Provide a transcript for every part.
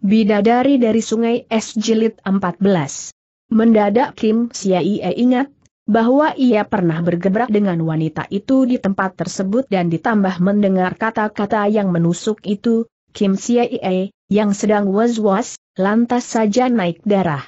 Bidadari dari Sungai Es Jilid 14. Mendadak Kim Siaie ingat, bahwa ia pernah bergebrak dengan wanita itu di tempat tersebut dan ditambah mendengar kata-kata yang menusuk itu, Kim Siaie, yang sedang was-was, lantas saja naik darah.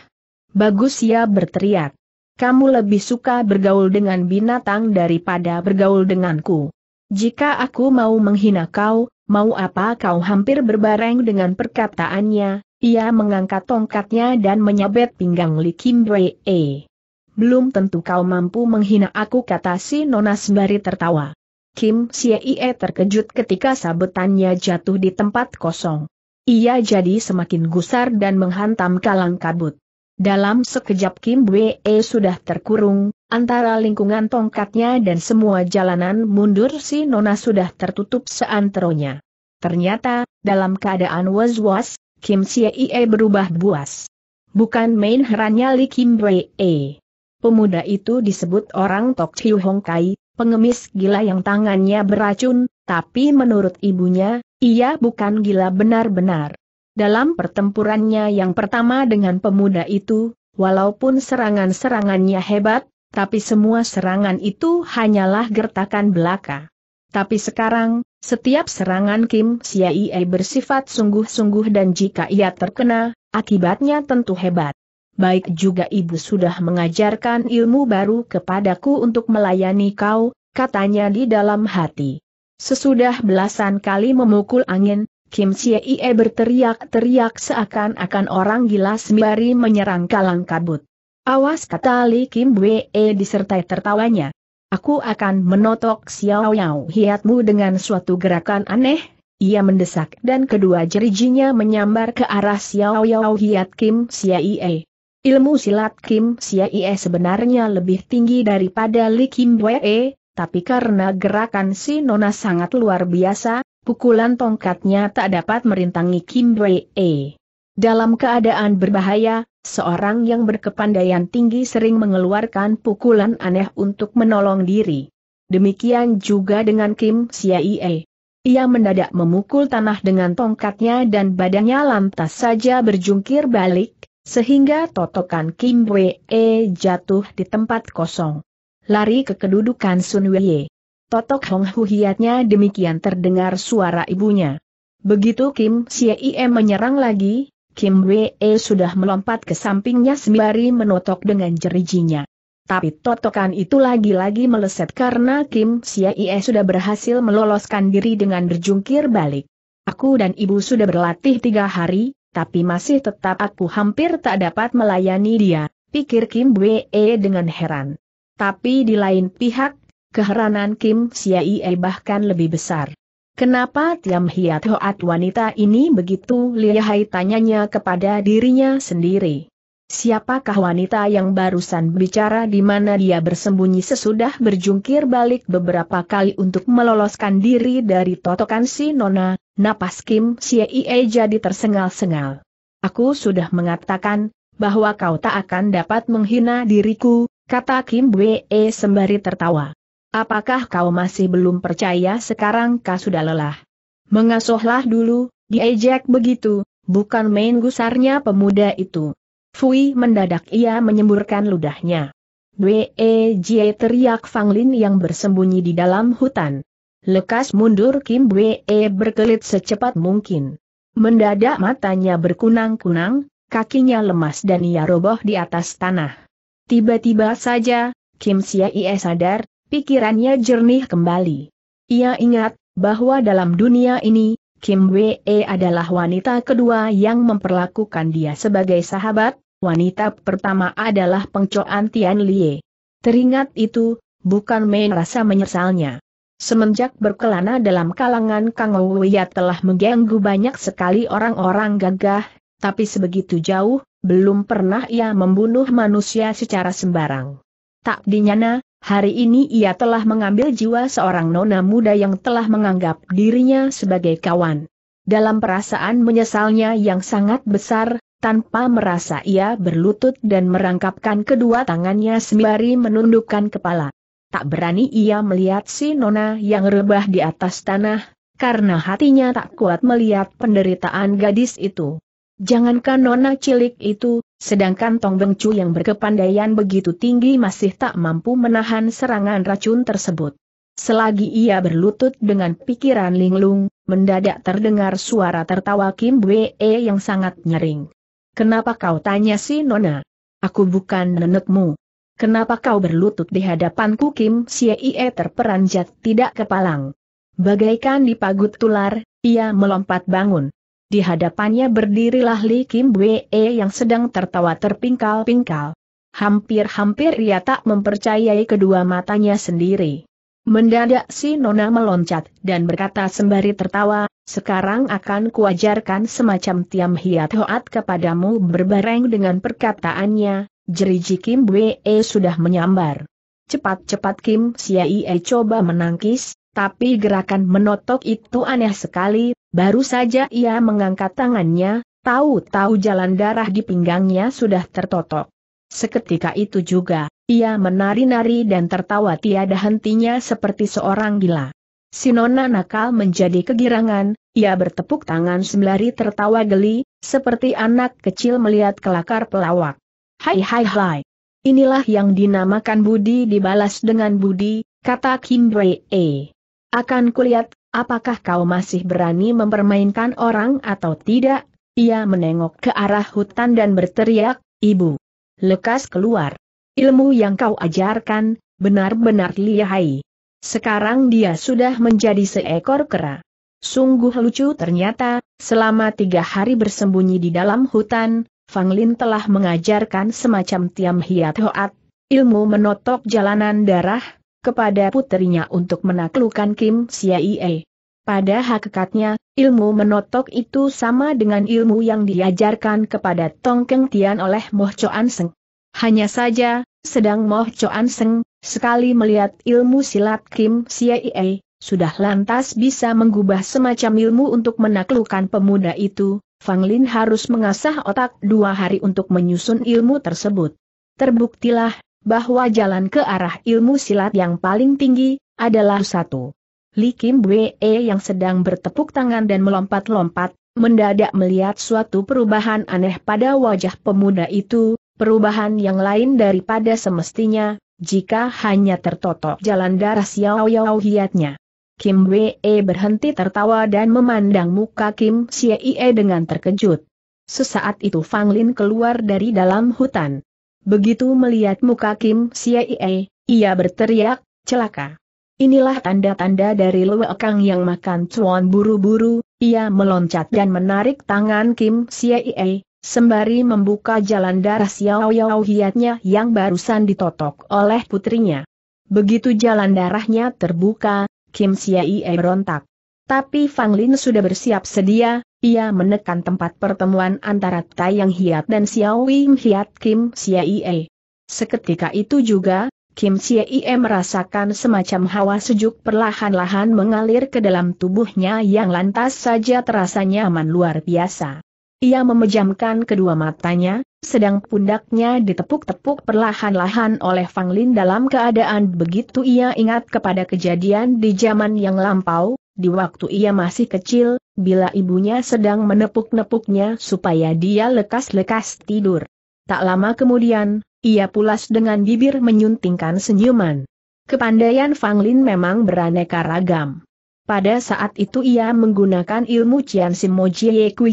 Bagus ia berteriak. Kamu lebih suka bergaul dengan binatang daripada bergaul denganku. Jika aku mau menghina kau, mau apa kau hampir berbareng dengan perkataannya, ia mengangkat tongkatnya dan menyabet pinggang Li Kim E. Belum tentu kau mampu menghina aku kata si Nona sembari tertawa. Kim Sie terkejut ketika sabetannya jatuh di tempat kosong. Ia jadi semakin gusar dan menghantam kalang kabut. Dalam sekejap Kim Wee sudah terkurung, Antara lingkungan tongkatnya dan semua jalanan mundur si Nona sudah tertutup seanteronya. Ternyata, dalam keadaan was-was, Kim Siei berubah buas. Bukan main herannya Li Kim e. Pemuda itu disebut orang Tok Chiu Hong Kai, pengemis gila yang tangannya beracun, tapi menurut ibunya, ia bukan gila benar-benar. Dalam pertempurannya yang pertama dengan pemuda itu, walaupun serangan-serangannya hebat, tapi semua serangan itu hanyalah gertakan belaka. Tapi sekarang, setiap serangan Kim Siaie bersifat sungguh-sungguh dan jika ia terkena, akibatnya tentu hebat. Baik juga ibu sudah mengajarkan ilmu baru kepadaku untuk melayani kau, katanya di dalam hati. Sesudah belasan kali memukul angin, Kim Siaie berteriak-teriak seakan-akan orang gila sembari menyerang kalang kabut. Awas kata Li Kim Wee disertai tertawanya. Aku akan menotok Xiao Yao hiatmu dengan suatu gerakan aneh. Ia mendesak dan kedua jerijinya menyambar ke arah Xiao Yao hiat Kim Siaie. Ilmu silat Kim Siaie sebenarnya lebih tinggi daripada Li Kim Wee, tapi karena gerakan si Nona sangat luar biasa, pukulan tongkatnya tak dapat merintangi Kim Wee. Dalam keadaan berbahaya, Seorang yang berkepandaian tinggi sering mengeluarkan pukulan aneh untuk menolong diri. Demikian juga dengan Kim Siaie. Ia mendadak memukul tanah dengan tongkatnya dan badannya lantas saja berjungkir balik, sehingga totokan Kim Wee jatuh di tempat kosong. Lari ke kedudukan Sun Wee. Totok Hong Hu demikian terdengar suara ibunya. Begitu Kim Siaie menyerang lagi, Kim Wee e sudah melompat ke sampingnya sembari menotok dengan jerijinya. Tapi totokan itu lagi-lagi meleset karena Kim Siaie sudah berhasil meloloskan diri dengan berjungkir balik. Aku dan ibu sudah berlatih tiga hari, tapi masih tetap aku hampir tak dapat melayani dia, pikir Kim Wee e dengan heran. Tapi di lain pihak, keheranan Kim Siaie bahkan lebih besar. Kenapa Tiam Hiat Hoat wanita ini begitu lihai tanyanya kepada dirinya sendiri. Siapakah wanita yang barusan bicara di mana dia bersembunyi sesudah berjungkir balik beberapa kali untuk meloloskan diri dari totokan si Nona, napas Kim Siee jadi tersengal-sengal. Aku sudah mengatakan, bahwa kau tak akan dapat menghina diriku, kata Kim Wee sembari tertawa. Apakah kau masih belum percaya sekarang kau sudah lelah? Mengasuhlah dulu, diejek begitu, bukan main gusarnya pemuda itu. Fui mendadak ia menyemburkan ludahnya. Wee Jie teriak Fanglin yang bersembunyi di dalam hutan. Lekas mundur Kim Wee berkelit secepat mungkin. Mendadak matanya berkunang-kunang, kakinya lemas dan ia roboh di atas tanah. Tiba-tiba saja, Kim Ie sadar, Pikirannya jernih kembali. Ia ingat, bahwa dalam dunia ini, Kim Wee e adalah wanita kedua yang memperlakukan dia sebagai sahabat, wanita pertama adalah pengcoan Tian Lie. Teringat itu, bukan main rasa menyesalnya. Semenjak berkelana dalam kalangan Kang ia telah mengganggu banyak sekali orang-orang gagah, tapi sebegitu jauh, belum pernah ia membunuh manusia secara sembarang. Tak dinyana, Hari ini ia telah mengambil jiwa seorang nona muda yang telah menganggap dirinya sebagai kawan. Dalam perasaan menyesalnya yang sangat besar, tanpa merasa ia berlutut dan merangkapkan kedua tangannya sembari menundukkan kepala. Tak berani ia melihat si nona yang rebah di atas tanah, karena hatinya tak kuat melihat penderitaan gadis itu. Jangankan nona cilik itu, Sedangkan Tong Beng Chu yang berkepandaian begitu tinggi masih tak mampu menahan serangan racun tersebut. Selagi ia berlutut dengan pikiran linglung, mendadak terdengar suara tertawa Kim Wee yang sangat nyering. Kenapa kau tanya si Nona? Aku bukan nenekmu. Kenapa kau berlutut di hadapanku Kim Siee terperanjat tidak kepalang. Bagaikan dipagut tular, ia melompat bangun. Di hadapannya berdirilah Li Kim Wee yang sedang tertawa terpingkal-pingkal. Hampir-hampir ia tak mempercayai kedua matanya sendiri. Mendadak si Nona meloncat dan berkata sembari tertawa, sekarang akan kuajarkan semacam tiam hiat hoat kepadamu berbareng dengan perkataannya, jeriji Kim Wee sudah menyambar. Cepat-cepat Kim Siai coba menangkis, tapi gerakan menotok itu aneh sekali, baru saja ia mengangkat tangannya, tahu-tahu jalan darah di pinggangnya sudah tertotok. Seketika itu juga, ia menari-nari dan tertawa tiada hentinya seperti seorang gila. Sinona nakal menjadi kegirangan, ia bertepuk tangan sembari tertawa geli, seperti anak kecil melihat kelakar pelawak. Hai hai hai. Inilah yang dinamakan budi dibalas dengan budi, kata Kim Bree. Akan kulihat, apakah kau masih berani mempermainkan orang atau tidak? Ia menengok ke arah hutan dan berteriak, Ibu! Lekas keluar! Ilmu yang kau ajarkan, benar-benar lihai. Sekarang dia sudah menjadi seekor kera. Sungguh lucu ternyata, selama tiga hari bersembunyi di dalam hutan, Fang Lin telah mengajarkan semacam tiam hiat hoat, ilmu menotok jalanan darah, kepada putrinya untuk menaklukkan Kim Siaie. Pada hakikatnya, ilmu menotok itu sama dengan ilmu yang diajarkan kepada Tong Keng Tian oleh Moh Choan Seng. Hanya saja, sedang Moh Choan Seng, sekali melihat ilmu silat Kim Siaie, sudah lantas bisa mengubah semacam ilmu untuk menaklukkan pemuda itu, Fang Lin harus mengasah otak dua hari untuk menyusun ilmu tersebut. Terbuktilah, bahwa jalan ke arah ilmu silat yang paling tinggi adalah satu. Li Kim Bwe yang sedang bertepuk tangan dan melompat-lompat, mendadak melihat suatu perubahan aneh pada wajah pemuda itu, perubahan yang lain daripada semestinya, jika hanya tertotok jalan darah Xiao Yao hiatnya. Kim Wee berhenti tertawa dan memandang muka Kim Xie dengan terkejut. Sesaat itu Fang Lin keluar dari dalam hutan. Begitu melihat muka Kim Siaie, ia berteriak, celaka. Inilah tanda-tanda dari Luekang yang makan cuan buru-buru, ia meloncat dan menarik tangan Kim Siaie, sembari membuka jalan darah Xiao Yao Hiatnya yang barusan ditotok oleh putrinya. Begitu jalan darahnya terbuka, Kim Siaie berontak. Tapi Fang Lin sudah bersiap sedia, ia menekan tempat pertemuan antara Taiyang Hiat dan Xiao Wing Hiat Kim Xie. Seketika itu juga, Kim Xie merasakan semacam hawa sejuk perlahan-lahan mengalir ke dalam tubuhnya yang lantas saja terasa nyaman luar biasa. Ia memejamkan kedua matanya, sedang pundaknya ditepuk-tepuk perlahan-lahan oleh Fang Lin dalam keadaan begitu ia ingat kepada kejadian di zaman yang lampau, di waktu ia masih kecil, bila ibunya sedang menepuk-nepuknya supaya dia lekas-lekas tidur. Tak lama kemudian, ia pulas dengan bibir menyuntingkan senyuman. Kepandaian Fang Lin memang beraneka ragam. Pada saat itu ia menggunakan ilmu Cian Simo Jie Kui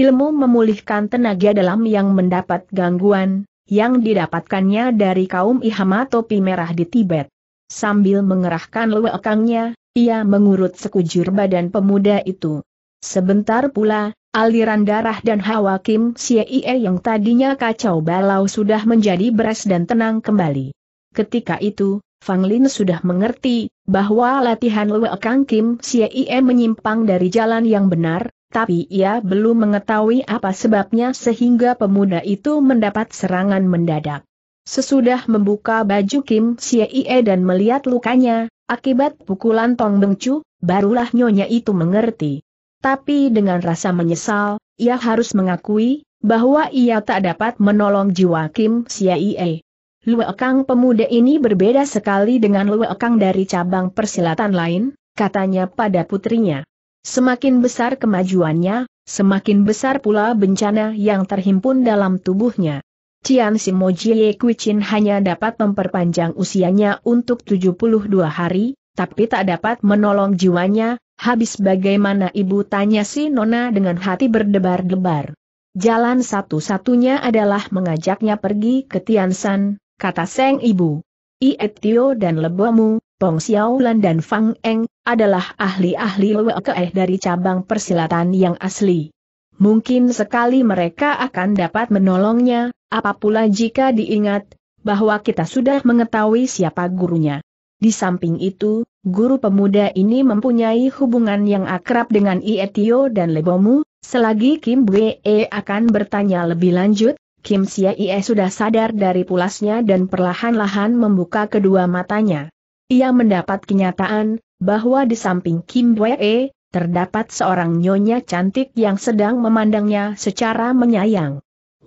ilmu memulihkan tenaga dalam yang mendapat gangguan, yang didapatkannya dari kaum Ihama topi merah di Tibet. Sambil mengerahkan lewekangnya. Ia mengurut sekujur badan pemuda itu. Sebentar pula, aliran darah dan hawa Kim Sie yang tadinya kacau balau sudah menjadi beres dan tenang kembali. Ketika itu, Fang Lin sudah mengerti bahwa latihan Lue Kang Kim Sie menyimpang dari jalan yang benar, tapi ia belum mengetahui apa sebabnya sehingga pemuda itu mendapat serangan mendadak. Sesudah membuka baju Kim Siee dan melihat lukanya, akibat pukulan Tong Bengcu, barulah nyonya itu mengerti. Tapi dengan rasa menyesal, ia harus mengakui, bahwa ia tak dapat menolong jiwa Kim Siee. Luekang pemuda ini berbeda sekali dengan Luekang dari cabang persilatan lain, katanya pada putrinya. Semakin besar kemajuannya, semakin besar pula bencana yang terhimpun dalam tubuhnya. Cian Simo Jie Kuchin hanya dapat memperpanjang usianya untuk 72 hari, tapi tak dapat menolong jiwanya, habis bagaimana ibu tanya si Nona dengan hati berdebar-debar. Jalan satu-satunya adalah mengajaknya pergi ke Tiansan, kata Seng Ibu. Ie Tio dan Lebomu, Pong Xiaolan dan Fang Eng, adalah ahli-ahli Wekeh dari cabang persilatan yang asli. Mungkin sekali mereka akan dapat menolongnya, apa pula jika diingat, bahwa kita sudah mengetahui siapa gurunya. Di samping itu, guru pemuda ini mempunyai hubungan yang akrab dengan Ietio dan Lebomu, selagi Kim Bwe e akan bertanya lebih lanjut, Kim Sia Ie sudah sadar dari pulasnya dan perlahan-lahan membuka kedua matanya. Ia mendapat kenyataan, bahwa di samping Kim Bwe, e, terdapat seorang nyonya cantik yang sedang memandangnya secara menyayang.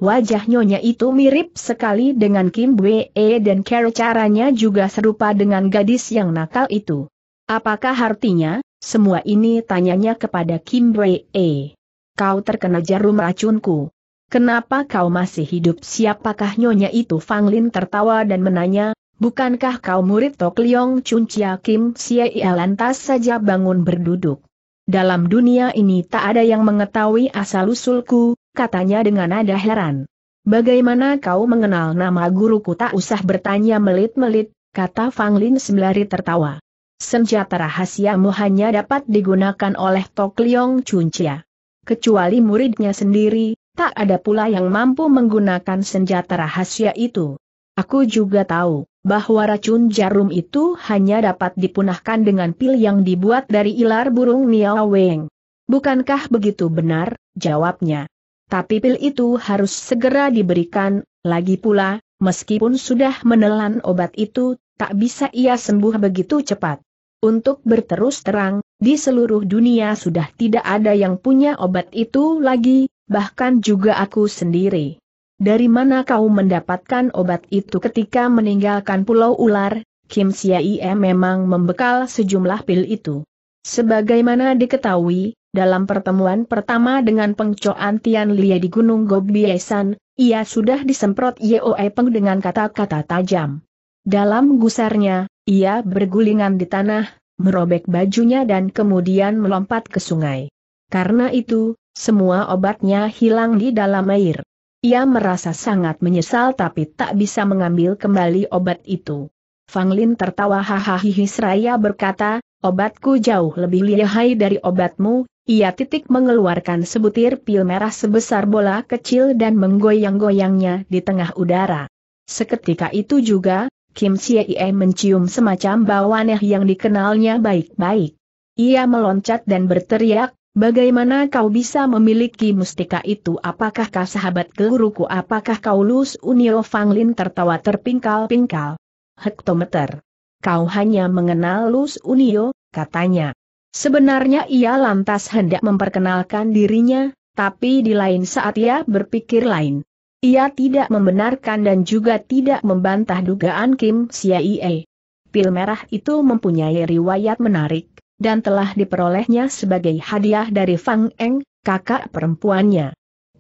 Wajah nyonya itu mirip sekali dengan Kim Bwe e dan cara caranya juga serupa dengan gadis yang nakal itu. Apakah artinya, semua ini tanyanya kepada Kim Bwe e? Kau terkena jarum racunku. Kenapa kau masih hidup? Siapakah nyonya itu? Fang Lin tertawa dan menanya, Bukankah kau murid Tok Leong Chun Chia Kim Ia lantas saja bangun berduduk? Dalam dunia ini tak ada yang mengetahui asal-usulku, katanya dengan nada heran. Bagaimana kau mengenal nama guruku tak usah bertanya melit-melit, kata Fang Lin sembari tertawa. Senjata rahasiamu hanya dapat digunakan oleh Tok Liong Chuncia. Kecuali muridnya sendiri, tak ada pula yang mampu menggunakan senjata rahasia itu. Aku juga tahu, bahwa racun jarum itu hanya dapat dipunahkan dengan pil yang dibuat dari ilar burung Niaweng. Bukankah begitu benar? Jawabnya. Tapi pil itu harus segera diberikan, lagi pula, meskipun sudah menelan obat itu, tak bisa ia sembuh begitu cepat. Untuk berterus terang, di seluruh dunia sudah tidak ada yang punya obat itu lagi, bahkan juga aku sendiri. Dari mana kau mendapatkan obat itu ketika meninggalkan Pulau Ular? Kim Ie memang membekal sejumlah pil itu. Sebagaimana diketahui, dalam pertemuan pertama dengan pengcoan Tian Lie di Gunung Gobiesan, ia sudah disemprot Yeoe Peng dengan kata-kata tajam. Dalam gusarnya, ia bergulingan di tanah, merobek bajunya dan kemudian melompat ke sungai. Karena itu, semua obatnya hilang di dalam air. Ia merasa sangat menyesal tapi tak bisa mengambil kembali obat itu. Fang Lin tertawa hahaha seraya berkata, obatku jauh lebih lihai dari obatmu, ia titik mengeluarkan sebutir pil merah sebesar bola kecil dan menggoyang-goyangnya di tengah udara. Seketika itu juga, Kim Siei mencium semacam bau aneh yang dikenalnya baik-baik. Ia meloncat dan berteriak, bagaimana kau bisa memiliki mustika itu apakah kau sahabat guruku apakah kau lus unio Fanglin tertawa terpingkal-pingkal. Hektometer. Kau hanya mengenal lus unio, katanya. Sebenarnya ia lantas hendak memperkenalkan dirinya, tapi di lain saat ia berpikir lain. Ia tidak membenarkan dan juga tidak membantah dugaan Kim Siaie. Pil merah itu mempunyai riwayat menarik, dan telah diperolehnya sebagai hadiah dari Fang Eng, kakak perempuannya.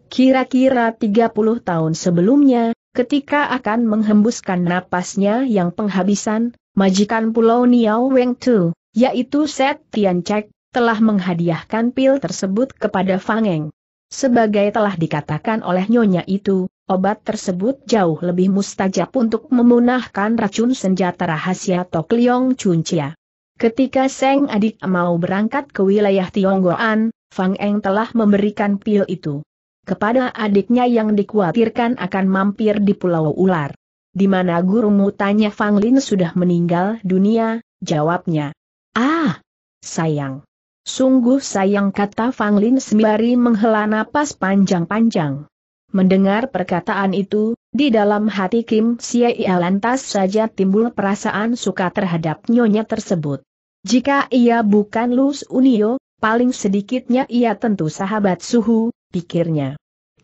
Kira-kira 30 tahun sebelumnya, ketika akan menghembuskan napasnya yang penghabisan, majikan pulau Niao Weng Tu, yaitu Set Tian Chek telah menghadiahkan pil tersebut kepada Fang Eng. Sebagai telah dikatakan oleh nyonya itu, obat tersebut jauh lebih mustajab untuk memunahkan racun senjata rahasia Tok Chun Chia. Ketika Seng adik mau berangkat ke wilayah Tionggoan, Fang Eng telah memberikan pil itu kepada adiknya yang dikhawatirkan akan mampir di Pulau Ular. Di mana gurumu tanya Fang Lin sudah meninggal dunia, jawabnya. Ah! Sayang! Sungguh sayang kata Fang Lin sembari menghela napas panjang-panjang. Mendengar perkataan itu, di dalam hati Kim ia lantas saja timbul perasaan suka terhadap nyonya tersebut. Jika ia bukan Lus Unio, paling sedikitnya ia tentu sahabat suhu, pikirnya.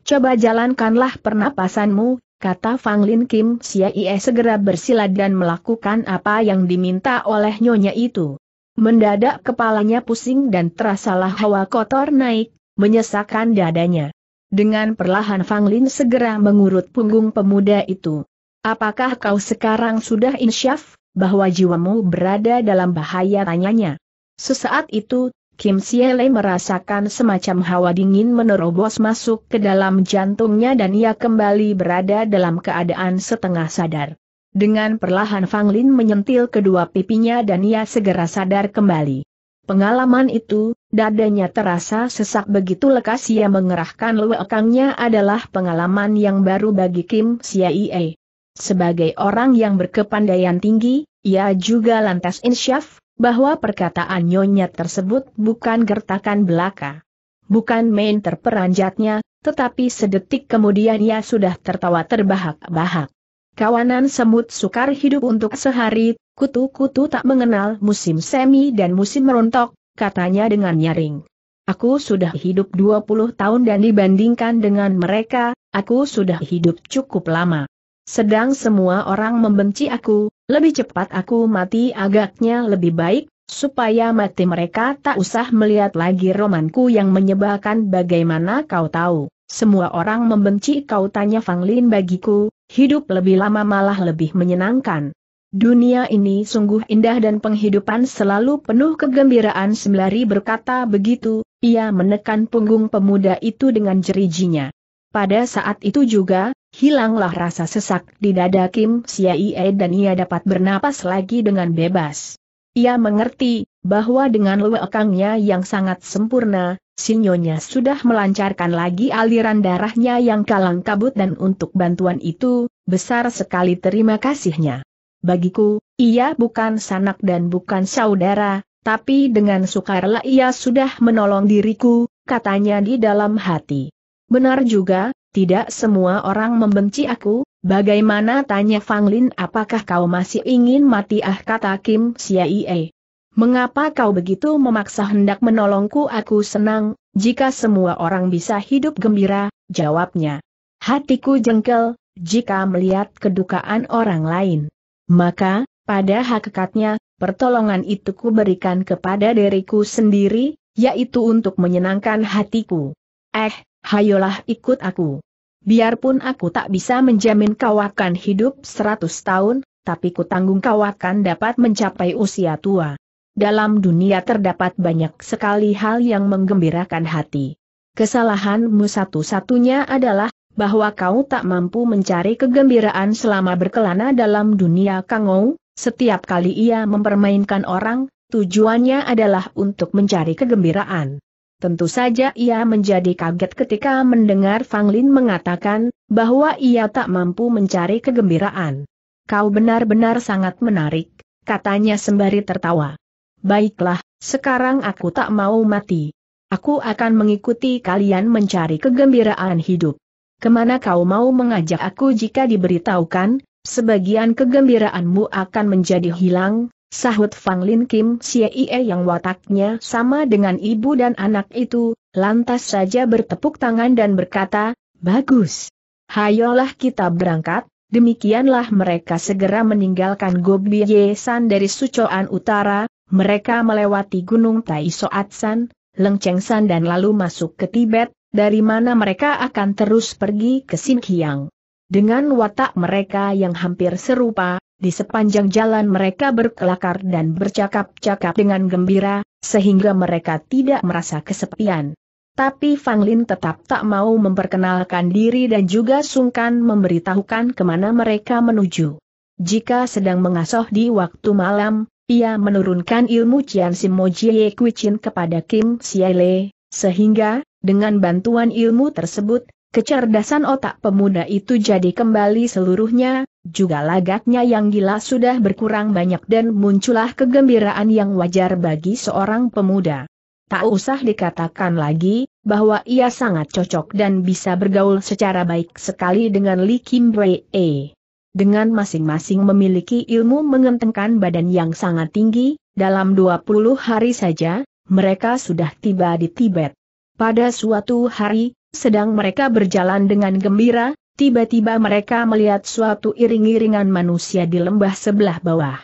Coba jalankanlah pernapasanmu, kata Fang Lin Kim ia segera bersilat dan melakukan apa yang diminta oleh nyonya itu. Mendadak kepalanya pusing dan terasalah hawa kotor naik, menyesakan dadanya. Dengan perlahan Fang Lin segera mengurut punggung pemuda itu. Apakah kau sekarang sudah insyaf, bahwa jiwamu berada dalam bahaya tanyanya? Sesaat itu, Kim Siele merasakan semacam hawa dingin menerobos masuk ke dalam jantungnya dan ia kembali berada dalam keadaan setengah sadar. Dengan perlahan Fang Lin menyentil kedua pipinya dan ia segera sadar kembali. Pengalaman itu, dadanya terasa sesak begitu lekas ia mengerahkan luakangnya adalah pengalaman yang baru bagi Kim Siaie. Sebagai orang yang berkepandaian tinggi, ia juga lantas insyaf, bahwa perkataan nyonya tersebut bukan gertakan belaka. Bukan main terperanjatnya, tetapi sedetik kemudian ia sudah tertawa terbahak-bahak. Kawanan semut sukar hidup untuk sehari, kutu-kutu tak mengenal musim semi dan musim merontok, katanya dengan nyaring. Aku sudah hidup 20 tahun dan dibandingkan dengan mereka, aku sudah hidup cukup lama. Sedang semua orang membenci aku, lebih cepat aku mati agaknya lebih baik, supaya mati mereka tak usah melihat lagi romanku yang menyebalkan bagaimana kau tahu. Semua orang membenci kau tanya Fang Lin bagiku, hidup lebih lama malah lebih menyenangkan. Dunia ini sungguh indah dan penghidupan selalu penuh kegembiraan sembari berkata begitu, ia menekan punggung pemuda itu dengan jerijinya. Pada saat itu juga, hilanglah rasa sesak di dada Kim Siaie dan ia dapat bernapas lagi dengan bebas. Ia mengerti, bahwa dengan lewekangnya yang sangat sempurna, Sinyonya sudah melancarkan lagi aliran darahnya yang kalang kabut dan untuk bantuan itu, besar sekali terima kasihnya. Bagiku, ia bukan sanak dan bukan saudara, tapi dengan sukarela ia sudah menolong diriku, katanya di dalam hati. Benar juga, tidak semua orang membenci aku, bagaimana tanya Fang Lin. apakah kau masih ingin mati ah kata Kim Siaie. Mengapa kau begitu memaksa hendak menolongku? Aku senang, jika semua orang bisa hidup gembira, jawabnya. Hatiku jengkel, jika melihat kedukaan orang lain. Maka, pada hakikatnya, pertolongan itu kuberikan kepada diriku sendiri, yaitu untuk menyenangkan hatiku. Eh, hayolah ikut aku. Biarpun aku tak bisa menjamin kau akan hidup seratus tahun, tapi ku tanggung kau akan dapat mencapai usia tua dalam dunia terdapat banyak sekali hal yang menggembirakan hati. Kesalahanmu satu-satunya adalah bahwa kau tak mampu mencari kegembiraan selama berkelana dalam dunia Kangou. Setiap kali ia mempermainkan orang, tujuannya adalah untuk mencari kegembiraan. Tentu saja ia menjadi kaget ketika mendengar Fang Lin mengatakan bahwa ia tak mampu mencari kegembiraan. Kau benar-benar sangat menarik, katanya sembari tertawa. Baiklah, sekarang aku tak mau mati. Aku akan mengikuti kalian mencari kegembiraan hidup. Kemana kau mau mengajak aku jika diberitahukan, sebagian kegembiraanmu akan menjadi hilang, sahut Fang Lin Kim Xie yang wataknya sama dengan ibu dan anak itu, lantas saja bertepuk tangan dan berkata, Bagus. Hayolah kita berangkat, demikianlah mereka segera meninggalkan Ye San dari Sucoan Utara, mereka melewati Gunung Taisoatsan, Lengchengsan dan lalu masuk ke Tibet, dari mana mereka akan terus pergi ke Xinjiang. Dengan watak mereka yang hampir serupa, di sepanjang jalan mereka berkelakar dan bercakap-cakap dengan gembira, sehingga mereka tidak merasa kesepian. Tapi Fang Lin tetap tak mau memperkenalkan diri dan juga sungkan memberitahukan kemana mereka menuju. Jika sedang mengasuh di waktu malam, ia menurunkan ilmu Cian Simo Jie Kuichin kepada Kim Siele, sehingga, dengan bantuan ilmu tersebut, kecerdasan otak pemuda itu jadi kembali seluruhnya, juga lagaknya yang gila sudah berkurang banyak dan muncullah kegembiraan yang wajar bagi seorang pemuda. Tak usah dikatakan lagi, bahwa ia sangat cocok dan bisa bergaul secara baik sekali dengan Li Kim Bree. Dengan masing-masing memiliki ilmu mengentengkan badan yang sangat tinggi, dalam 20 hari saja, mereka sudah tiba di Tibet. Pada suatu hari, sedang mereka berjalan dengan gembira, tiba-tiba mereka melihat suatu iring-iringan manusia di lembah sebelah bawah.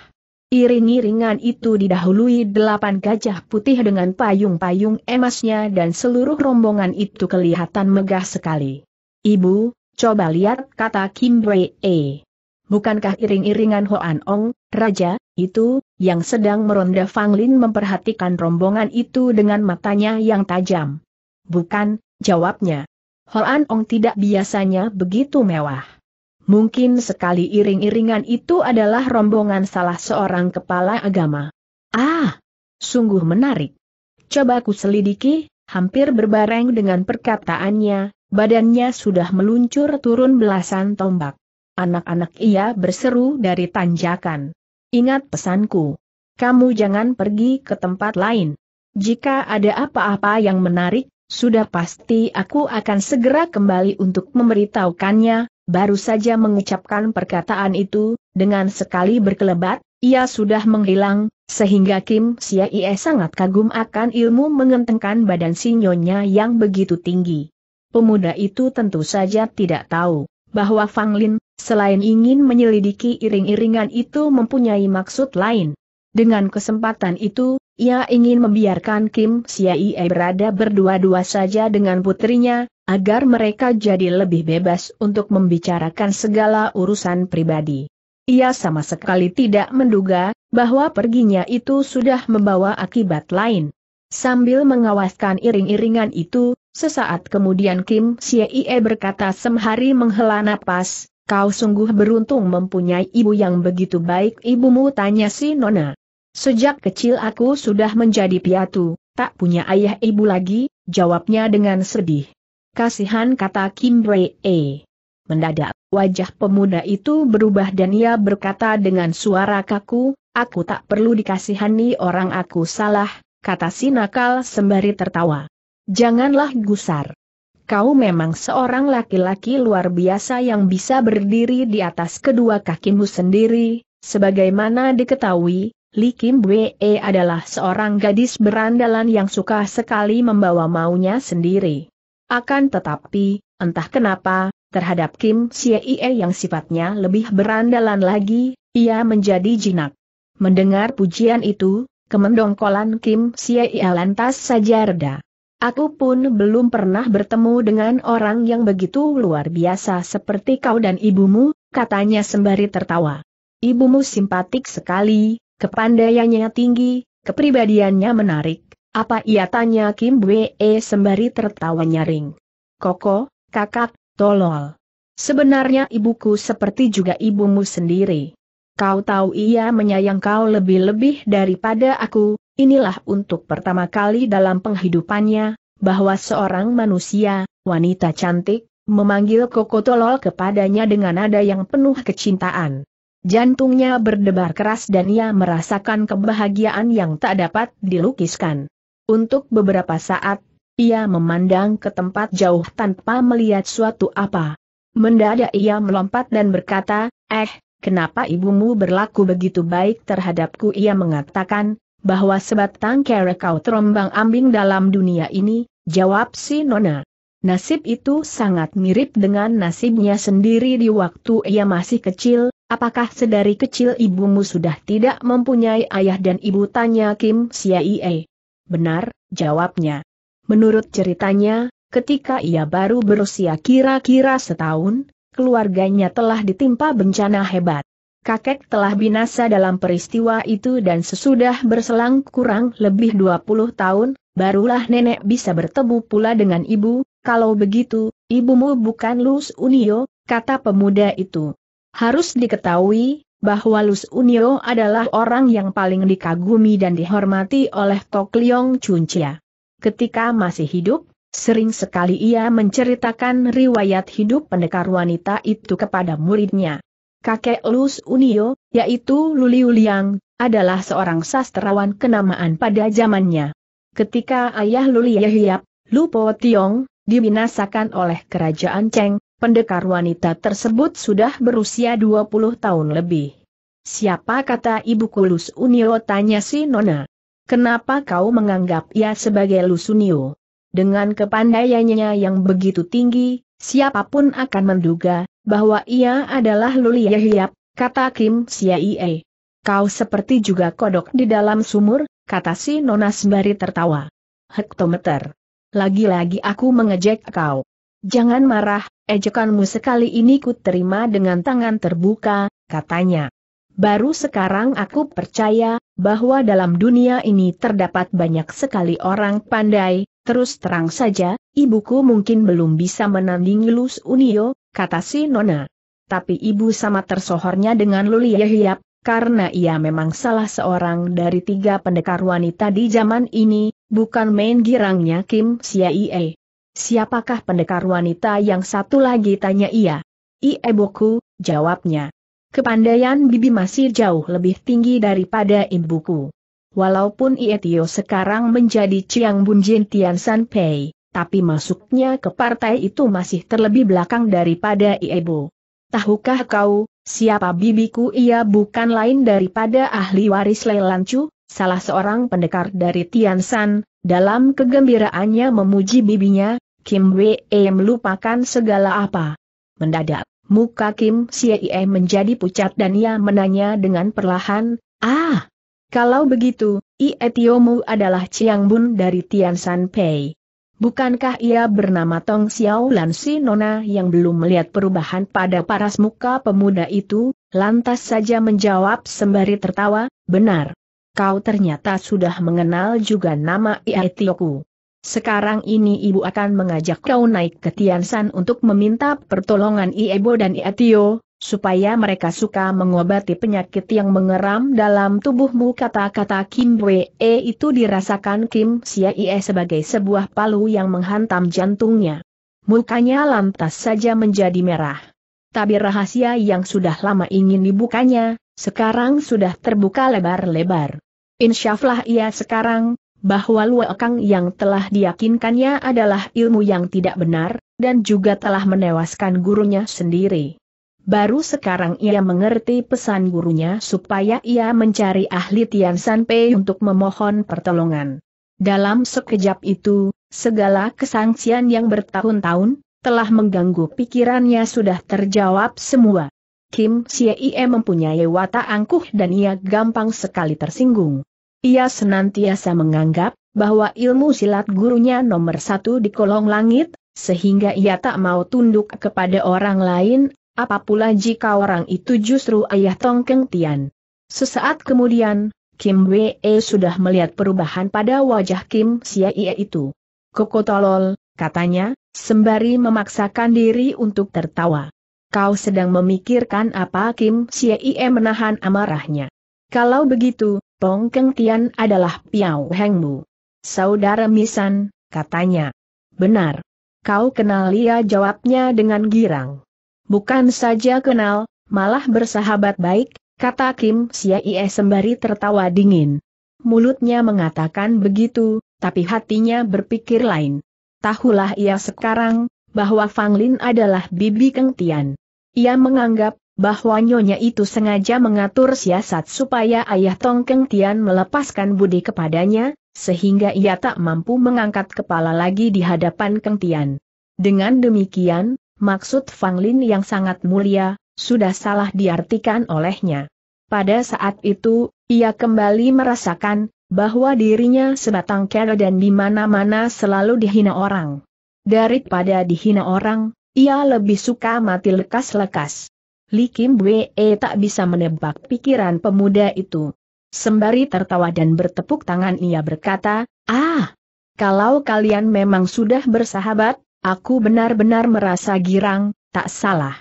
Iring-iringan itu didahului delapan gajah putih dengan payung-payung emasnya dan seluruh rombongan itu kelihatan megah sekali. Ibu, coba lihat kata Kim Wei Bukankah iring-iringan Hoan Ong, Raja, itu, yang sedang meronda Fang Lin memperhatikan rombongan itu dengan matanya yang tajam? Bukan, jawabnya. Hoan Ong tidak biasanya begitu mewah. Mungkin sekali iring-iringan itu adalah rombongan salah seorang kepala agama. Ah, sungguh menarik. Coba aku selidiki, hampir berbareng dengan perkataannya, badannya sudah meluncur turun belasan tombak. Anak-anak ia berseru dari tanjakan. Ingat pesanku. Kamu jangan pergi ke tempat lain. Jika ada apa-apa yang menarik, sudah pasti aku akan segera kembali untuk memberitahukannya, baru saja mengucapkan perkataan itu, dengan sekali berkelebat, ia sudah menghilang, sehingga Kim Sia Ie sangat kagum akan ilmu mengentengkan badan sinyonya yang begitu tinggi. Pemuda itu tentu saja tidak tahu, bahwa Fang Lin, Selain ingin menyelidiki iring-iringan itu mempunyai maksud lain. Dengan kesempatan itu, ia ingin membiarkan Kim Siaie berada berdua-dua saja dengan putrinya, agar mereka jadi lebih bebas untuk membicarakan segala urusan pribadi. Ia sama sekali tidak menduga, bahwa perginya itu sudah membawa akibat lain. Sambil mengawaskan iring-iringan itu, sesaat kemudian Kim Siaie berkata sembari menghela napas, Kau sungguh beruntung mempunyai ibu yang begitu baik ibumu tanya si Nona. Sejak kecil aku sudah menjadi piatu, tak punya ayah ibu lagi, jawabnya dengan sedih. Kasihan kata Kim Eh, Mendadak, wajah pemuda itu berubah dan ia berkata dengan suara kaku, aku tak perlu dikasihani orang aku salah, kata si nakal sembari tertawa. Janganlah gusar kau memang seorang laki-laki luar biasa yang bisa berdiri di atas kedua kakimu sendiri, sebagaimana diketahui, Li Kim Wee adalah seorang gadis berandalan yang suka sekali membawa maunya sendiri. Akan tetapi, entah kenapa, terhadap Kim Xie yang sifatnya lebih berandalan lagi, ia menjadi jinak. Mendengar pujian itu, kemendongkolan Kim Xie lantas saja reda. Aku pun belum pernah bertemu dengan orang yang begitu luar biasa seperti kau dan ibumu, katanya sembari tertawa. Ibumu simpatik sekali, kepandaiannya tinggi, kepribadiannya menarik. Apa ia tanya Kim Wee sembari tertawa nyaring. Koko, kakak, tolol. Sebenarnya ibuku seperti juga ibumu sendiri. Kau tahu ia menyayang kau lebih-lebih daripada aku, inilah untuk pertama kali dalam penghidupannya, bahwa seorang manusia, wanita cantik, memanggil Koko Tolol kepadanya dengan nada yang penuh kecintaan. Jantungnya berdebar keras dan ia merasakan kebahagiaan yang tak dapat dilukiskan. Untuk beberapa saat, ia memandang ke tempat jauh tanpa melihat suatu apa. Mendadak ia melompat dan berkata, Eh, kenapa ibumu berlaku begitu baik terhadapku ia mengatakan, bahwa sebatang kere kau terombang ambing dalam dunia ini, jawab si Nona. Nasib itu sangat mirip dengan nasibnya sendiri di waktu ia masih kecil, apakah sedari kecil ibumu sudah tidak mempunyai ayah dan ibu tanya Kim Siaie. Benar, jawabnya. Menurut ceritanya, ketika ia baru berusia kira-kira setahun, keluarganya telah ditimpa bencana hebat. Kakek telah binasa dalam peristiwa itu dan sesudah berselang kurang lebih 20 tahun, barulah nenek bisa bertemu pula dengan ibu, kalau begitu, ibumu bukan Lus Unio, kata pemuda itu. Harus diketahui, bahwa Lus Unio adalah orang yang paling dikagumi dan dihormati oleh Tok Leong Chuncia. Ketika masih hidup, Sering sekali ia menceritakan riwayat hidup pendekar wanita itu kepada muridnya. Kakek Lus Unio, yaitu Luliu Liang, adalah seorang sastrawan kenamaan pada zamannya. Ketika ayah Luli Yehiap, Lupo Tiong, dibinasakan oleh kerajaan Cheng, pendekar wanita tersebut sudah berusia 20 tahun lebih. Siapa kata ibu kulus Unio tanya si Nona. Kenapa kau menganggap ia sebagai Lus Unio? Dengan kepandaiannya yang begitu tinggi, siapapun akan menduga bahwa ia adalah Lulia Yahyap, kata Kim Siaie. Kau seperti juga kodok di dalam sumur, kata si Nona sembari tertawa. Hektometer. Lagi-lagi aku mengejek kau. Jangan marah, ejekanmu sekali ini ku terima dengan tangan terbuka, katanya. Baru sekarang aku percaya, bahwa dalam dunia ini terdapat banyak sekali orang pandai, Terus terang saja, ibuku mungkin belum bisa menandingi Lus Unio, kata si Nona. Tapi ibu sama tersohornya dengan Luli Yehiap, karena ia memang salah seorang dari tiga pendekar wanita di zaman ini, bukan main girangnya Kim Ie. Siapakah pendekar wanita yang satu lagi tanya ia? Ieboku, jawabnya. Kepandaian bibi masih jauh lebih tinggi daripada ibuku. Walaupun Ietio sekarang menjadi Chiang Bunjin Tian San Pei, tapi masuknya ke partai itu masih terlebih belakang daripada Iebo. Tahukah kau, siapa bibiku ia bukan lain daripada ahli waris Lelancu, salah seorang pendekar dari Tian San, dalam kegembiraannya memuji bibinya, Kim Wei melupakan segala apa. Mendadak, muka Kim Sie menjadi pucat dan ia menanya dengan perlahan, Ah, kalau begitu, Tiomu adalah Chiang Bun dari Tian San Pei. Bukankah ia bernama Tong Xiao Lan si Nona yang belum melihat perubahan pada paras muka pemuda itu, lantas saja menjawab sembari tertawa, benar. Kau ternyata sudah mengenal juga nama Ietioku. Sekarang ini ibu akan mengajak kau naik ke Tian San untuk meminta pertolongan Iebo dan Iatio, supaya mereka suka mengobati penyakit yang mengeram dalam tubuhmu kata-kata Kim Wee itu dirasakan Kim Siaie sebagai sebuah palu yang menghantam jantungnya. Mukanya lantas saja menjadi merah. Tabir rahasia yang sudah lama ingin dibukanya, sekarang sudah terbuka lebar-lebar. Insyaflah ia sekarang, bahwa Luokang yang telah diyakinkannya adalah ilmu yang tidak benar, dan juga telah menewaskan gurunya sendiri. Baru sekarang ia mengerti pesan gurunya supaya ia mencari ahli Tian San Pei untuk memohon pertolongan. Dalam sekejap itu, segala kesangsian yang bertahun-tahun, telah mengganggu pikirannya sudah terjawab semua. Kim Siei mempunyai watak angkuh dan ia gampang sekali tersinggung. Ia senantiasa menganggap bahwa ilmu silat gurunya nomor satu di kolong langit, sehingga ia tak mau tunduk kepada orang lain, apa pula jika orang itu justru ayah Tong Keng Tian? Sesaat kemudian, Kim Wee sudah melihat perubahan pada wajah Kim Sia Ie itu. Koko tolol, katanya, sembari memaksakan diri untuk tertawa. Kau sedang memikirkan apa Kim Sia Ie menahan amarahnya. Kalau begitu, Tong Keng Tian adalah Piao Hengmu. Saudara Misan, katanya. Benar. Kau kenal Lia jawabnya dengan girang. Bukan saja kenal, malah bersahabat baik, kata Kim Siaie sembari tertawa dingin. Mulutnya mengatakan begitu, tapi hatinya berpikir lain. Tahulah ia sekarang, bahwa Fang Lin adalah bibi Keng Tian. Ia menganggap, bahwa nyonya itu sengaja mengatur siasat supaya ayah Tong Keng Tian melepaskan budi kepadanya, sehingga ia tak mampu mengangkat kepala lagi di hadapan Keng Tian. Dengan demikian, Maksud Fang Lin yang sangat mulia, sudah salah diartikan olehnya. Pada saat itu, ia kembali merasakan, bahwa dirinya sebatang kera dan di mana-mana selalu dihina orang. Daripada dihina orang, ia lebih suka mati lekas-lekas. Li Kim Wee tak bisa menebak pikiran pemuda itu. Sembari tertawa dan bertepuk tangan ia berkata, Ah, kalau kalian memang sudah bersahabat, Aku benar-benar merasa girang, tak salah.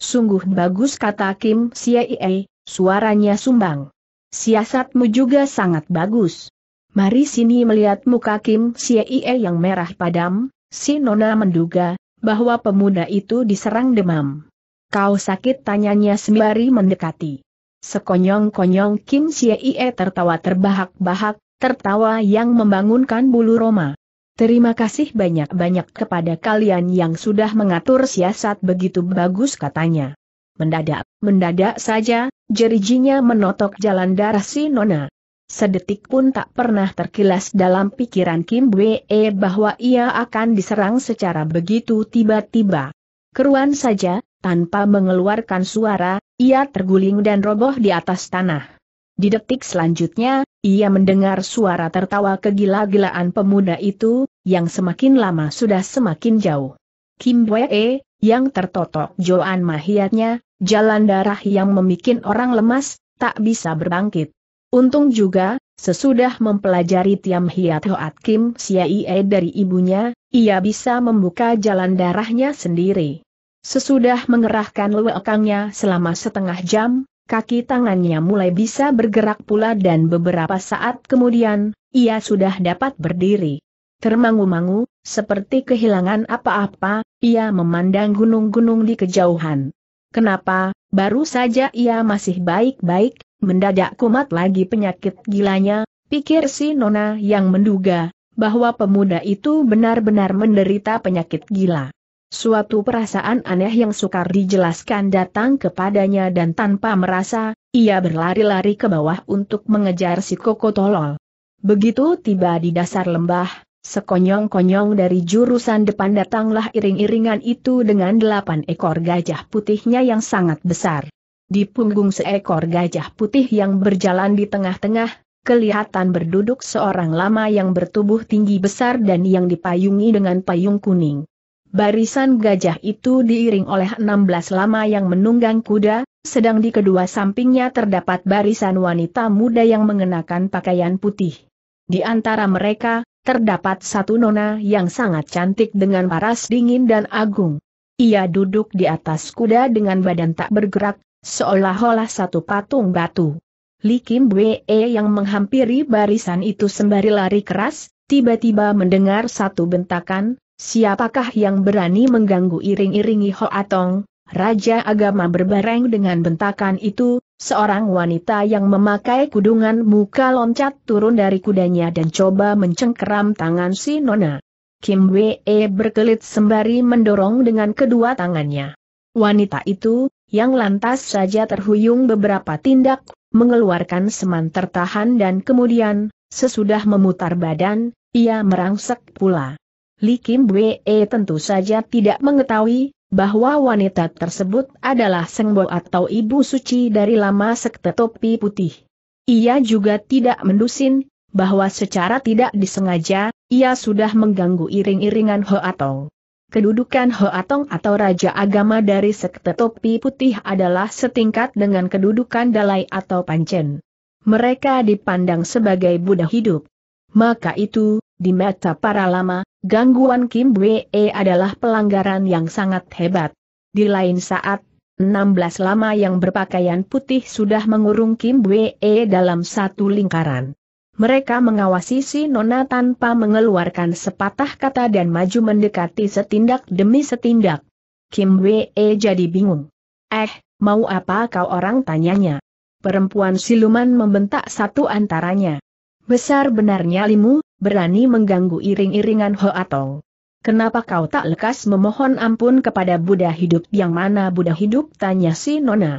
Sungguh bagus kata Kim Siei, suaranya sumbang. Siasatmu juga sangat bagus. Mari sini melihat muka Kim Siei yang merah padam, si Nona menduga, bahwa pemuda itu diserang demam. Kau sakit tanyanya sembari mendekati. Sekonyong-konyong Kim Siei tertawa terbahak-bahak, tertawa yang membangunkan bulu roma. Terima kasih banyak-banyak kepada kalian yang sudah mengatur siasat begitu bagus katanya. Mendadak, mendadak saja, jerijinya menotok jalan darah si Nona. Sedetik pun tak pernah terkilas dalam pikiran Kim Wee bahwa ia akan diserang secara begitu tiba-tiba. Keruan saja, tanpa mengeluarkan suara, ia terguling dan roboh di atas tanah. Di detik selanjutnya, ia mendengar suara tertawa kegila-gilaan pemuda itu, yang semakin lama sudah semakin jauh. Kim Wee, yang tertotok Joan Mahiatnya, jalan darah yang memikin orang lemas, tak bisa berbangkit. Untung juga, sesudah mempelajari Tiam Hiat Hoat Kim Siaie dari ibunya, ia bisa membuka jalan darahnya sendiri. Sesudah mengerahkan lewekangnya selama setengah jam, kaki tangannya mulai bisa bergerak pula dan beberapa saat kemudian, ia sudah dapat berdiri. Termangu-mangu, seperti kehilangan apa-apa, ia memandang gunung-gunung di kejauhan. Kenapa, baru saja ia masih baik-baik, mendadak kumat lagi penyakit gilanya, pikir si Nona yang menduga, bahwa pemuda itu benar-benar menderita penyakit gila. Suatu perasaan aneh yang sukar dijelaskan datang kepadanya dan tanpa merasa, ia berlari-lari ke bawah untuk mengejar si koko tolol. Begitu tiba di dasar lembah, sekonyong-konyong dari jurusan depan datanglah iring-iringan itu dengan delapan ekor gajah putihnya yang sangat besar. Di punggung seekor gajah putih yang berjalan di tengah-tengah, kelihatan berduduk seorang lama yang bertubuh tinggi besar dan yang dipayungi dengan payung kuning. Barisan gajah itu diiring oleh 16 lama yang menunggang kuda, sedang di kedua sampingnya terdapat barisan wanita muda yang mengenakan pakaian putih. Di antara mereka, terdapat satu nona yang sangat cantik dengan paras dingin dan agung. Ia duduk di atas kuda dengan badan tak bergerak, seolah-olah satu patung batu. Li Kim Bwe yang menghampiri barisan itu sembari lari keras, tiba-tiba mendengar satu bentakan, Siapakah yang berani mengganggu iring-iringi Ho Hoatong? Raja agama berbareng dengan bentakan itu, seorang wanita yang memakai kudungan muka loncat turun dari kudanya dan coba mencengkeram tangan si Nona. Kim Wee berkelit sembari mendorong dengan kedua tangannya. Wanita itu, yang lantas saja terhuyung beberapa tindak, mengeluarkan seman tertahan dan kemudian, sesudah memutar badan, ia merangsek pula. Li Kim tentu saja tidak mengetahui bahwa wanita tersebut adalah Sengbo atau Ibu Suci dari lama sekte topi putih. Ia juga tidak mendusin, bahwa secara tidak disengaja, ia sudah mengganggu iring-iringan Ho Atong. Kedudukan Ho atau Raja Agama dari sekte topi putih adalah setingkat dengan kedudukan Dalai atau Pancen. Mereka dipandang sebagai Buddha hidup. Maka itu, di mata para lama, gangguan Kim Wee e adalah pelanggaran yang sangat hebat. Di lain saat, 16 lama yang berpakaian putih sudah mengurung Kim Wee e dalam satu lingkaran. Mereka mengawasi si Nona tanpa mengeluarkan sepatah kata dan maju mendekati setindak demi setindak. Kim Wee e jadi bingung. Eh, mau apa kau orang tanyanya? Perempuan siluman membentak satu antaranya. Besar benarnya limu, berani mengganggu iring-iringan Ho Hoatong. Kenapa kau tak lekas memohon ampun kepada Buddha hidup yang mana Buddha hidup? Tanya si Nona.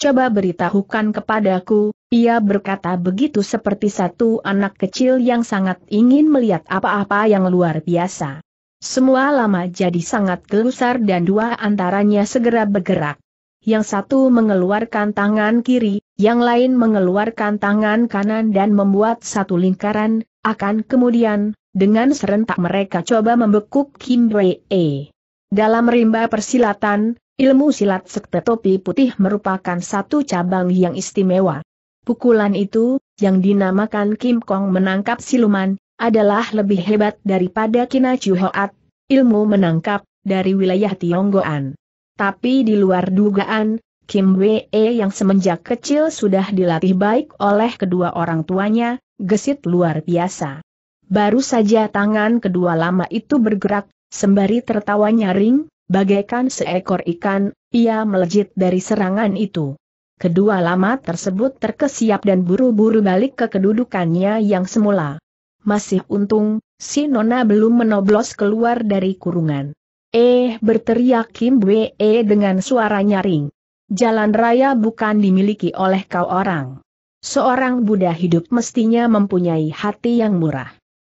Coba beritahukan kepadaku, ia berkata begitu seperti satu anak kecil yang sangat ingin melihat apa-apa yang luar biasa. Semua lama jadi sangat gelusar dan dua antaranya segera bergerak yang satu mengeluarkan tangan kiri, yang lain mengeluarkan tangan kanan dan membuat satu lingkaran, akan kemudian, dengan serentak mereka coba membekuk Kim E. Dalam rimba persilatan, ilmu silat sekte topi putih merupakan satu cabang yang istimewa. Pukulan itu, yang dinamakan Kim Kong menangkap siluman, adalah lebih hebat daripada Kina Chu Hoat, ilmu menangkap, dari wilayah Tionggoan. Tapi di luar dugaan, Kim Wee yang semenjak kecil sudah dilatih baik oleh kedua orang tuanya, gesit luar biasa. Baru saja tangan kedua lama itu bergerak, sembari tertawa nyaring, bagaikan seekor ikan, ia melejit dari serangan itu. Kedua lama tersebut terkesiap dan buru-buru balik ke kedudukannya yang semula. Masih untung, si Nona belum menoblos keluar dari kurungan. Eh, berteriak Kim Wee e dengan suara nyaring. Jalan raya bukan dimiliki oleh kau orang. Seorang Buddha hidup mestinya mempunyai hati yang murah.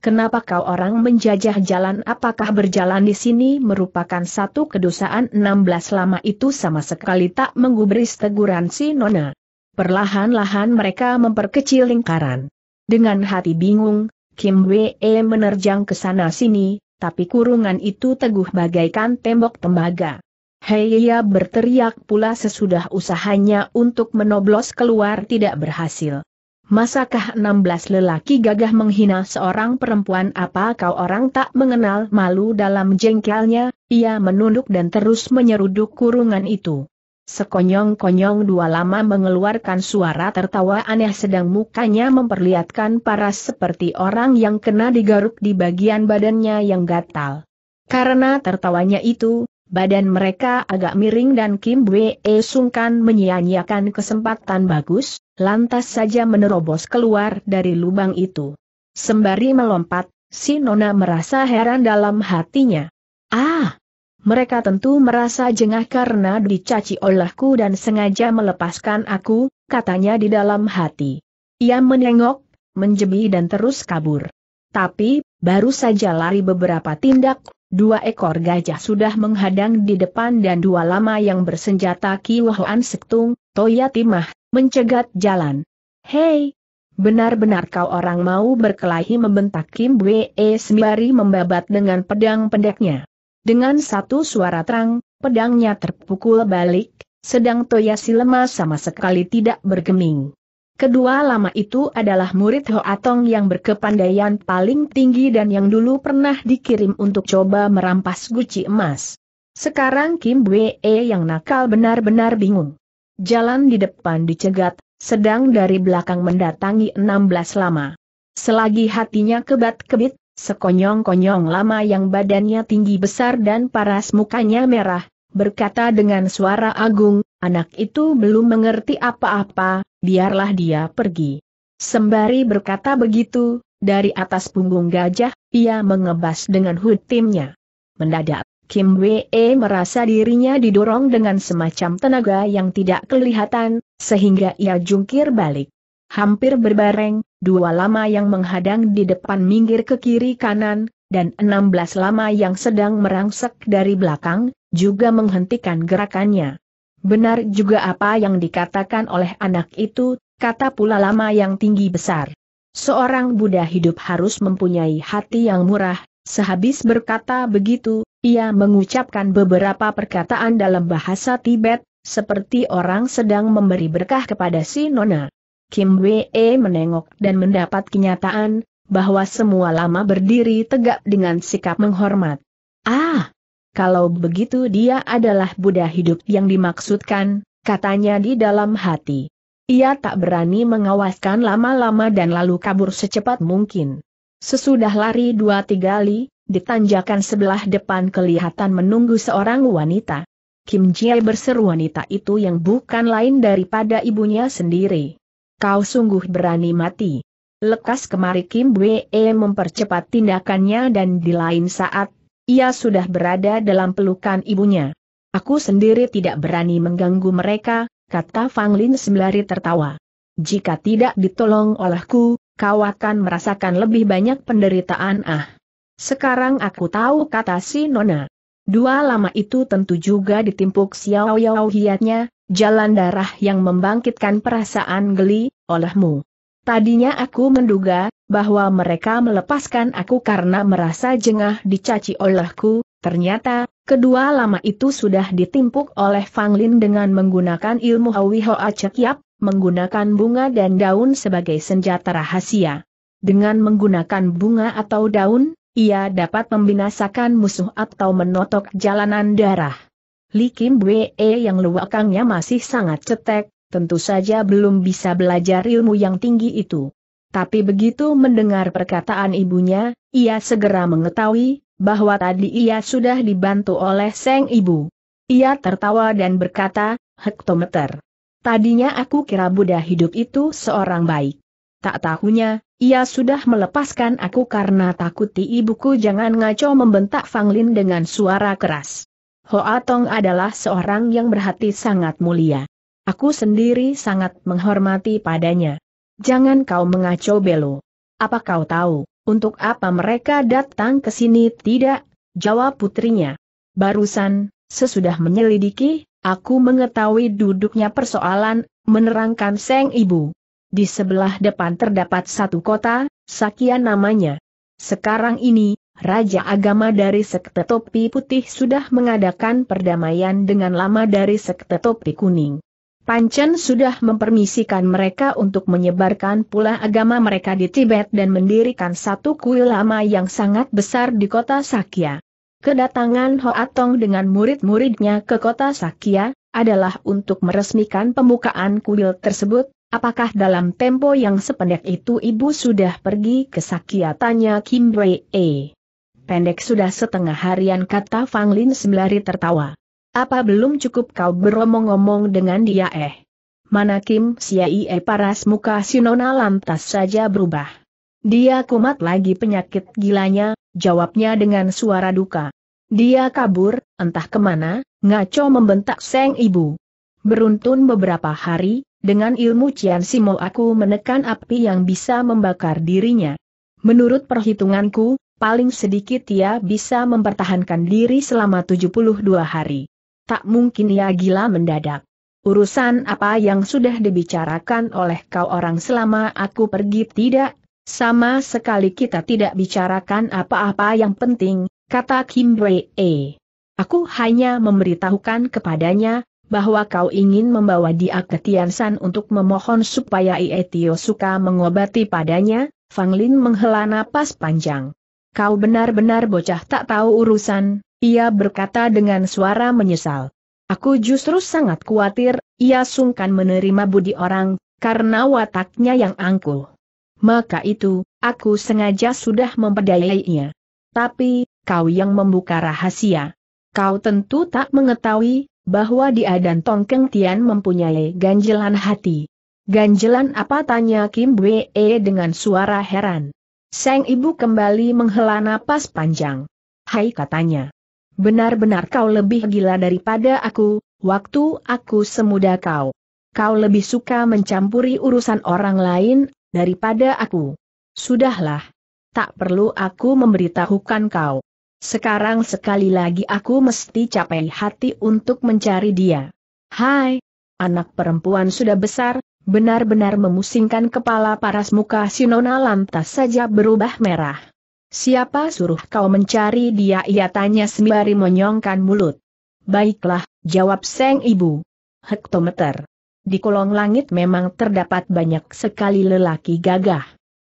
Kenapa kau orang menjajah jalan apakah berjalan di sini merupakan satu kedosaan 16 lama itu sama sekali tak menggubris teguran si Nona. Perlahan-lahan mereka memperkecil lingkaran. Dengan hati bingung, Kim Wee e menerjang ke sana sini, tapi kurungan itu teguh bagaikan tembok tembaga. Heia berteriak pula sesudah usahanya untuk menoblos keluar tidak berhasil. Masakah 16 lelaki gagah menghina seorang perempuan apa kau orang tak mengenal malu dalam jengkelnya, ia menunduk dan terus menyeruduk kurungan itu. Sekonyong-konyong dua lama mengeluarkan suara tertawa aneh sedang mukanya memperlihatkan paras seperti orang yang kena digaruk di bagian badannya yang gatal. Karena tertawanya itu, badan mereka agak miring dan Kim Wee sungkan menyia-nyiakan kesempatan bagus, lantas saja menerobos keluar dari lubang itu. Sembari melompat, si Nona merasa heran dalam hatinya. Ah, mereka tentu merasa jengah karena dicaci olehku dan sengaja melepaskan aku, katanya di dalam hati. Ia menengok, menjebi dan terus kabur. Tapi, baru saja lari beberapa tindak, dua ekor gajah sudah menghadang di depan dan dua lama yang bersenjata Kiwahoan Sektung, Toya Timah, mencegat jalan. Hei, Benar-benar kau orang mau berkelahi membentak Kim Wee sembari membabat dengan pedang pendeknya. Dengan satu suara terang, pedangnya terpukul balik, sedang Toya lemah sama sekali tidak bergeming. Kedua lama itu adalah murid Hoatong yang berkepandaian paling tinggi dan yang dulu pernah dikirim untuk coba merampas guci emas. Sekarang Kim Wee e yang nakal benar-benar bingung. Jalan di depan dicegat, sedang dari belakang mendatangi 16 lama. Selagi hatinya kebat-kebit, Sekonyong-konyong lama yang badannya tinggi besar dan paras mukanya merah, berkata dengan suara agung, anak itu belum mengerti apa-apa, biarlah dia pergi. Sembari berkata begitu, dari atas punggung gajah, ia mengebas dengan hood timnya. Mendadak, Kim Wee merasa dirinya didorong dengan semacam tenaga yang tidak kelihatan, sehingga ia jungkir balik. Hampir berbareng, dua lama yang menghadang di depan minggir ke kiri kanan, dan enam belas lama yang sedang merangsek dari belakang, juga menghentikan gerakannya. Benar juga apa yang dikatakan oleh anak itu, kata pula lama yang tinggi besar. Seorang Buddha hidup harus mempunyai hati yang murah, sehabis berkata begitu, ia mengucapkan beberapa perkataan dalam bahasa Tibet, seperti orang sedang memberi berkah kepada si Nona. Kim Wee menengok dan mendapat kenyataan, bahwa semua lama berdiri tegak dengan sikap menghormat. Ah! Kalau begitu dia adalah Buddha hidup yang dimaksudkan, katanya di dalam hati. Ia tak berani mengawaskan lama-lama dan lalu kabur secepat mungkin. Sesudah lari dua tiga li, di tanjakan sebelah depan kelihatan menunggu seorang wanita. Kim Jie berseru wanita itu yang bukan lain daripada ibunya sendiri kau sungguh berani mati. Lekas kemari Kim Bwe mempercepat tindakannya dan di lain saat, ia sudah berada dalam pelukan ibunya. Aku sendiri tidak berani mengganggu mereka, kata Fang Lin sembari tertawa. Jika tidak ditolong olehku, kau akan merasakan lebih banyak penderitaan ah. Sekarang aku tahu kata si Nona. Dua lama itu tentu juga ditimpuk Xiao Yao hiatnya, jalan darah yang membangkitkan perasaan geli, olehmu. Tadinya aku menduga, bahwa mereka melepaskan aku karena merasa jengah dicaci olehku, ternyata, kedua lama itu sudah ditimpuk oleh Fang Lin dengan menggunakan ilmu Hawi Hoa Yap, menggunakan bunga dan daun sebagai senjata rahasia. Dengan menggunakan bunga atau daun, ia dapat membinasakan musuh atau menotok jalanan darah. Li Kim Bwe yang luakangnya masih sangat cetek, tentu saja belum bisa belajar ilmu yang tinggi itu. Tapi begitu mendengar perkataan ibunya, ia segera mengetahui bahwa tadi ia sudah dibantu oleh Seng Ibu. Ia tertawa dan berkata, hektometer. Tadinya aku kira Buddha hidup itu seorang baik. Tak tahunya, ia sudah melepaskan aku karena takuti ibuku jangan ngaco membentak Fanglin dengan suara keras. Hoa Tong adalah seorang yang berhati sangat mulia. Aku sendiri sangat menghormati padanya. Jangan kau mengacau Belo. Apa kau tahu, untuk apa mereka datang ke sini tidak? Jawab putrinya. Barusan, sesudah menyelidiki, aku mengetahui duduknya persoalan, menerangkan Seng Ibu. Di sebelah depan terdapat satu kota, sakian namanya. Sekarang ini, Raja Agama dari Sekte Topi Putih sudah mengadakan perdamaian dengan lama dari Sekte Topi Kuning. Pancen sudah mempermisikan mereka untuk menyebarkan pula agama mereka di Tibet dan mendirikan satu kuil lama yang sangat besar di kota Sakya. Kedatangan Hoatong dengan murid-muridnya ke kota Sakya, adalah untuk meresmikan pembukaan kuil tersebut, apakah dalam tempo yang sependek itu ibu sudah pergi ke Sakya tanya Kim E pendek sudah setengah harian kata Fang Lin sembari tertawa. Apa belum cukup kau beromong-omong dengan dia eh? Mana Kim Siaie eh, paras muka Sinona lantas saja berubah. Dia kumat lagi penyakit gilanya, jawabnya dengan suara duka. Dia kabur, entah kemana, ngaco membentak seng ibu. Beruntun beberapa hari, dengan ilmu Cian Simo aku menekan api yang bisa membakar dirinya. Menurut perhitunganku, paling sedikit ia bisa mempertahankan diri selama 72 hari. Tak mungkin ia gila mendadak. Urusan apa yang sudah dibicarakan oleh kau orang selama aku pergi tidak? Sama sekali kita tidak bicarakan apa-apa yang penting, kata Kim E. Aku hanya memberitahukan kepadanya, bahwa kau ingin membawa dia ke Tiansan untuk memohon supaya Ietio suka mengobati padanya, Fang Lin menghela napas panjang kau benar-benar bocah tak tahu urusan, ia berkata dengan suara menyesal. Aku justru sangat khawatir, ia sungkan menerima budi orang, karena wataknya yang angkuh. Maka itu, aku sengaja sudah memperdayainya. Tapi, kau yang membuka rahasia. Kau tentu tak mengetahui, bahwa dia dan Tongkeng Tian mempunyai ganjelan hati. Ganjelan apa tanya Kim Wee dengan suara heran. Sang ibu kembali menghela napas panjang. Hai katanya. Benar-benar kau lebih gila daripada aku, waktu aku semuda kau. Kau lebih suka mencampuri urusan orang lain, daripada aku. Sudahlah. Tak perlu aku memberitahukan kau. Sekarang sekali lagi aku mesti capai hati untuk mencari dia. Hai, anak perempuan sudah besar, Benar-benar memusingkan kepala paras muka Sinona lantas saja berubah merah. Siapa suruh kau mencari dia? Ia tanya sembari menyongkan mulut. Baiklah, jawab Seng Ibu. Hektometer. Di kolong langit memang terdapat banyak sekali lelaki gagah.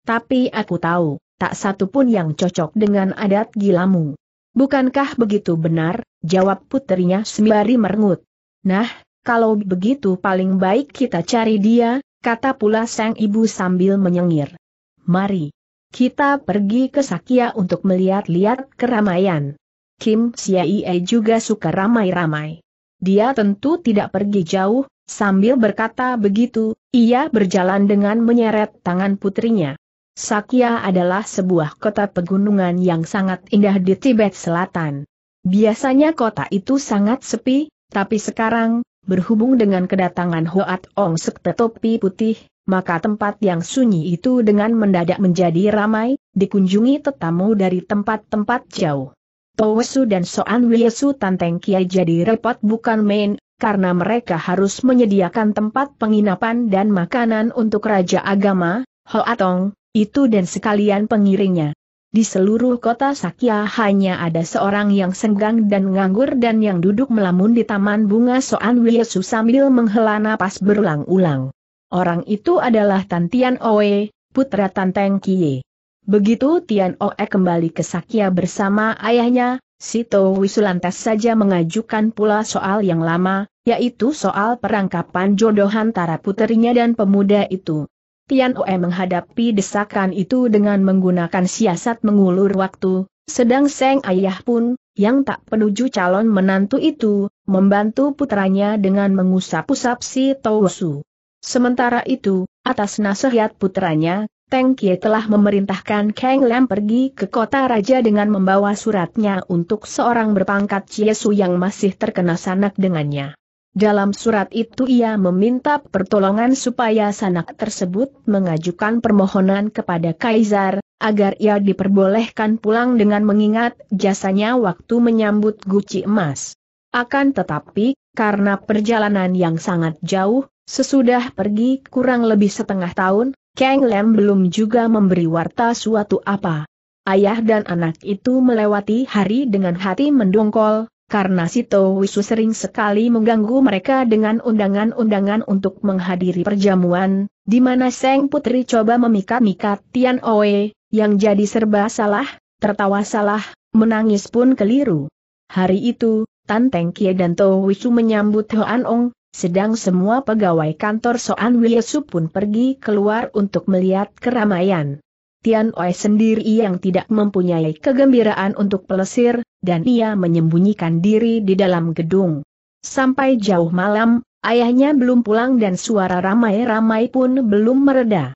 Tapi aku tahu, tak satu pun yang cocok dengan adat gilamu. Bukankah begitu benar? Jawab putrinya sembari merengut. Nah, kalau begitu paling baik kita cari dia, kata pula sang ibu sambil menyengir. Mari. Kita pergi ke Sakya untuk melihat-lihat keramaian. Kim Siaie juga suka ramai-ramai. Dia tentu tidak pergi jauh, sambil berkata begitu, ia berjalan dengan menyeret tangan putrinya. Sakya adalah sebuah kota pegunungan yang sangat indah di Tibet Selatan. Biasanya kota itu sangat sepi, tapi sekarang, Berhubung dengan kedatangan Hoat Ong sekte topi Putih, maka tempat yang sunyi itu dengan mendadak menjadi ramai, dikunjungi tetamu dari tempat-tempat jauh. Towesu dan Soan Wiesu Tanteng Kiai jadi repot bukan main, karena mereka harus menyediakan tempat penginapan dan makanan untuk Raja Agama, Hoat Ong, itu dan sekalian pengiringnya. Di seluruh kota Sakya hanya ada seorang yang senggang dan nganggur dan yang duduk melamun di taman bunga Soan Wiesu sambil menghela napas berulang-ulang. Orang itu adalah Tan Tian Oe, putra Tan Teng Kie. Begitu Tian Oe kembali ke Sakya bersama ayahnya, Sito Wisu saja mengajukan pula soal yang lama, yaitu soal perangkapan jodoh antara putrinya dan pemuda itu. Tian Oe menghadapi desakan itu dengan menggunakan siasat mengulur waktu, sedang Seng Ayah pun, yang tak penuju calon menantu itu, membantu putranya dengan mengusap-usap si Tausu. Sementara itu, atas nasihat putranya, Teng Kie telah memerintahkan Kang Lam pergi ke kota raja dengan membawa suratnya untuk seorang berpangkat Chiesu yang masih terkena sanak dengannya. Dalam surat itu ia meminta pertolongan supaya sanak tersebut mengajukan permohonan kepada Kaisar, agar ia diperbolehkan pulang dengan mengingat jasanya waktu menyambut guci emas. Akan tetapi, karena perjalanan yang sangat jauh, sesudah pergi kurang lebih setengah tahun, Kang Lem belum juga memberi warta suatu apa. Ayah dan anak itu melewati hari dengan hati mendongkol, karena Sito Wisu sering sekali mengganggu mereka dengan undangan-undangan untuk menghadiri perjamuan, di mana Seng Putri coba memikat-mikat Tian Oe, yang jadi serba salah, tertawa salah, menangis pun keliru. Hari itu, Tan Teng Kie dan To Wisu menyambut Hoan Ong, sedang semua pegawai kantor Soan Wiesu pun pergi keluar untuk melihat keramaian. Tian Oi sendiri yang tidak mempunyai kegembiraan untuk pelesir, dan ia menyembunyikan diri di dalam gedung. Sampai jauh malam, ayahnya belum pulang dan suara ramai-ramai pun belum mereda.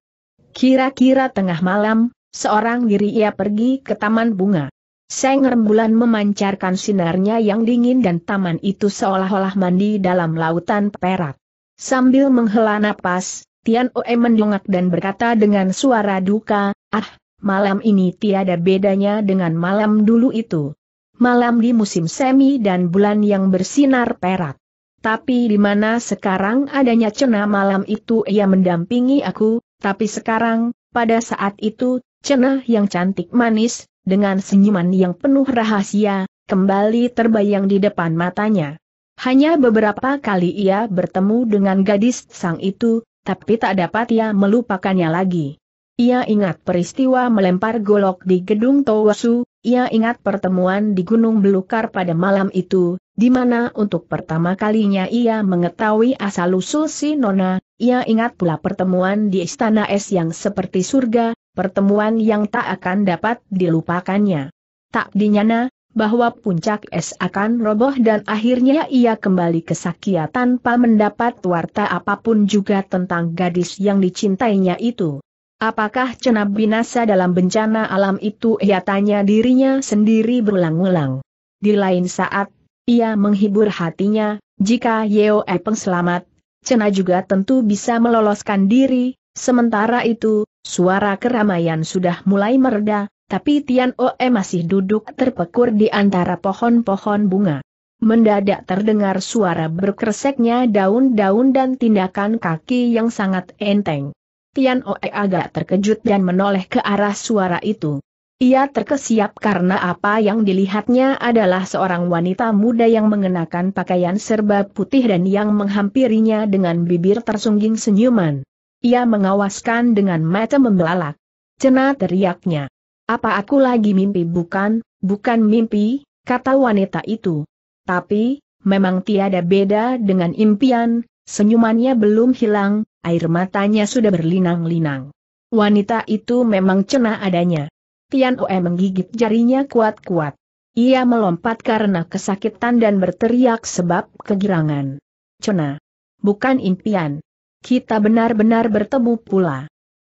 Kira-kira tengah malam, seorang diri ia pergi ke taman bunga. Seng rembulan memancarkan sinarnya yang dingin dan taman itu seolah-olah mandi dalam lautan perak. Sambil menghela napas, Tian Oe mendongak dan berkata dengan suara duka, Ah, malam ini tiada bedanya dengan malam dulu itu. Malam di musim semi dan bulan yang bersinar perak. Tapi di mana sekarang adanya Cena malam itu ia mendampingi aku, tapi sekarang, pada saat itu, Cena yang cantik manis, dengan senyuman yang penuh rahasia, kembali terbayang di depan matanya. Hanya beberapa kali ia bertemu dengan gadis sang itu, tapi tak dapat ia melupakannya lagi. Ia ingat peristiwa melempar golok di gedung Towasu, ia ingat pertemuan di Gunung Belukar pada malam itu, di mana untuk pertama kalinya ia mengetahui asal-usul si Nona, ia ingat pula pertemuan di Istana Es yang seperti surga, pertemuan yang tak akan dapat dilupakannya. Tak dinyana, bahwa puncak es akan roboh dan akhirnya ia kembali ke Sakya tanpa mendapat warta apapun juga tentang gadis yang dicintainya itu. Apakah cenab binasa dalam bencana alam itu ia tanya dirinya sendiri berulang-ulang. Di lain saat, ia menghibur hatinya, jika Yeo Epeng selamat, Cena juga tentu bisa meloloskan diri, sementara itu, suara keramaian sudah mulai mereda, tapi Tian Oe masih duduk terpekur di antara pohon-pohon bunga. Mendadak terdengar suara berkreseknya daun-daun dan tindakan kaki yang sangat enteng. Tian Oe agak terkejut dan menoleh ke arah suara itu. Ia terkesiap karena apa yang dilihatnya adalah seorang wanita muda yang mengenakan pakaian serba putih dan yang menghampirinya dengan bibir tersungging senyuman. Ia mengawaskan dengan mata membelalak. Cena teriaknya. Apa aku lagi mimpi bukan, bukan mimpi, kata wanita itu. Tapi, memang tiada beda dengan impian, Senyumannya belum hilang, air matanya sudah berlinang-linang. Wanita itu memang cena adanya. Tian Oe menggigit jarinya kuat-kuat. Ia melompat karena kesakitan dan berteriak sebab kegirangan. Cena. Bukan impian. Kita benar-benar bertemu pula.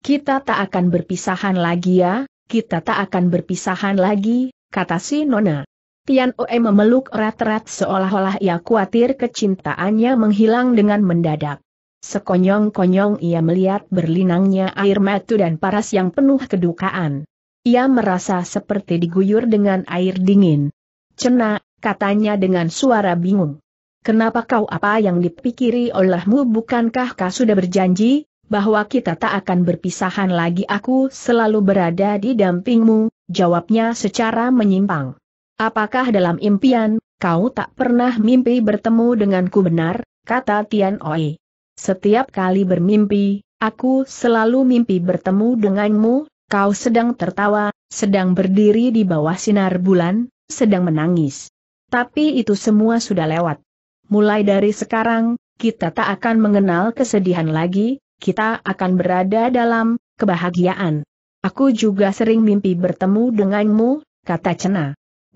Kita tak akan berpisahan lagi ya, kita tak akan berpisahan lagi, kata si Nona. Tian Oe memeluk erat-erat seolah-olah ia khawatir kecintaannya menghilang dengan mendadak. Sekonyong-konyong ia melihat berlinangnya air mata dan paras yang penuh kedukaan. Ia merasa seperti diguyur dengan air dingin. Cena, katanya dengan suara bingung. Kenapa kau apa yang dipikiri olehmu bukankah kau sudah berjanji, bahwa kita tak akan berpisahan lagi aku selalu berada di dampingmu, jawabnya secara menyimpang. Apakah dalam impian, kau tak pernah mimpi bertemu denganku benar, kata Tian Oi. Setiap kali bermimpi, aku selalu mimpi bertemu denganmu, kau sedang tertawa, sedang berdiri di bawah sinar bulan, sedang menangis. Tapi itu semua sudah lewat. Mulai dari sekarang, kita tak akan mengenal kesedihan lagi, kita akan berada dalam kebahagiaan. Aku juga sering mimpi bertemu denganmu, kata Cena.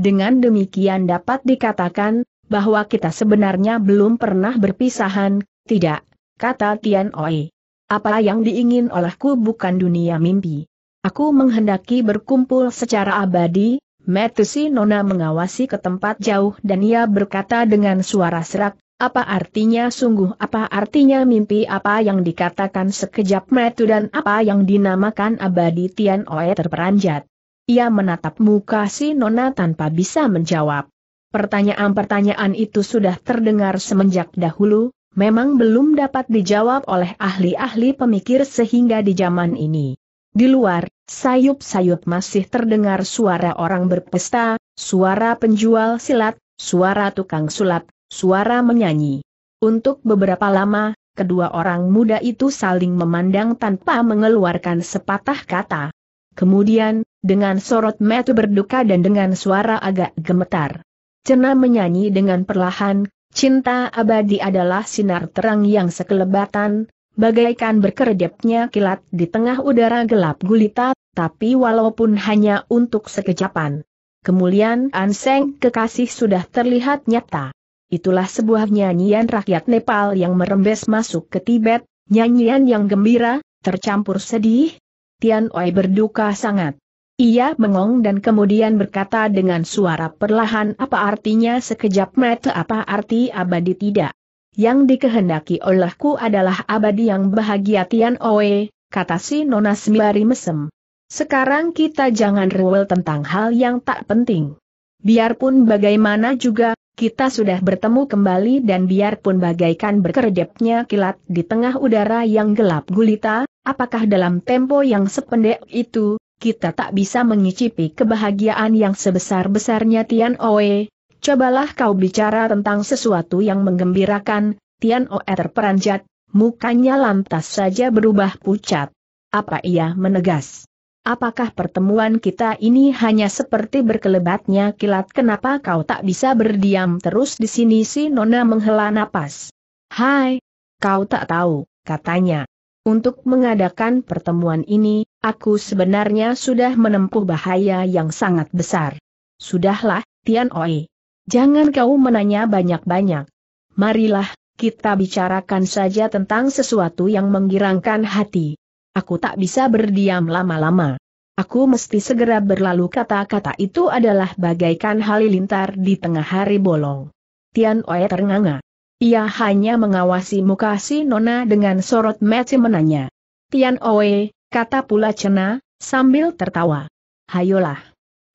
Dengan demikian dapat dikatakan, bahwa kita sebenarnya belum pernah berpisahan, tidak, kata Tian Oi. Apa yang diingin olehku bukan dunia mimpi. Aku menghendaki berkumpul secara abadi, Metusi Nona mengawasi ke tempat jauh dan ia berkata dengan suara serak, apa artinya sungguh apa artinya mimpi apa yang dikatakan sekejap metu dan apa yang dinamakan abadi Tian Oe terperanjat. Ia menatap muka si Nona tanpa bisa menjawab. Pertanyaan-pertanyaan itu sudah terdengar semenjak dahulu, memang belum dapat dijawab oleh ahli-ahli pemikir sehingga di zaman ini. Di luar, sayup-sayup masih terdengar suara orang berpesta, suara penjual silat, suara tukang sulap, suara menyanyi. Untuk beberapa lama, kedua orang muda itu saling memandang tanpa mengeluarkan sepatah kata. Kemudian, dengan sorot mata berduka dan dengan suara agak gemetar. Cena menyanyi dengan perlahan, cinta abadi adalah sinar terang yang sekelebatan, bagaikan berkedipnya kilat di tengah udara gelap gulita, tapi walaupun hanya untuk sekejapan. Kemuliaan Anseng kekasih sudah terlihat nyata. Itulah sebuah nyanyian rakyat Nepal yang merembes masuk ke Tibet, nyanyian yang gembira, tercampur sedih. Tian Oi berduka sangat. Ia mengong dan kemudian berkata dengan suara perlahan apa artinya sekejap mata apa arti abadi tidak. Yang dikehendaki olehku adalah abadi yang bahagia Tian Oe, kata si Nona sembari mesem. Sekarang kita jangan rewel tentang hal yang tak penting. Biarpun bagaimana juga, kita sudah bertemu kembali dan biarpun bagaikan berkeredepnya kilat di tengah udara yang gelap gulita, apakah dalam tempo yang sependek itu, kita tak bisa mengicipi kebahagiaan yang sebesar-besarnya Tian Oe, cobalah kau bicara tentang sesuatu yang menggembirakan, Tian Oe terperanjat, mukanya lantas saja berubah pucat. Apa ia menegas? Apakah pertemuan kita ini hanya seperti berkelebatnya kilat kenapa kau tak bisa berdiam terus di sini si Nona menghela napas. Hai, kau tak tahu, katanya. Untuk mengadakan pertemuan ini, Aku sebenarnya sudah menempuh bahaya yang sangat besar. Sudahlah, Tian Oi. Jangan kau menanya banyak-banyak. Marilah, kita bicarakan saja tentang sesuatu yang menggirangkan hati. Aku tak bisa berdiam lama-lama. Aku mesti segera berlalu kata-kata itu adalah bagaikan halilintar di tengah hari bolong. Tian Oe ternganga. Ia hanya mengawasi muka si Nona dengan sorot mata menanya. Tian Oe, kata pula Cena, sambil tertawa. Hayolah.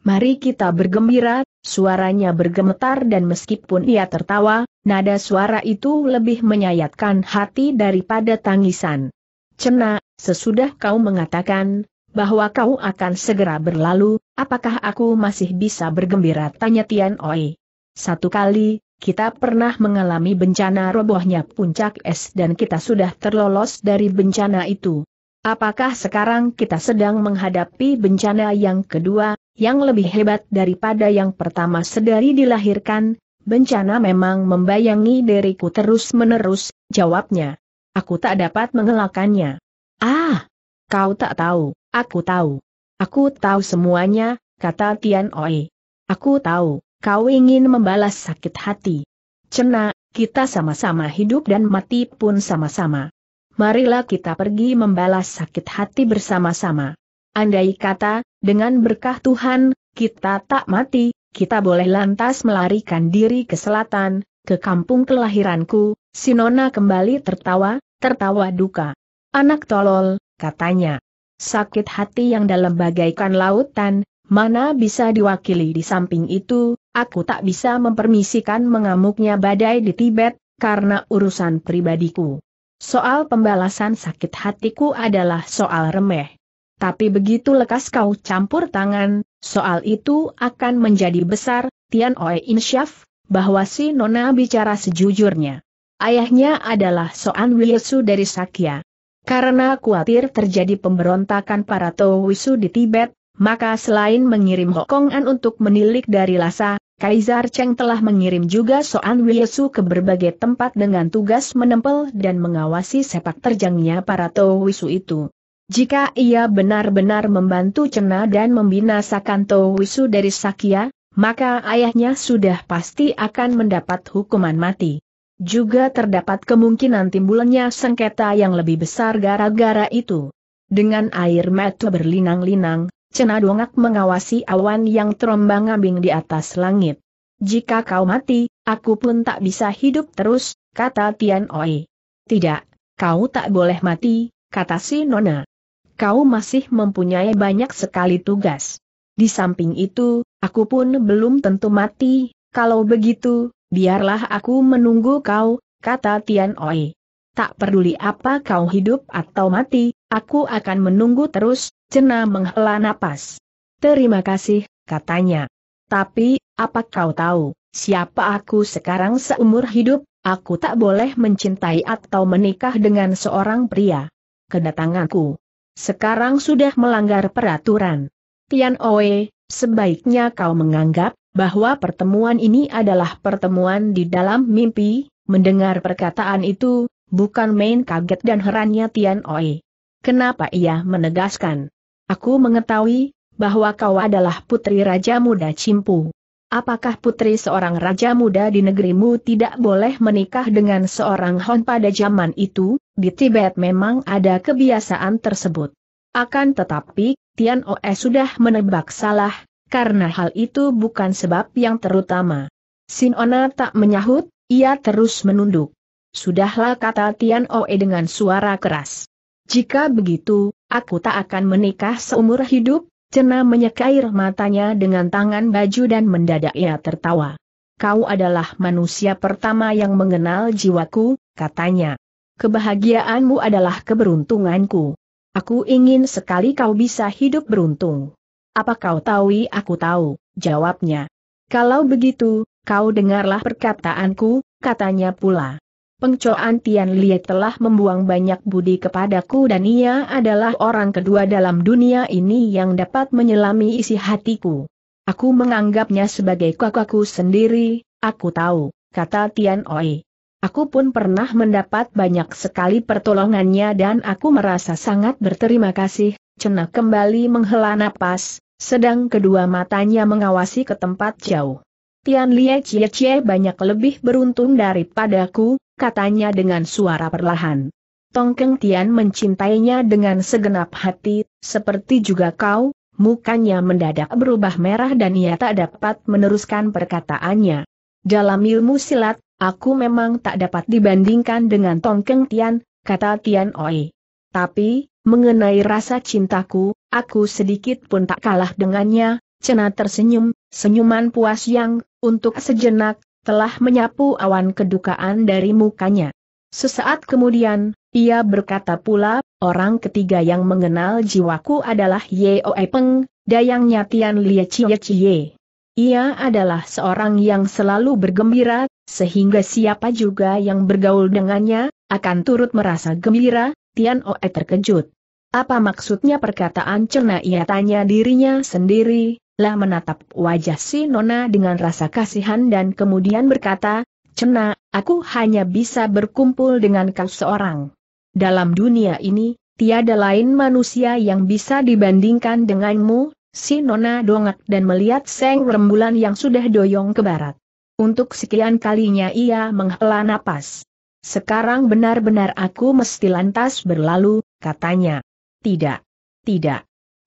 Mari kita bergembira, suaranya bergemetar dan meskipun ia tertawa, nada suara itu lebih menyayatkan hati daripada tangisan. Cena, sesudah kau mengatakan, bahwa kau akan segera berlalu, apakah aku masih bisa bergembira? Tanya Tian Oi. Satu kali, kita pernah mengalami bencana robohnya puncak es dan kita sudah terlolos dari bencana itu. Apakah sekarang kita sedang menghadapi bencana yang kedua, yang lebih hebat daripada yang pertama sedari dilahirkan? Bencana memang membayangi diriku terus-menerus, jawabnya. Aku tak dapat mengelakannya. Ah! Kau tak tahu, aku tahu. Aku tahu semuanya, kata Tian Oi. Aku tahu, kau ingin membalas sakit hati. Cena, kita sama-sama hidup dan mati pun sama-sama marilah kita pergi membalas sakit hati bersama-sama. Andai kata, dengan berkah Tuhan, kita tak mati, kita boleh lantas melarikan diri ke selatan, ke kampung kelahiranku, Sinona kembali tertawa, tertawa duka. Anak tolol, katanya. Sakit hati yang dalam bagaikan lautan, mana bisa diwakili di samping itu, aku tak bisa mempermisikan mengamuknya badai di Tibet, karena urusan pribadiku. Soal pembalasan sakit hatiku adalah soal remeh. Tapi begitu lekas kau campur tangan, soal itu akan menjadi besar, Tian Oe Insyaf, bahwa si Nona bicara sejujurnya. Ayahnya adalah Soan Wilsu dari Sakya. Karena khawatir terjadi pemberontakan para Wisu di Tibet, maka selain mengirim Hokongan untuk menilik dari Lhasa, Kaisar Cheng telah mengirim juga Soan Wiesu ke berbagai tempat dengan tugas menempel dan mengawasi sepak terjangnya para Wisu itu. Jika ia benar-benar membantu Cena dan membinasakan Wisu dari Sakya, maka ayahnya sudah pasti akan mendapat hukuman mati. Juga terdapat kemungkinan timbulnya sengketa yang lebih besar gara-gara itu. Dengan air mata berlinang-linang, Cena Dongak mengawasi awan yang terombang ambing di atas langit. Jika kau mati, aku pun tak bisa hidup terus, kata Tian Oi. Tidak, kau tak boleh mati, kata si Nona. Kau masih mempunyai banyak sekali tugas. Di samping itu, aku pun belum tentu mati, kalau begitu, biarlah aku menunggu kau, kata Tian Oi. Tak peduli apa kau hidup atau mati, aku akan menunggu terus, Cena menghela napas. Terima kasih, katanya. Tapi, apa kau tahu, siapa aku sekarang seumur hidup, aku tak boleh mencintai atau menikah dengan seorang pria. Kedatanganku. Sekarang sudah melanggar peraturan. Tian Oe, sebaiknya kau menganggap bahwa pertemuan ini adalah pertemuan di dalam mimpi, mendengar perkataan itu, bukan main kaget dan herannya Tian Oe. Kenapa ia menegaskan? Aku mengetahui bahwa kau adalah putri Raja Muda Cimpu. Apakah putri seorang raja muda di negerimu tidak boleh menikah dengan seorang Hon pada zaman itu? Di Tibet memang ada kebiasaan tersebut. Akan tetapi, Tian Oe sudah menebak salah, karena hal itu bukan sebab yang terutama. Sinona tak menyahut, ia terus menunduk. Sudahlah kata Tian Oe dengan suara keras. Jika begitu, aku tak akan menikah seumur hidup, Cena menyekair matanya dengan tangan baju dan mendadak ia tertawa. Kau adalah manusia pertama yang mengenal jiwaku, katanya. Kebahagiaanmu adalah keberuntunganku. Aku ingin sekali kau bisa hidup beruntung. Apa kau tahu? Aku tahu, jawabnya. Kalau begitu, kau dengarlah perkataanku, katanya pula. Pengcoan Tian Lie telah membuang banyak budi kepadaku dan ia adalah orang kedua dalam dunia ini yang dapat menyelami isi hatiku. Aku menganggapnya sebagai kakakku sendiri, aku tahu, kata Tian Oi. Aku pun pernah mendapat banyak sekali pertolongannya dan aku merasa sangat berterima kasih, Cena kembali menghela napas, sedang kedua matanya mengawasi ke tempat jauh. Tian Lie Cie Cie banyak lebih beruntung daripadaku, katanya dengan suara perlahan. Tongkeng Tian mencintainya dengan segenap hati, seperti juga kau, mukanya mendadak berubah merah dan ia tak dapat meneruskan perkataannya. Dalam ilmu silat, aku memang tak dapat dibandingkan dengan Tongkeng Tian, kata Tian Oi. Tapi, mengenai rasa cintaku, aku sedikit pun tak kalah dengannya, Cena tersenyum, senyuman puas yang, untuk sejenak, telah menyapu awan kedukaan dari mukanya. Sesaat kemudian, ia berkata pula, orang ketiga yang mengenal jiwaku adalah Ye Oe Peng, dayangnya Tian Lie Chie Chie. Ia adalah seorang yang selalu bergembira, sehingga siapa juga yang bergaul dengannya, akan turut merasa gembira, Tian Oe terkejut. Apa maksudnya perkataan Cena ia tanya dirinya sendiri, lah menatap wajah si Nona dengan rasa kasihan dan kemudian berkata, Cena, aku hanya bisa berkumpul dengan kau seorang. Dalam dunia ini, tiada lain manusia yang bisa dibandingkan denganmu, si Nona dongak dan melihat seng rembulan yang sudah doyong ke barat. Untuk sekian kalinya ia menghela napas. Sekarang benar-benar aku mesti lantas berlalu, katanya. Tidak. Tidak.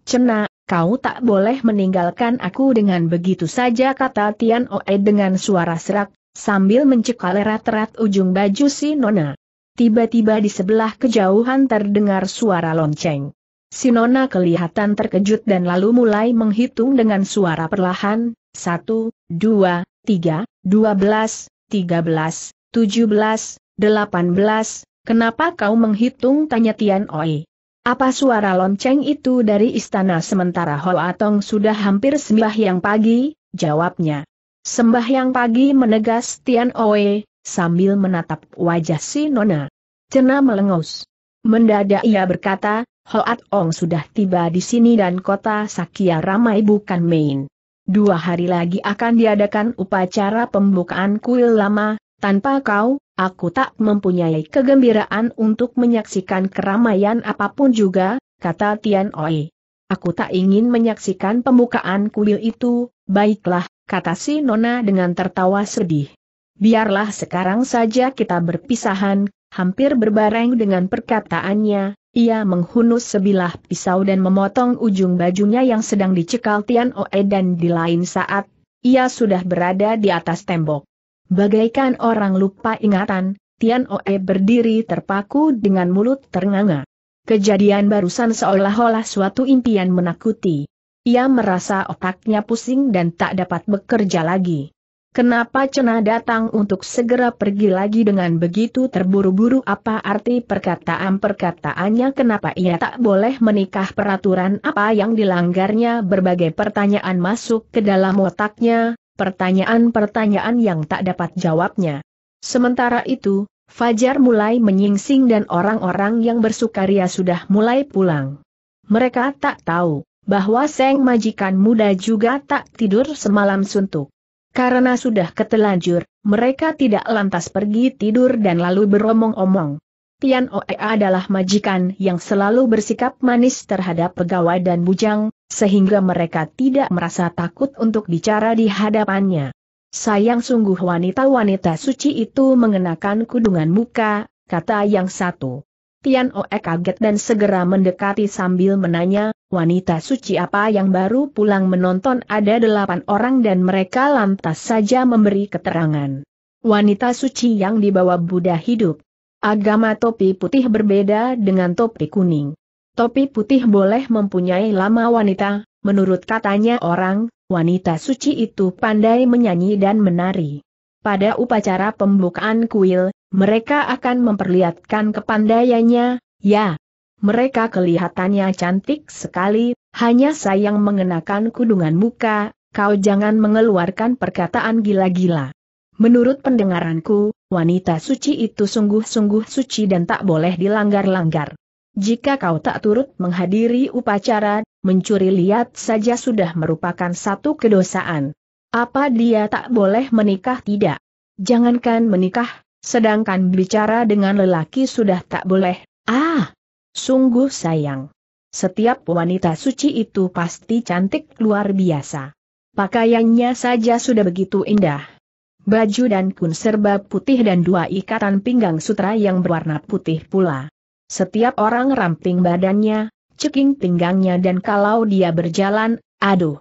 Cena, Kau tak boleh meninggalkan aku dengan begitu saja kata Tian Oe dengan suara serak, sambil mencekal erat-erat ujung baju si Nona. Tiba-tiba di sebelah kejauhan terdengar suara lonceng. Si Nona kelihatan terkejut dan lalu mulai menghitung dengan suara perlahan, satu, dua, tiga, dua belas, tiga belas, tujuh belas, delapan belas, kenapa kau menghitung tanya Tian Oe. Apa suara lonceng itu dari istana sementara Hoa Tong sudah hampir sembahyang pagi? Jawabnya. Sembahyang pagi menegas Tian Oe, sambil menatap wajah si Nona. Cena melengus. Mendadak ia berkata, Hoa Tong sudah tiba di sini dan kota Sakia ramai bukan main. Dua hari lagi akan diadakan upacara pembukaan kuil lama, tanpa kau, Aku tak mempunyai kegembiraan untuk menyaksikan keramaian apapun juga, kata Tian Oi. Aku tak ingin menyaksikan pembukaan kuil itu, baiklah, kata si Nona dengan tertawa sedih. Biarlah sekarang saja kita berpisahan, hampir berbareng dengan perkataannya, ia menghunus sebilah pisau dan memotong ujung bajunya yang sedang dicekal Tian Oe dan di lain saat, ia sudah berada di atas tembok. Bagaikan orang lupa ingatan, Tian Oe berdiri terpaku dengan mulut ternganga. Kejadian barusan seolah-olah suatu impian menakuti. Ia merasa otaknya pusing dan tak dapat bekerja lagi. Kenapa Cena datang untuk segera pergi lagi dengan begitu terburu-buru apa arti perkataan-perkataannya kenapa ia tak boleh menikah peraturan apa yang dilanggarnya berbagai pertanyaan masuk ke dalam otaknya, pertanyaan-pertanyaan yang tak dapat jawabnya. Sementara itu, Fajar mulai menyingsing dan orang-orang yang bersukaria sudah mulai pulang. Mereka tak tahu bahwa Seng majikan muda juga tak tidur semalam suntuk. Karena sudah ketelanjur, mereka tidak lantas pergi tidur dan lalu beromong-omong. Tian Oe adalah majikan yang selalu bersikap manis terhadap pegawai dan bujang, sehingga mereka tidak merasa takut untuk bicara di hadapannya. Sayang sungguh wanita-wanita suci itu mengenakan kudungan muka, kata yang satu. Tian Oe kaget dan segera mendekati sambil menanya, wanita suci apa yang baru pulang menonton ada delapan orang dan mereka lantas saja memberi keterangan. Wanita suci yang dibawa Buddha hidup. Agama topi putih berbeda dengan topi kuning. Topi putih boleh mempunyai lama wanita, menurut katanya orang, wanita suci itu pandai menyanyi dan menari. Pada upacara pembukaan kuil, mereka akan memperlihatkan kepandaiannya, ya. Mereka kelihatannya cantik sekali, hanya sayang mengenakan kudungan muka, kau jangan mengeluarkan perkataan gila-gila. Menurut pendengaranku, wanita suci itu sungguh-sungguh suci dan tak boleh dilanggar-langgar. Jika kau tak turut menghadiri upacara, mencuri lihat saja sudah merupakan satu kedosaan. Apa dia tak boleh menikah tidak? Jangankan menikah, sedangkan bicara dengan lelaki sudah tak boleh. Ah, sungguh sayang. Setiap wanita suci itu pasti cantik luar biasa. Pakaiannya saja sudah begitu indah baju dan kun serba putih dan dua ikatan pinggang sutra yang berwarna putih pula. Setiap orang ramping badannya, ceking pinggangnya dan kalau dia berjalan, aduh.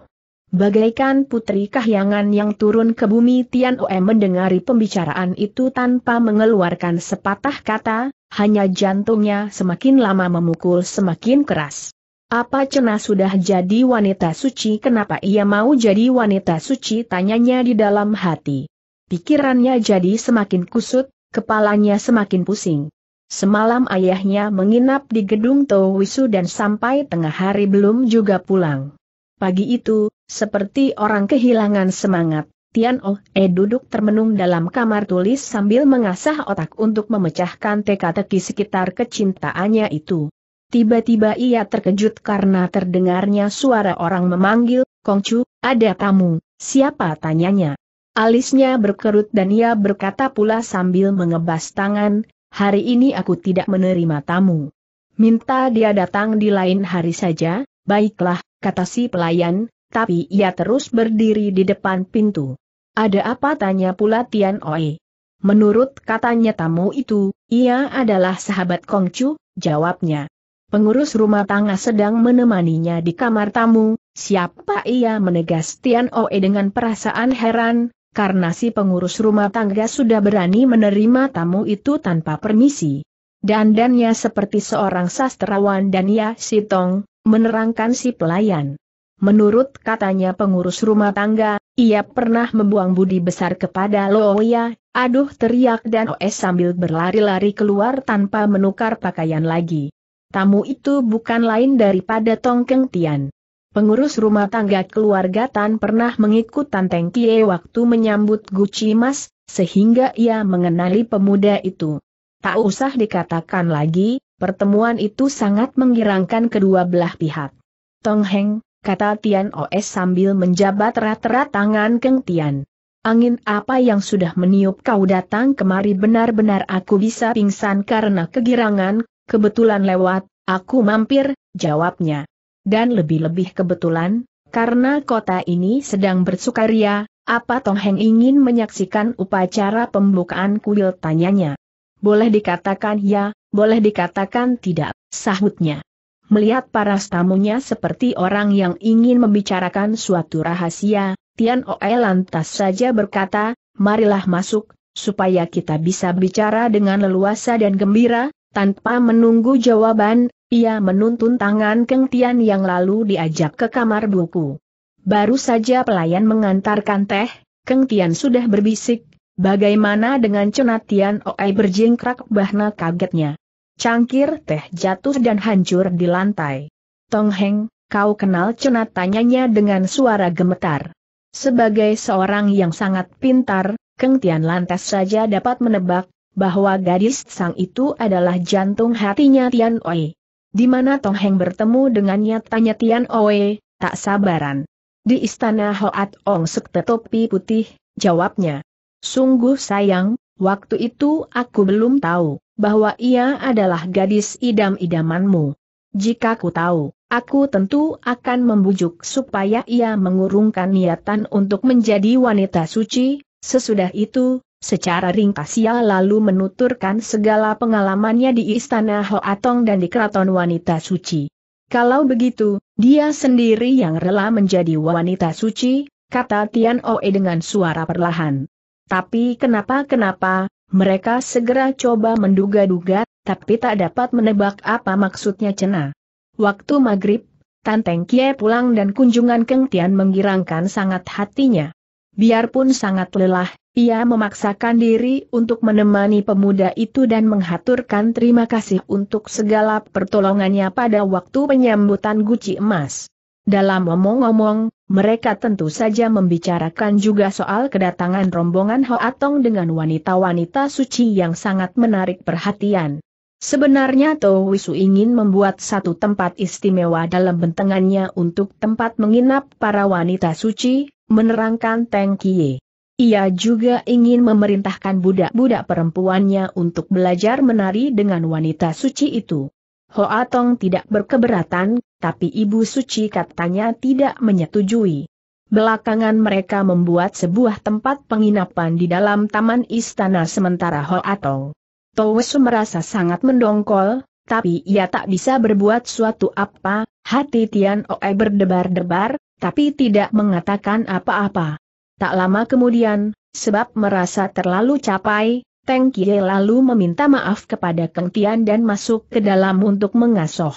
Bagaikan putri kahyangan yang turun ke bumi Tian Oe mendengari pembicaraan itu tanpa mengeluarkan sepatah kata, hanya jantungnya semakin lama memukul semakin keras. Apa Cena sudah jadi wanita suci kenapa ia mau jadi wanita suci tanyanya di dalam hati. Pikirannya jadi semakin kusut, kepalanya semakin pusing. Semalam ayahnya menginap di gedung Towisu dan sampai tengah hari belum juga pulang. Pagi itu, seperti orang kehilangan semangat, Tian Oh E duduk termenung dalam kamar tulis sambil mengasah otak untuk memecahkan teka-teki sekitar kecintaannya itu. Tiba-tiba ia terkejut karena terdengarnya suara orang memanggil, Kongcu, ada tamu, siapa tanyanya. Alisnya berkerut dan ia berkata pula sambil mengebas tangan, hari ini aku tidak menerima tamu. Minta dia datang di lain hari saja, baiklah, kata si pelayan, tapi ia terus berdiri di depan pintu. Ada apa tanya pula Tian Oe. Menurut katanya tamu itu, ia adalah sahabat Kongcu, jawabnya. Pengurus rumah tangga sedang menemaninya di kamar tamu, siapa ia menegas Tian Oe dengan perasaan heran, karena si pengurus rumah tangga sudah berani menerima tamu itu tanpa permisi. Dandannya seperti seorang sastrawan dan ya Sitong, menerangkan si pelayan. Menurut katanya pengurus rumah tangga, ia pernah membuang budi besar kepada Loya, aduh teriak dan OS sambil berlari-lari keluar tanpa menukar pakaian lagi. Tamu itu bukan lain daripada Tong Keng Tian. Pengurus rumah tangga keluarga Tan pernah mengikut Tan Teng Kie waktu menyambut Guci Mas, sehingga ia mengenali pemuda itu. Tak usah dikatakan lagi, pertemuan itu sangat menggirangkan kedua belah pihak. Tong Heng, kata Tian Os sambil menjabat rat-rat tangan Keng Tian. Angin apa yang sudah meniup kau datang kemari benar-benar aku bisa pingsan karena kegirangan, kebetulan lewat, aku mampir, jawabnya dan lebih-lebih kebetulan, karena kota ini sedang bersukaria, apa Tong Heng ingin menyaksikan upacara pembukaan kuil tanyanya. Boleh dikatakan ya, boleh dikatakan tidak, sahutnya. Melihat para tamunya seperti orang yang ingin membicarakan suatu rahasia, Tian Oe lantas saja berkata, marilah masuk, supaya kita bisa bicara dengan leluasa dan gembira, tanpa menunggu jawaban, ia menuntun tangan Keng Tian yang lalu diajak ke kamar buku. Baru saja pelayan mengantarkan teh, Keng Tian sudah berbisik, bagaimana dengan Cenatian Oai berjingkrak bahna kagetnya. Cangkir teh jatuh dan hancur di lantai. Tong Heng, kau kenal Cenat tanyanya dengan suara gemetar. Sebagai seorang yang sangat pintar, Keng Tian lantas saja dapat menebak, bahwa gadis sang itu adalah jantung hatinya Tian Oi. Di mana Tong Heng bertemu dengannya tanya Tian Oe, tak sabaran. Di istana Hoat Ong sekte topi Putih, jawabnya. Sungguh sayang, waktu itu aku belum tahu bahwa ia adalah gadis idam-idamanmu. Jika ku tahu, aku tentu akan membujuk supaya ia mengurungkan niatan untuk menjadi wanita suci, sesudah itu, Secara ringkas ia lalu menuturkan segala pengalamannya di istana Hoatong dan di keraton wanita suci. Kalau begitu, dia sendiri yang rela menjadi wanita suci, kata Tian Oe dengan suara perlahan. Tapi kenapa-kenapa, mereka segera coba menduga-duga, tapi tak dapat menebak apa maksudnya Cena. Waktu maghrib, Tanteng Kie pulang dan kunjungan Keng Tian menggirangkan sangat hatinya. Biarpun sangat lelah, ia memaksakan diri untuk menemani pemuda itu dan menghaturkan terima kasih untuk segala pertolongannya pada waktu penyambutan guci emas. Dalam omong-omong, mereka tentu saja membicarakan juga soal kedatangan rombongan Hoatong dengan wanita-wanita suci yang sangat menarik perhatian. Sebenarnya To Wisu ingin membuat satu tempat istimewa dalam bentengannya untuk tempat menginap para wanita suci, menerangkan Teng Kie. Ia juga ingin memerintahkan budak-budak perempuannya untuk belajar menari dengan wanita suci itu. Hoa Tong tidak berkeberatan, tapi Ibu Suci katanya tidak menyetujui. Belakangan mereka membuat sebuah tempat penginapan di dalam taman istana sementara Hoa Tong. Towesu merasa sangat mendongkol, tapi ia tak bisa berbuat suatu apa, hati Tian Oe berdebar-debar, tapi tidak mengatakan apa-apa. Tak lama kemudian, sebab merasa terlalu capai, Teng Kie lalu meminta maaf kepada Keng Tian dan masuk ke dalam untuk mengasuh.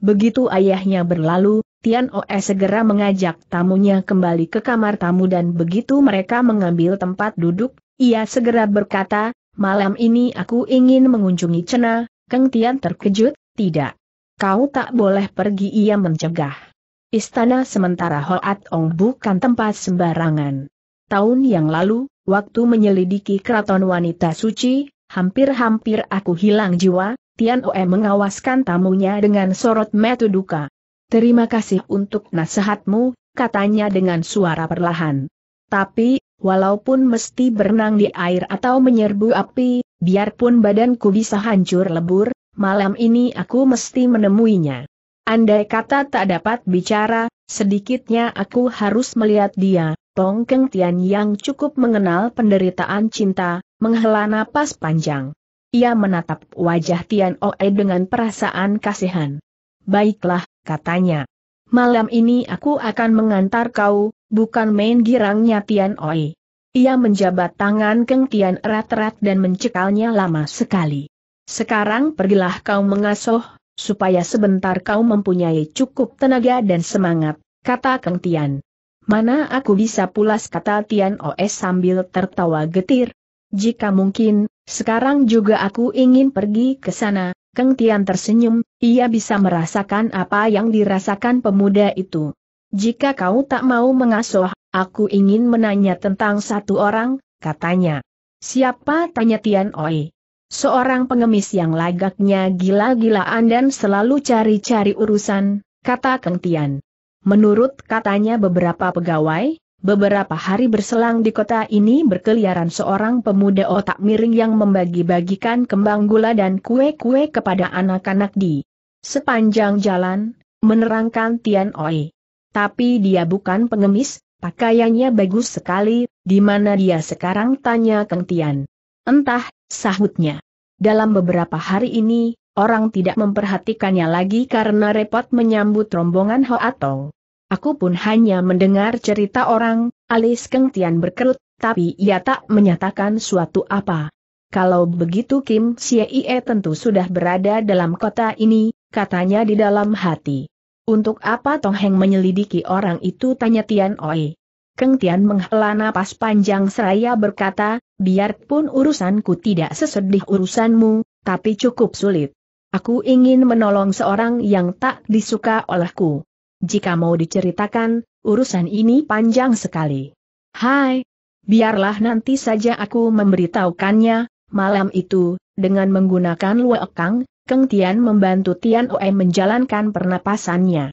Begitu ayahnya berlalu, Tian Oe segera mengajak tamunya kembali ke kamar tamu dan begitu mereka mengambil tempat duduk, ia segera berkata, malam ini aku ingin mengunjungi Cena, Keng Tian terkejut, tidak. Kau tak boleh pergi ia mencegah. Istana sementara Hoat Ong bukan tempat sembarangan. Tahun yang lalu, waktu menyelidiki keraton wanita suci, hampir-hampir aku hilang jiwa, Tian Oe mengawaskan tamunya dengan sorot metu duka. Terima kasih untuk nasihatmu, katanya dengan suara perlahan. Tapi, walaupun mesti berenang di air atau menyerbu api, biarpun badanku bisa hancur lebur, malam ini aku mesti menemuinya. Andai kata tak dapat bicara, sedikitnya aku harus melihat dia. Tong Keng Tian yang cukup mengenal penderitaan cinta, menghela napas panjang. Ia menatap wajah Tian Oe dengan perasaan kasihan. Baiklah, katanya. Malam ini aku akan mengantar kau, bukan main girangnya Tian Oe. Ia menjabat tangan Keng Tian erat-erat dan mencekalnya lama sekali. Sekarang pergilah kau mengasuh supaya sebentar kau mempunyai cukup tenaga dan semangat, kata Kang Tian. Mana aku bisa pulas kata Tian Os sambil tertawa getir. Jika mungkin, sekarang juga aku ingin pergi ke sana, Kang Tian tersenyum, ia bisa merasakan apa yang dirasakan pemuda itu. Jika kau tak mau mengasuh, aku ingin menanya tentang satu orang, katanya. Siapa tanya Tian Oi? Seorang pengemis yang lagaknya gila-gilaan dan selalu cari-cari urusan, kata Keng Tian. Menurut katanya beberapa pegawai, beberapa hari berselang di kota ini berkeliaran seorang pemuda otak miring yang membagi-bagikan kembang gula dan kue-kue kepada anak-anak di sepanjang jalan, menerangkan Tian Oi. Tapi dia bukan pengemis, pakaiannya bagus sekali, di mana dia sekarang tanya Keng Tian. Entah sahutnya. Dalam beberapa hari ini, orang tidak memperhatikannya lagi karena repot menyambut rombongan Hoatong. Aku pun hanya mendengar cerita orang, alis Keng Tian berkerut, tapi ia tak menyatakan suatu apa. Kalau begitu Kim Siee tentu sudah berada dalam kota ini, katanya di dalam hati. Untuk apa Tong Heng menyelidiki orang itu tanya Tian Oe. Keng Tian menghela napas panjang seraya berkata, biarpun urusanku tidak sesedih urusanmu, tapi cukup sulit. Aku ingin menolong seorang yang tak disuka olehku. Jika mau diceritakan, urusan ini panjang sekali. Hai, biarlah nanti saja aku memberitahukannya, malam itu, dengan menggunakan luekang, Keng Tian membantu Tian Oe menjalankan pernapasannya.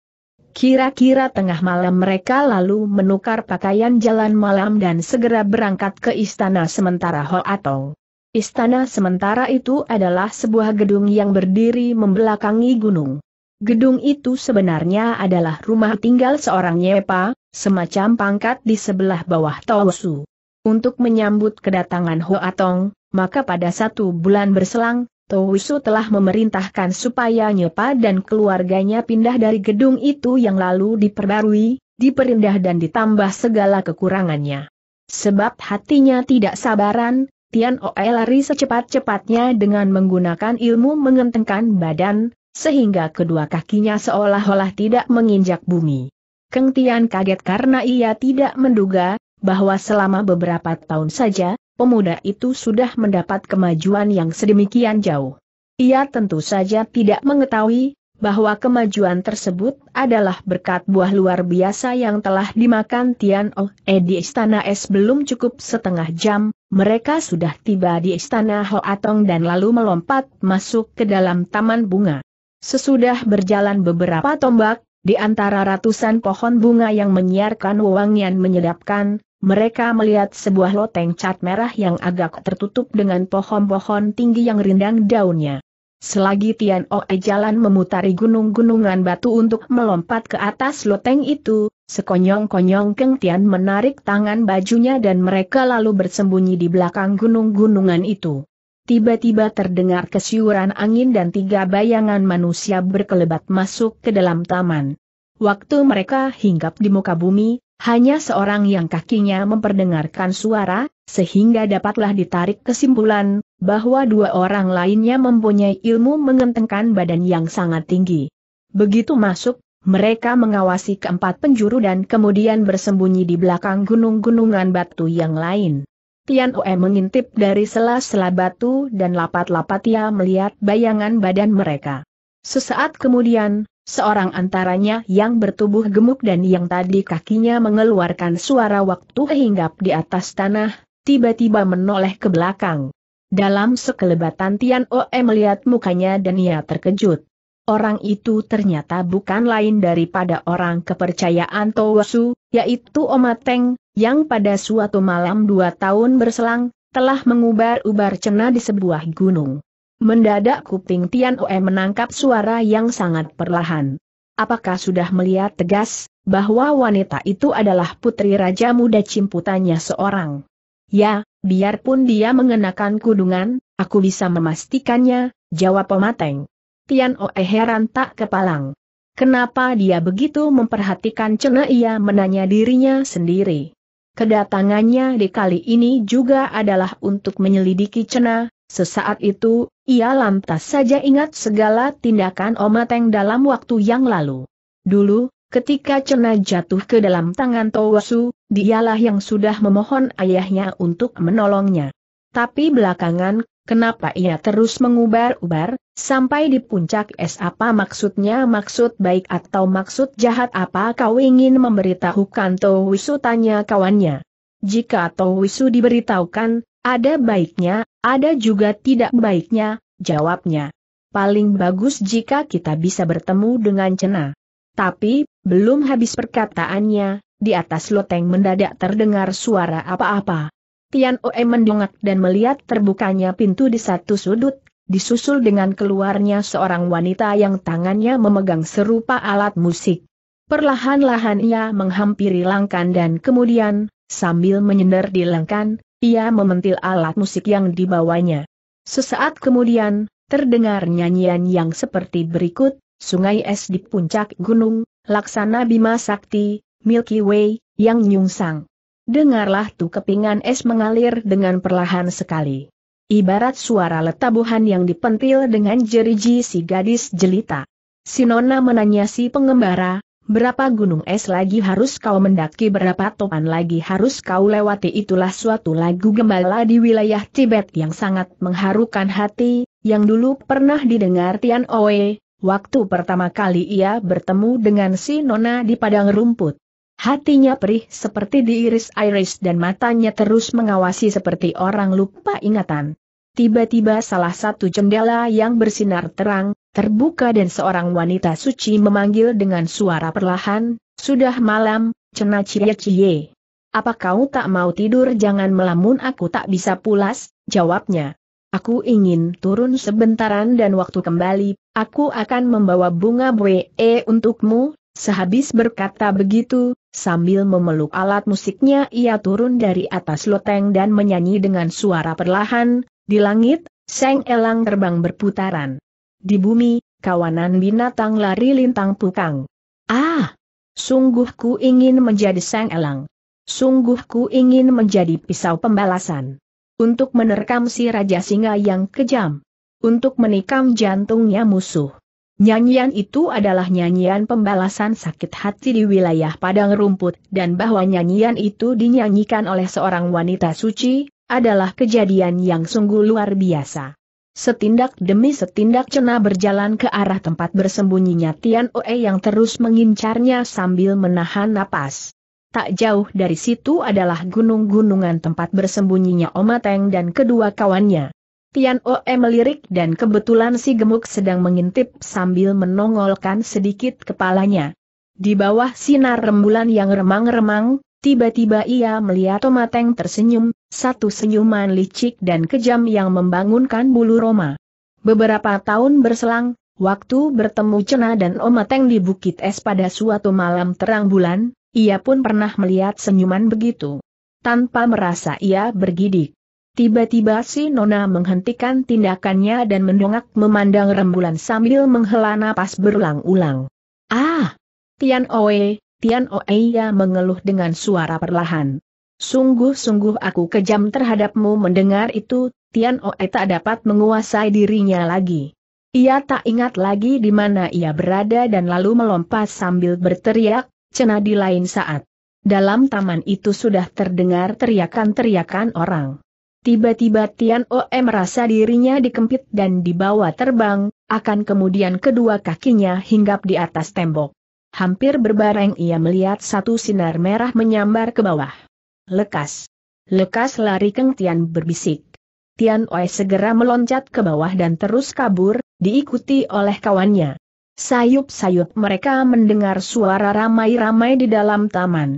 Kira-kira tengah malam mereka lalu menukar pakaian jalan malam dan segera berangkat ke istana sementara Ho Hoatong. Istana sementara itu adalah sebuah gedung yang berdiri membelakangi gunung. Gedung itu sebenarnya adalah rumah tinggal seorang Yepa, semacam pangkat di sebelah bawah Tosu. Untuk menyambut kedatangan Hoatong, maka pada satu bulan berselang, Tohusu telah memerintahkan supaya Nyepa dan keluarganya pindah dari gedung itu yang lalu diperbarui, diperindah dan ditambah segala kekurangannya. Sebab hatinya tidak sabaran, Tian Oe lari secepat-cepatnya dengan menggunakan ilmu mengentengkan badan, sehingga kedua kakinya seolah-olah tidak menginjak bumi. Keng Tian kaget karena ia tidak menduga, bahwa selama beberapa tahun saja, pemuda itu sudah mendapat kemajuan yang sedemikian jauh. Ia tentu saja tidak mengetahui bahwa kemajuan tersebut adalah berkat buah luar biasa yang telah dimakan Tian Oh E di istana es belum cukup setengah jam, mereka sudah tiba di istana Hoatong dan lalu melompat masuk ke dalam taman bunga. Sesudah berjalan beberapa tombak, di antara ratusan pohon bunga yang menyiarkan wangian menyedapkan, mereka melihat sebuah loteng cat merah yang agak tertutup dengan pohon-pohon tinggi yang rindang daunnya. Selagi Tian Oe jalan memutari gunung-gunungan batu untuk melompat ke atas loteng itu, sekonyong-konyong Keng Tian menarik tangan bajunya dan mereka lalu bersembunyi di belakang gunung-gunungan itu. Tiba-tiba terdengar kesiuran angin dan tiga bayangan manusia berkelebat masuk ke dalam taman. Waktu mereka hinggap di muka bumi, hanya seorang yang kakinya memperdengarkan suara, sehingga dapatlah ditarik kesimpulan, bahwa dua orang lainnya mempunyai ilmu mengentengkan badan yang sangat tinggi. Begitu masuk, mereka mengawasi keempat penjuru dan kemudian bersembunyi di belakang gunung-gunungan batu yang lain. Tian Oe mengintip dari sela-sela batu dan lapat-lapat ia melihat bayangan badan mereka. Sesaat kemudian, Seorang antaranya yang bertubuh gemuk dan yang tadi kakinya mengeluarkan suara waktu hinggap di atas tanah, tiba-tiba menoleh ke belakang. Dalam sekelebatan Tian Oe melihat mukanya dan ia terkejut. Orang itu ternyata bukan lain daripada orang kepercayaan Towasu, yaitu Omateng, yang pada suatu malam dua tahun berselang, telah mengubar-ubar cena di sebuah gunung. Mendadak kuping Tian Oe menangkap suara yang sangat perlahan. Apakah sudah melihat tegas, bahwa wanita itu adalah putri Raja Muda Cimputannya seorang? Ya, biarpun dia mengenakan kudungan, aku bisa memastikannya, jawab pemateng. Tian Oe heran tak kepalang. Kenapa dia begitu memperhatikan Cena ia menanya dirinya sendiri. Kedatangannya di kali ini juga adalah untuk menyelidiki Cena, sesaat itu, ia lantas saja ingat segala tindakan Omateng dalam waktu yang lalu. Dulu, ketika Cena jatuh ke dalam tangan Towasu, dialah yang sudah memohon ayahnya untuk menolongnya. Tapi belakangan, kenapa ia terus mengubar-ubar, sampai di puncak es apa maksudnya maksud baik atau maksud jahat apa kau ingin memberitahukan Towasu tanya kawannya. Jika Towisu diberitahukan, ada baiknya, ada juga tidak baiknya, jawabnya. Paling bagus jika kita bisa bertemu dengan Cena. Tapi, belum habis perkataannya, di atas loteng mendadak terdengar suara apa-apa. Tian Oe mendongak dan melihat terbukanya pintu di satu sudut, disusul dengan keluarnya seorang wanita yang tangannya memegang serupa alat musik. Perlahan-lahan ia menghampiri langkan dan kemudian, sambil menyender di langkan, ia mementil alat musik yang dibawanya. Sesaat kemudian, terdengar nyanyian yang seperti berikut, Sungai Es di puncak gunung, Laksana Bima Sakti, Milky Way, yang nyungsang. Dengarlah tu kepingan es mengalir dengan perlahan sekali. Ibarat suara letabuhan yang dipentil dengan jeriji si gadis jelita. Sinona menanyasi pengembara, Berapa gunung es lagi harus kau mendaki berapa topan lagi harus kau lewati itulah suatu lagu gembala di wilayah Tibet yang sangat mengharukan hati, yang dulu pernah didengar Tian Oe, waktu pertama kali ia bertemu dengan si Nona di padang rumput. Hatinya perih seperti diiris-iris dan matanya terus mengawasi seperti orang lupa ingatan. Tiba-tiba salah satu jendela yang bersinar terang, terbuka dan seorang wanita suci memanggil dengan suara perlahan, Sudah malam, cena cie-cie. Apa kau tak mau tidur jangan melamun aku tak bisa pulas, jawabnya. Aku ingin turun sebentaran dan waktu kembali, aku akan membawa bunga bwe e untukmu, sehabis berkata begitu, sambil memeluk alat musiknya ia turun dari atas loteng dan menyanyi dengan suara perlahan, di langit, Seng Elang terbang berputaran. Di bumi, kawanan binatang lari lintang pukang. Ah! Sungguh ku ingin menjadi Seng Elang. Sungguh ku ingin menjadi pisau pembalasan. Untuk menerkam si Raja Singa yang kejam. Untuk menikam jantungnya musuh. Nyanyian itu adalah nyanyian pembalasan sakit hati di wilayah padang rumput dan bahwa nyanyian itu dinyanyikan oleh seorang wanita suci, adalah kejadian yang sungguh luar biasa. Setindak demi setindak Cena berjalan ke arah tempat bersembunyinya Tian Oe yang terus mengincarnya sambil menahan napas. Tak jauh dari situ adalah gunung-gunungan tempat bersembunyinya Oma Teng dan kedua kawannya. Tian Oe melirik dan kebetulan si gemuk sedang mengintip sambil menongolkan sedikit kepalanya. Di bawah sinar rembulan yang remang-remang, tiba-tiba ia melihat Oma Teng tersenyum, satu senyuman licik dan kejam yang membangunkan bulu Roma. Beberapa tahun berselang, waktu bertemu Cena dan Omateng di Bukit Es pada suatu malam terang bulan, ia pun pernah melihat senyuman begitu. Tanpa merasa ia bergidik. Tiba-tiba si Nona menghentikan tindakannya dan mendongak memandang rembulan sambil menghela napas berulang-ulang. Ah! Tian Oe, Tian Oe ia mengeluh dengan suara perlahan. Sungguh-sungguh aku kejam terhadapmu mendengar itu, Tian Oe tak dapat menguasai dirinya lagi. Ia tak ingat lagi di mana ia berada dan lalu melompat sambil berteriak, cena di lain saat. Dalam taman itu sudah terdengar teriakan-teriakan orang. Tiba-tiba Tian Oe merasa dirinya dikempit dan dibawa terbang, akan kemudian kedua kakinya hinggap di atas tembok. Hampir berbareng ia melihat satu sinar merah menyambar ke bawah lekas. Lekas lari Keng Tian berbisik. Tian Oi segera meloncat ke bawah dan terus kabur, diikuti oleh kawannya. Sayup-sayup mereka mendengar suara ramai-ramai di dalam taman.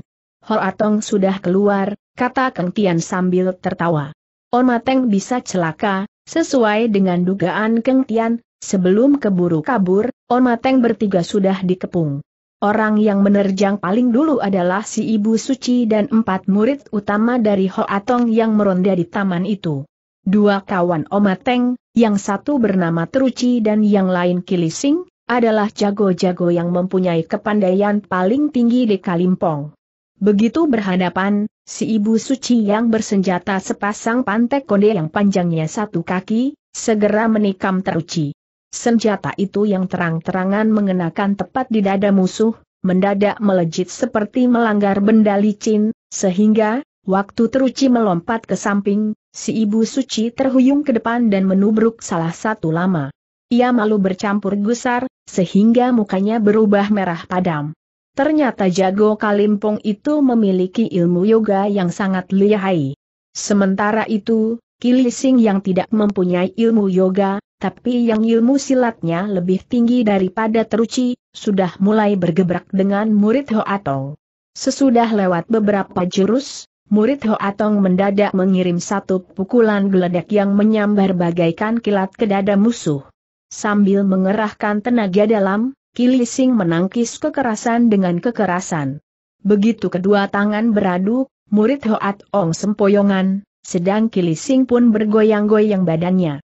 Atong sudah keluar, kata Keng Tian sambil tertawa. Omateng bisa celaka, sesuai dengan dugaan Keng Tian, sebelum keburu kabur, Omateng bertiga sudah dikepung. Orang yang menerjang paling dulu adalah si ibu suci dan empat murid utama dari Hoatong yang meronda di taman itu. Dua kawan Omateng, yang satu bernama Teruci dan yang lain Kilising, adalah jago-jago yang mempunyai kepandaian paling tinggi di Kalimpong. Begitu berhadapan, si ibu suci yang bersenjata sepasang pantek konde yang panjangnya satu kaki, segera menikam Teruci. Senjata itu yang terang-terangan mengenakan tepat di dada musuh, mendadak melejit seperti melanggar benda licin, sehingga, waktu teruci melompat ke samping, si ibu suci terhuyung ke depan dan menubruk salah satu lama. Ia malu bercampur gusar, sehingga mukanya berubah merah padam. Ternyata jago kalimpong itu memiliki ilmu yoga yang sangat lihai. Sementara itu, Kilising yang tidak mempunyai ilmu yoga, tapi yang ilmu silatnya lebih tinggi daripada teruci, sudah mulai bergebrak dengan murid Hoatong. Sesudah lewat beberapa jurus, murid Hoatong mendadak mengirim satu pukulan geledek yang menyambar bagaikan kilat ke dada musuh. Sambil mengerahkan tenaga dalam, Kilising menangkis kekerasan dengan kekerasan. Begitu kedua tangan beradu, murid Hoatong sempoyongan, sedang Kilising pun bergoyang-goyang badannya.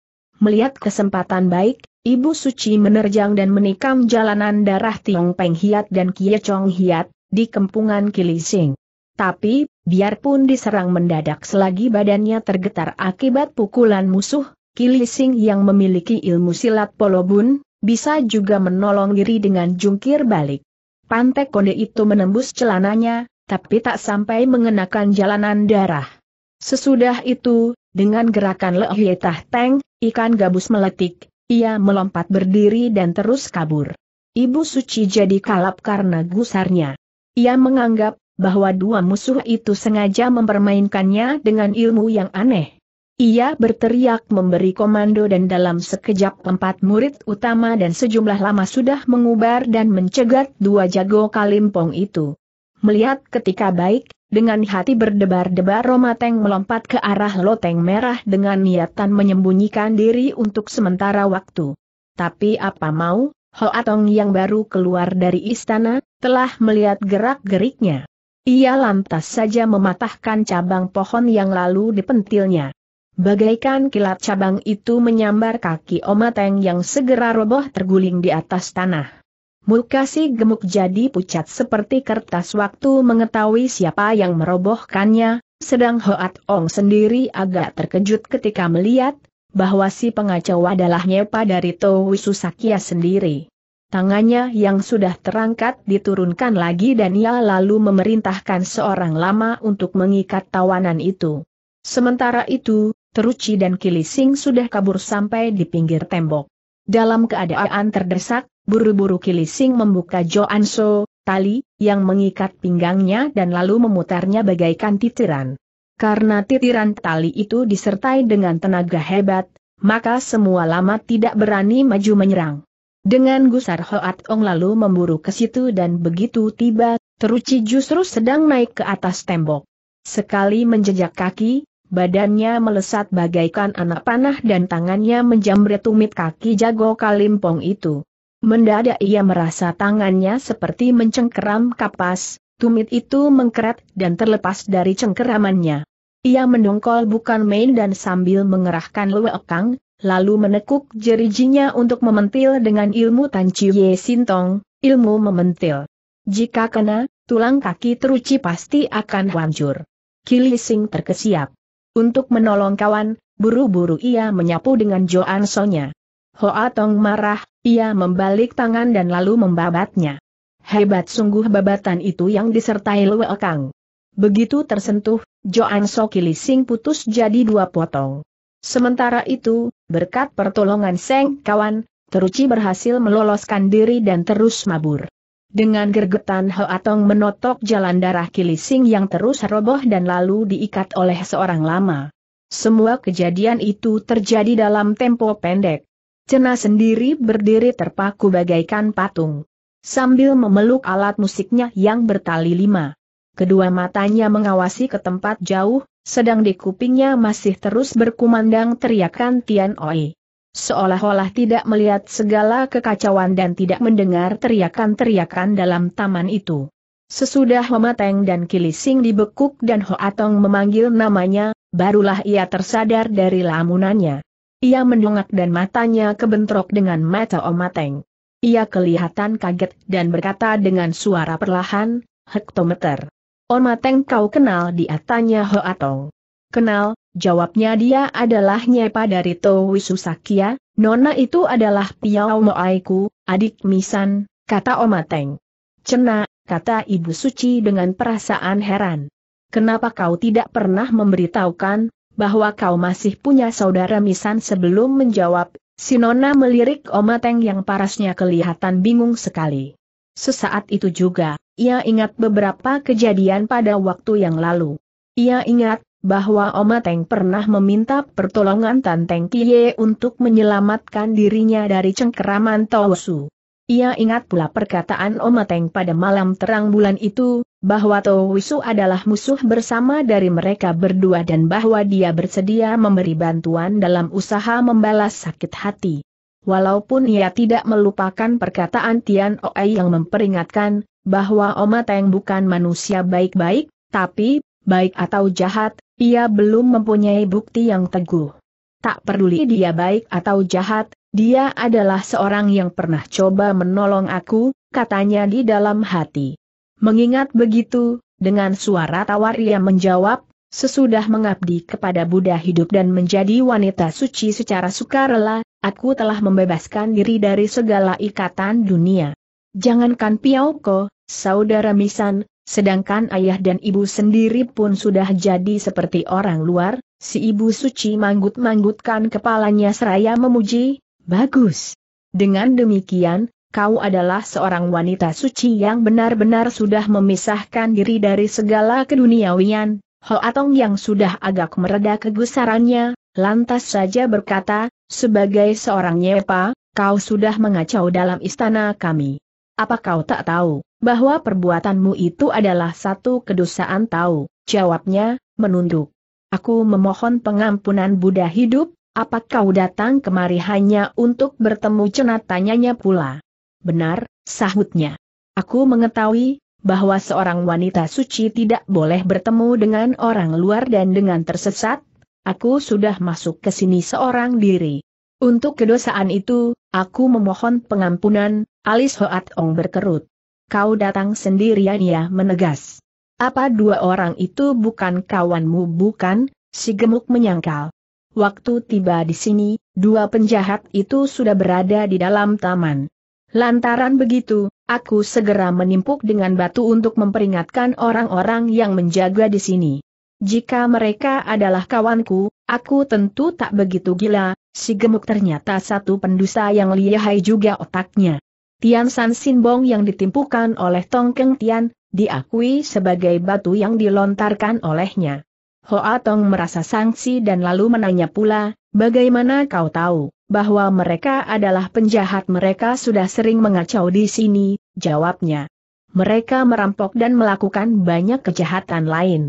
Melihat kesempatan baik, Ibu Suci menerjang dan menikam jalanan darah Tiong Peng Hiat dan Kie Chong Hiat, di kempungan Kilising. Tapi, biarpun diserang mendadak selagi badannya tergetar akibat pukulan musuh, Kilising yang memiliki ilmu silat polobun, bisa juga menolong diri dengan jungkir balik. Pantek konde itu menembus celananya, tapi tak sampai mengenakan jalanan darah. Sesudah itu, dengan gerakan Lehye Tah Teng, ikan gabus meletik, ia melompat berdiri dan terus kabur. Ibu Suci jadi kalap karena gusarnya. Ia menganggap bahwa dua musuh itu sengaja mempermainkannya dengan ilmu yang aneh. Ia berteriak memberi komando dan dalam sekejap empat murid utama dan sejumlah lama sudah mengubar dan mencegat dua jago kalimpong itu. Melihat ketika baik, dengan hati berdebar-debar Romateng melompat ke arah loteng merah dengan niatan menyembunyikan diri untuk sementara waktu. Tapi apa mau, Hoatong yang baru keluar dari istana, telah melihat gerak-geriknya. Ia lantas saja mematahkan cabang pohon yang lalu dipentilnya. Bagaikan kilat cabang itu menyambar kaki Omateng yang segera roboh terguling di atas tanah. Muka si gemuk jadi pucat seperti kertas waktu mengetahui siapa yang merobohkannya, sedang Hoat Ong sendiri agak terkejut ketika melihat bahwa si pengacau adalah nyepa dari Towi Susakia sendiri. Tangannya yang sudah terangkat diturunkan lagi dan ia lalu memerintahkan seorang lama untuk mengikat tawanan itu. Sementara itu, Teruci dan Kilising sudah kabur sampai di pinggir tembok. Dalam keadaan terdesak, Buru-buru Kilising membuka Joanso, tali, yang mengikat pinggangnya dan lalu memutarnya bagaikan titiran. Karena titiran tali itu disertai dengan tenaga hebat, maka semua lama tidak berani maju menyerang. Dengan gusar Hoat Ong lalu memburu ke situ dan begitu tiba, Teruci justru sedang naik ke atas tembok. Sekali menjejak kaki, badannya melesat bagaikan anak panah dan tangannya menjamret tumit kaki jago kalimpong itu. Mendadak ia merasa tangannya seperti mencengkeram kapas, tumit itu mengkeret dan terlepas dari cengkeramannya. Ia mendongkol bukan main dan sambil mengerahkan luekang, lalu menekuk jerijinya untuk mementil dengan ilmu Tan Chiye Sintong, ilmu mementil. Jika kena, tulang kaki teruci pasti akan hancur. Kilising terkesiap. Untuk menolong kawan, buru-buru ia menyapu dengan Joan Sonya. Hoa Tong marah, ia membalik tangan dan lalu membabatnya. Hebat sungguh babatan itu yang disertai Luo Kang. Begitu tersentuh, Joan Sokilising putus jadi dua potong. Sementara itu, berkat pertolongan Seng kawan, Teruci berhasil meloloskan diri dan terus mabur. Dengan gergetan Hoatong menotok jalan darah kilising yang terus roboh dan lalu diikat oleh seorang lama. Semua kejadian itu terjadi dalam tempo pendek. Cena sendiri berdiri terpaku bagaikan patung. Sambil memeluk alat musiknya yang bertali lima. Kedua matanya mengawasi ke tempat jauh, sedang di kupingnya masih terus berkumandang teriakan Tian Oi. Seolah-olah tidak melihat segala kekacauan dan tidak mendengar teriakan-teriakan dalam taman itu. Sesudah Homateng dan Kilising dibekuk dan Hoatong memanggil namanya, barulah ia tersadar dari lamunannya. Ia mendongak dan matanya kebentrok dengan mata Omateng. Ia kelihatan kaget dan berkata dengan suara perlahan, hektometer. Omateng kau kenal dia tanya Hoatong. Kenal, jawabnya dia adalah Nyepa dari Towi Susakia, nona itu adalah Piao Moaiku, adik Misan, kata Omateng. Cena, kata Ibu Suci dengan perasaan heran. Kenapa kau tidak pernah memberitahukan, bahwa kau masih punya saudara Misan sebelum menjawab, Sinona melirik Omateng yang parasnya kelihatan bingung sekali. Sesaat itu juga, ia ingat beberapa kejadian pada waktu yang lalu. Ia ingat, bahwa Omateng pernah meminta pertolongan Tanteng Kie untuk menyelamatkan dirinya dari cengkeraman Tawosu. Ia ingat pula perkataan Omateng pada malam terang bulan itu, bahwa Wisu adalah musuh bersama dari mereka berdua dan bahwa dia bersedia memberi bantuan dalam usaha membalas sakit hati. Walaupun ia tidak melupakan perkataan Tian Oei yang memperingatkan, bahwa Oma Teng bukan manusia baik-baik, tapi, baik atau jahat, ia belum mempunyai bukti yang teguh. Tak peduli dia baik atau jahat, dia adalah seorang yang pernah coba menolong aku, katanya di dalam hati. Mengingat begitu, dengan suara tawar ia menjawab, sesudah mengabdi kepada Buddha hidup dan menjadi wanita suci secara sukarela, aku telah membebaskan diri dari segala ikatan dunia. Jangankan Piauko, saudara Misan, sedangkan ayah dan ibu sendiri pun sudah jadi seperti orang luar, si ibu suci manggut-manggutkan kepalanya seraya memuji, bagus. Dengan demikian, kau adalah seorang wanita suci yang benar-benar sudah memisahkan diri dari segala keduniawian, Atong yang sudah agak mereda kegusarannya, lantas saja berkata, sebagai seorang nyepa, kau sudah mengacau dalam istana kami. Apa kau tak tahu, bahwa perbuatanmu itu adalah satu kedosaan? tahu, jawabnya, menunduk. Aku memohon pengampunan Buddha hidup, apa kau datang kemari hanya untuk bertemu cenat tanyanya pula. Benar, sahutnya. Aku mengetahui bahwa seorang wanita suci tidak boleh bertemu dengan orang luar dan dengan tersesat. Aku sudah masuk ke sini seorang diri. Untuk kedosaan itu, aku memohon pengampunan, alis Hoat Ong berkerut. Kau datang sendirian ya menegas. Apa dua orang itu bukan kawanmu bukan, si gemuk menyangkal. Waktu tiba di sini, dua penjahat itu sudah berada di dalam taman. Lantaran begitu, aku segera menimpuk dengan batu untuk memperingatkan orang-orang yang menjaga di sini. Jika mereka adalah kawanku, aku tentu tak begitu gila, si gemuk ternyata satu pendusta yang lihai juga otaknya. Tian San Sinbong yang ditimpukan oleh Tongkeng Tian, diakui sebagai batu yang dilontarkan olehnya. Hoa Tong merasa sangsi dan lalu menanya pula, bagaimana kau tahu, bahwa mereka adalah penjahat mereka sudah sering mengacau di sini, jawabnya. Mereka merampok dan melakukan banyak kejahatan lain.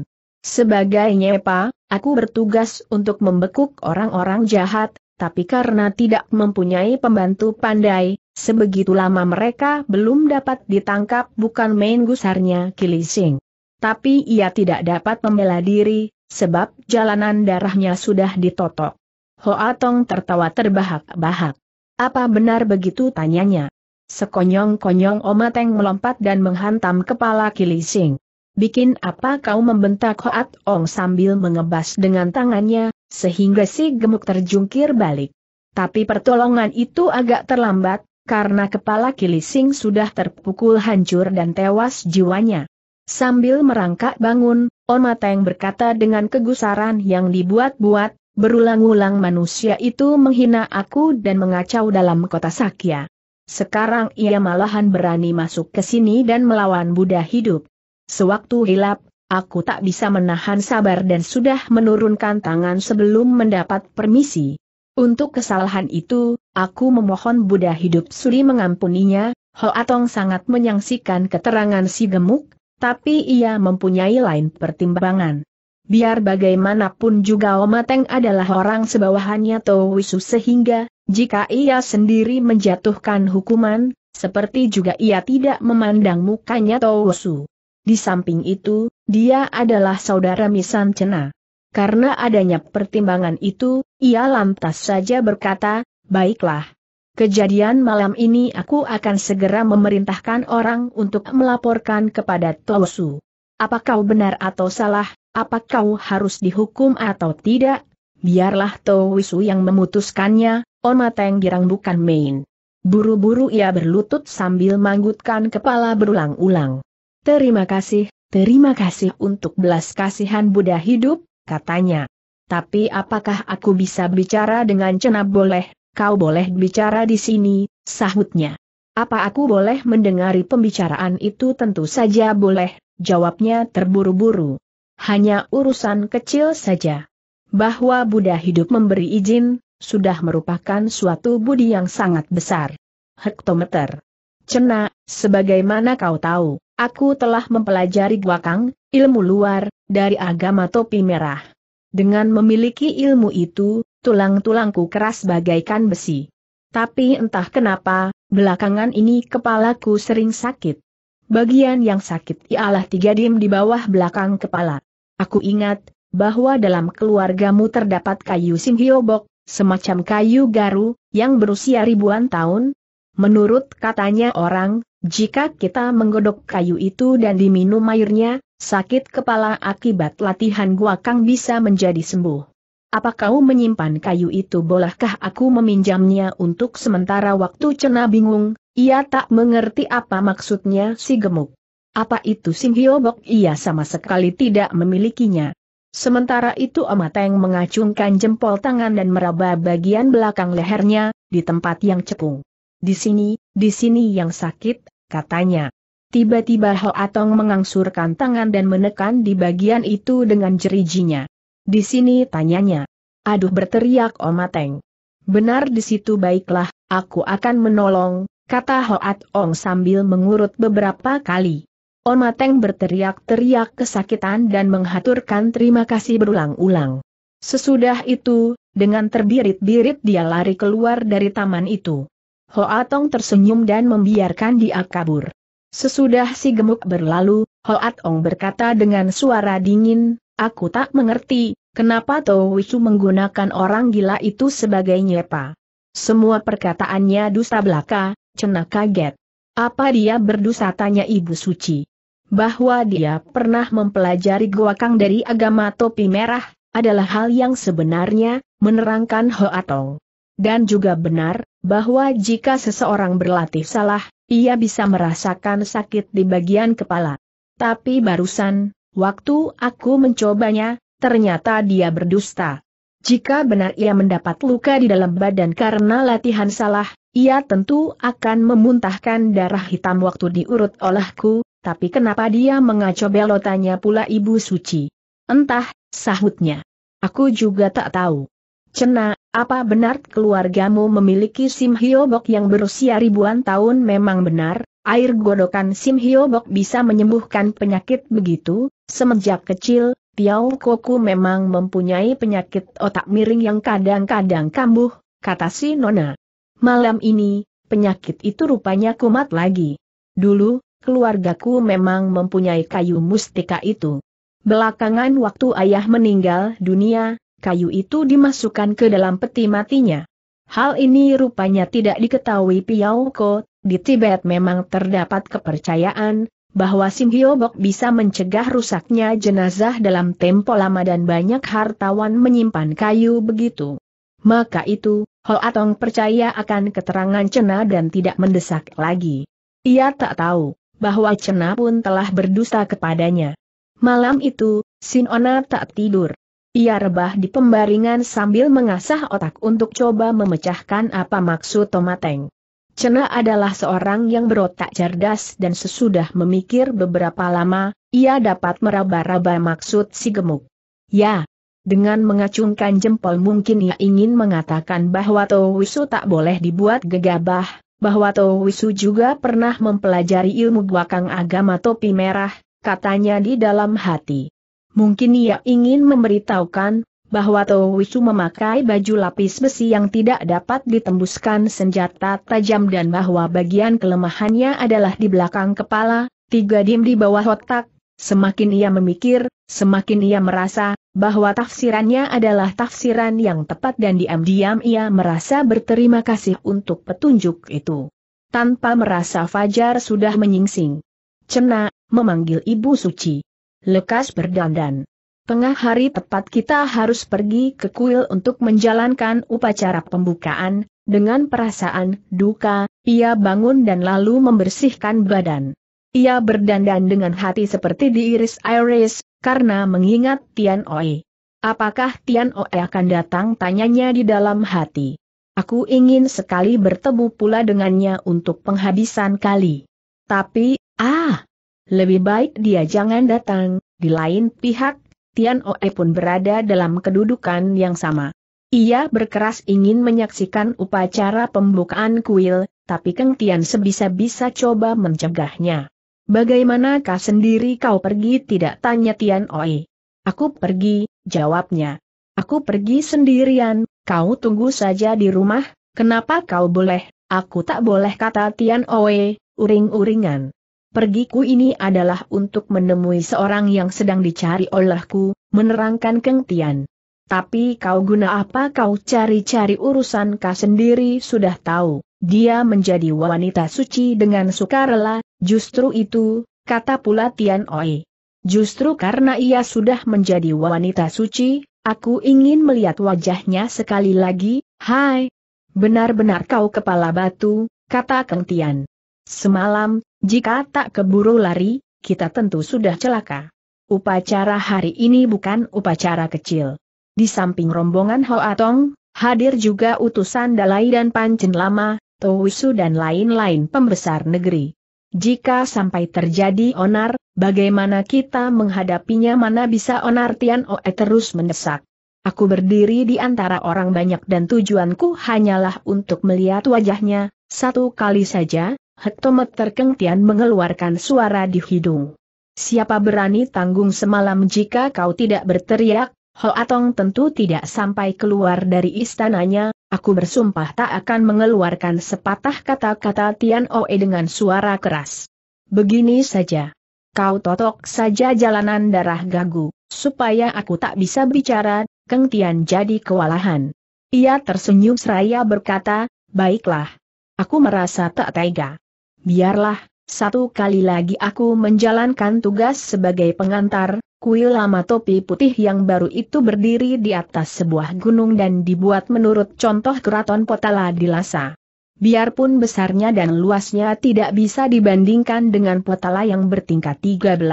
Sebagai nyepa, aku bertugas untuk membekuk orang-orang jahat, tapi karena tidak mempunyai pembantu pandai, sebegitu lama mereka belum dapat ditangkap bukan main gusarnya Kilising. Tapi ia tidak dapat membela diri, sebab jalanan darahnya sudah ditotok. Hoa Tong tertawa terbahak-bahak. Apa benar begitu tanyanya? Sekonyong-konyong Oma Teng melompat dan menghantam kepala Kilising. Bikin apa kau membentak Hoa Ong sambil mengebas dengan tangannya, sehingga si gemuk terjungkir balik. Tapi pertolongan itu agak terlambat, karena kepala Kilising sudah terpukul hancur dan tewas jiwanya. Sambil merangkak bangun, Mateng berkata dengan kegusaran yang dibuat-buat, berulang-ulang manusia itu menghina aku dan mengacau dalam kota Sakya. Sekarang ia malahan berani masuk ke sini dan melawan Buddha hidup. Sewaktu hilap, aku tak bisa menahan sabar dan sudah menurunkan tangan sebelum mendapat permisi. Untuk kesalahan itu, aku memohon Buddha hidup Suli mengampuninya, Hoatong sangat menyangsikan keterangan si gemuk, tapi ia mempunyai lain pertimbangan. Biar bagaimanapun juga Omateng adalah orang sebawahannya Towisu sehingga, jika ia sendiri menjatuhkan hukuman, seperti juga ia tidak memandang mukanya Towisu. Di samping itu, dia adalah saudara Misan Cena. Karena adanya pertimbangan itu, ia lantas saja berkata, baiklah, Kejadian malam ini aku akan segera memerintahkan orang untuk melaporkan kepada Tosu. Apa kau benar atau salah, apa kau harus dihukum atau tidak? Biarlah Towisu yang memutuskannya, Oma Teng Girang bukan main. Buru-buru ia berlutut sambil manggutkan kepala berulang-ulang. Terima kasih, terima kasih untuk belas kasihan Buddha hidup, katanya. Tapi apakah aku bisa bicara dengan Cenab boleh? Kau boleh bicara di sini, sahutnya. Apa aku boleh mendengari pembicaraan itu tentu saja boleh, jawabnya terburu-buru. Hanya urusan kecil saja. Bahwa Buddha hidup memberi izin, sudah merupakan suatu budi yang sangat besar. Hektometer. Cena, sebagaimana kau tahu, aku telah mempelajari guakang, ilmu luar, dari agama topi merah. Dengan memiliki ilmu itu, tulang-tulangku keras bagaikan besi. Tapi entah kenapa, belakangan ini kepalaku sering sakit. Bagian yang sakit ialah tiga dim di bawah belakang kepala. Aku ingat, bahwa dalam keluargamu terdapat kayu simhiobok, semacam kayu garu, yang berusia ribuan tahun. Menurut katanya orang, jika kita menggodok kayu itu dan diminum airnya, sakit kepala akibat latihan guakang bisa menjadi sembuh apa kau menyimpan kayu itu bolehkah aku meminjamnya untuk sementara waktu Cena bingung, ia tak mengerti apa maksudnya si gemuk. Apa itu Sim ia sama sekali tidak memilikinya. Sementara itu Amateng mengacungkan jempol tangan dan meraba bagian belakang lehernya, di tempat yang cekung. Di sini, di sini yang sakit, katanya. Tiba-tiba Ho Atong mengangsurkan tangan dan menekan di bagian itu dengan jerijinya. Di sini tanyanya. Aduh berteriak Omateng. Benar di situ baiklah, aku akan menolong, kata Hoat Ong sambil mengurut beberapa kali. Omateng berteriak-teriak kesakitan dan menghaturkan terima kasih berulang-ulang. Sesudah itu, dengan terbirit-birit dia lari keluar dari taman itu. Hoatong tersenyum dan membiarkan dia kabur. Sesudah si gemuk berlalu, Hoatong berkata dengan suara dingin, Aku tak mengerti, kenapa Towisu menggunakan orang gila itu sebagai nyepa. Semua perkataannya dusta belaka, Cena kaget. Apa dia berdusta tanya Ibu Suci? Bahwa dia pernah mempelajari kang dari agama topi merah, adalah hal yang sebenarnya, menerangkan Hoatong. Dan juga benar, bahwa jika seseorang berlatih salah, ia bisa merasakan sakit di bagian kepala. Tapi barusan, Waktu aku mencobanya, ternyata dia berdusta. Jika benar ia mendapat luka di dalam badan karena latihan salah, ia tentu akan memuntahkan darah hitam waktu diurut olehku, tapi kenapa dia mengacau belotanya pula ibu suci? Entah, sahutnya. Aku juga tak tahu. Cena, apa benar keluargamu memiliki Sim Hyobok yang berusia ribuan tahun memang benar, Air godokan Sim Hyobok bisa menyembuhkan penyakit begitu, semenjak kecil, Piao Koku memang mempunyai penyakit otak miring yang kadang-kadang kambuh, kata si Nona. Malam ini, penyakit itu rupanya kumat lagi. Dulu, keluargaku memang mempunyai kayu mustika itu. Belakangan waktu ayah meninggal dunia, kayu itu dimasukkan ke dalam peti matinya. Hal ini rupanya tidak diketahui Piao Ko, di Tibet memang terdapat kepercayaan bahwa Simhiobok bisa mencegah rusaknya jenazah dalam tempo lama dan banyak hartawan menyimpan kayu begitu. Maka itu, Hoatong percaya akan keterangan Cena dan tidak mendesak lagi. Ia tak tahu bahwa Cena pun telah berdusta kepadanya. Malam itu, Sinona tak tidur. Ia rebah di pembaringan sambil mengasah otak untuk coba memecahkan apa maksud Tomateng. Cena adalah seorang yang berotak cerdas dan sesudah memikir beberapa lama, ia dapat meraba-raba maksud si gemuk. Ya, dengan mengacungkan jempol mungkin ia ingin mengatakan bahwa Towisu tak boleh dibuat gegabah, bahwa Towisu juga pernah mempelajari ilmu guakang agama topi merah, katanya di dalam hati. Mungkin ia ingin memberitahukan, bahwa Towisu memakai baju lapis besi yang tidak dapat ditembuskan senjata tajam dan bahwa bagian kelemahannya adalah di belakang kepala, tiga dim di bawah otak, Semakin ia memikir, semakin ia merasa bahwa tafsirannya adalah tafsiran yang tepat dan diam-diam ia merasa berterima kasih untuk petunjuk itu. Tanpa merasa Fajar sudah menyingsing. Cena, memanggil Ibu Suci. Lekas berdandan. Tengah hari tepat kita harus pergi ke kuil untuk menjalankan upacara pembukaan, dengan perasaan duka, ia bangun dan lalu membersihkan badan. Ia berdandan dengan hati seperti diiris iris, karena mengingat Tian Oi. Apakah Tian Oe akan datang tanyanya di dalam hati. Aku ingin sekali bertemu pula dengannya untuk penghabisan kali. Tapi, ah, lebih baik dia jangan datang, di lain pihak, Tian Oe pun berada dalam kedudukan yang sama. Ia berkeras ingin menyaksikan upacara pembukaan kuil, tapi Keng Tian sebisa-bisa coba mencegahnya. Bagaimanakah sendiri kau pergi tidak tanya Tian Oe? Aku pergi, jawabnya. Aku pergi sendirian, kau tunggu saja di rumah, kenapa kau boleh, aku tak boleh kata Tian Oe, uring-uringan pergiku ini adalah untuk menemui seorang yang sedang dicari olehku, menerangkan Keng Tian. Tapi kau guna apa kau cari-cari urusan kau sendiri sudah tahu, dia menjadi wanita suci dengan sukarela, justru itu, kata pula Tian Oi. Justru karena ia sudah menjadi wanita suci, aku ingin melihat wajahnya sekali lagi, hai. Benar-benar kau kepala batu, kata Keng Tian. Semalam, jika tak keburu lari, kita tentu sudah celaka. Upacara hari ini bukan upacara kecil. Di samping rombongan Hoatong, hadir juga utusan Dalai dan Pancen Lama, Tawisu dan lain-lain pembesar negeri. Jika sampai terjadi onar, bagaimana kita menghadapinya mana bisa onar Tian Oe terus mendesak. Aku berdiri di antara orang banyak dan tujuanku hanyalah untuk melihat wajahnya, satu kali saja, Hektometer terkeng Tian mengeluarkan suara di hidung. Siapa berani tanggung semalam jika kau tidak berteriak, Atong tentu tidak sampai keluar dari istananya, aku bersumpah tak akan mengeluarkan sepatah kata-kata Tian Oe dengan suara keras. Begini saja. Kau totok saja jalanan darah gagu, supaya aku tak bisa bicara, Keng Tian jadi kewalahan. Ia tersenyum seraya berkata, baiklah. Aku merasa tak tega. Biarlah, satu kali lagi aku menjalankan tugas sebagai pengantar, kuil lama topi putih yang baru itu berdiri di atas sebuah gunung dan dibuat menurut contoh keraton Potala di Lhasa. Biarpun besarnya dan luasnya tidak bisa dibandingkan dengan Potala yang bertingkat 13,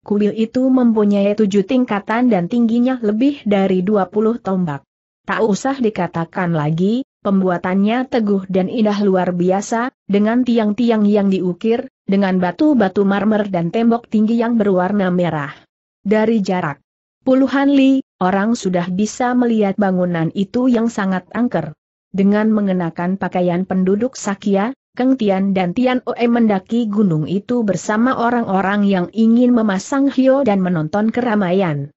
kuil itu mempunyai tujuh tingkatan dan tingginya lebih dari 20 tombak. Tak usah dikatakan lagi, Pembuatannya teguh dan indah luar biasa, dengan tiang-tiang yang diukir, dengan batu-batu marmer dan tembok tinggi yang berwarna merah. Dari jarak puluhan li, orang sudah bisa melihat bangunan itu yang sangat angker. Dengan mengenakan pakaian penduduk Sakya, Keng Tian dan Tian Oe mendaki gunung itu bersama orang-orang yang ingin memasang hio dan menonton keramaian.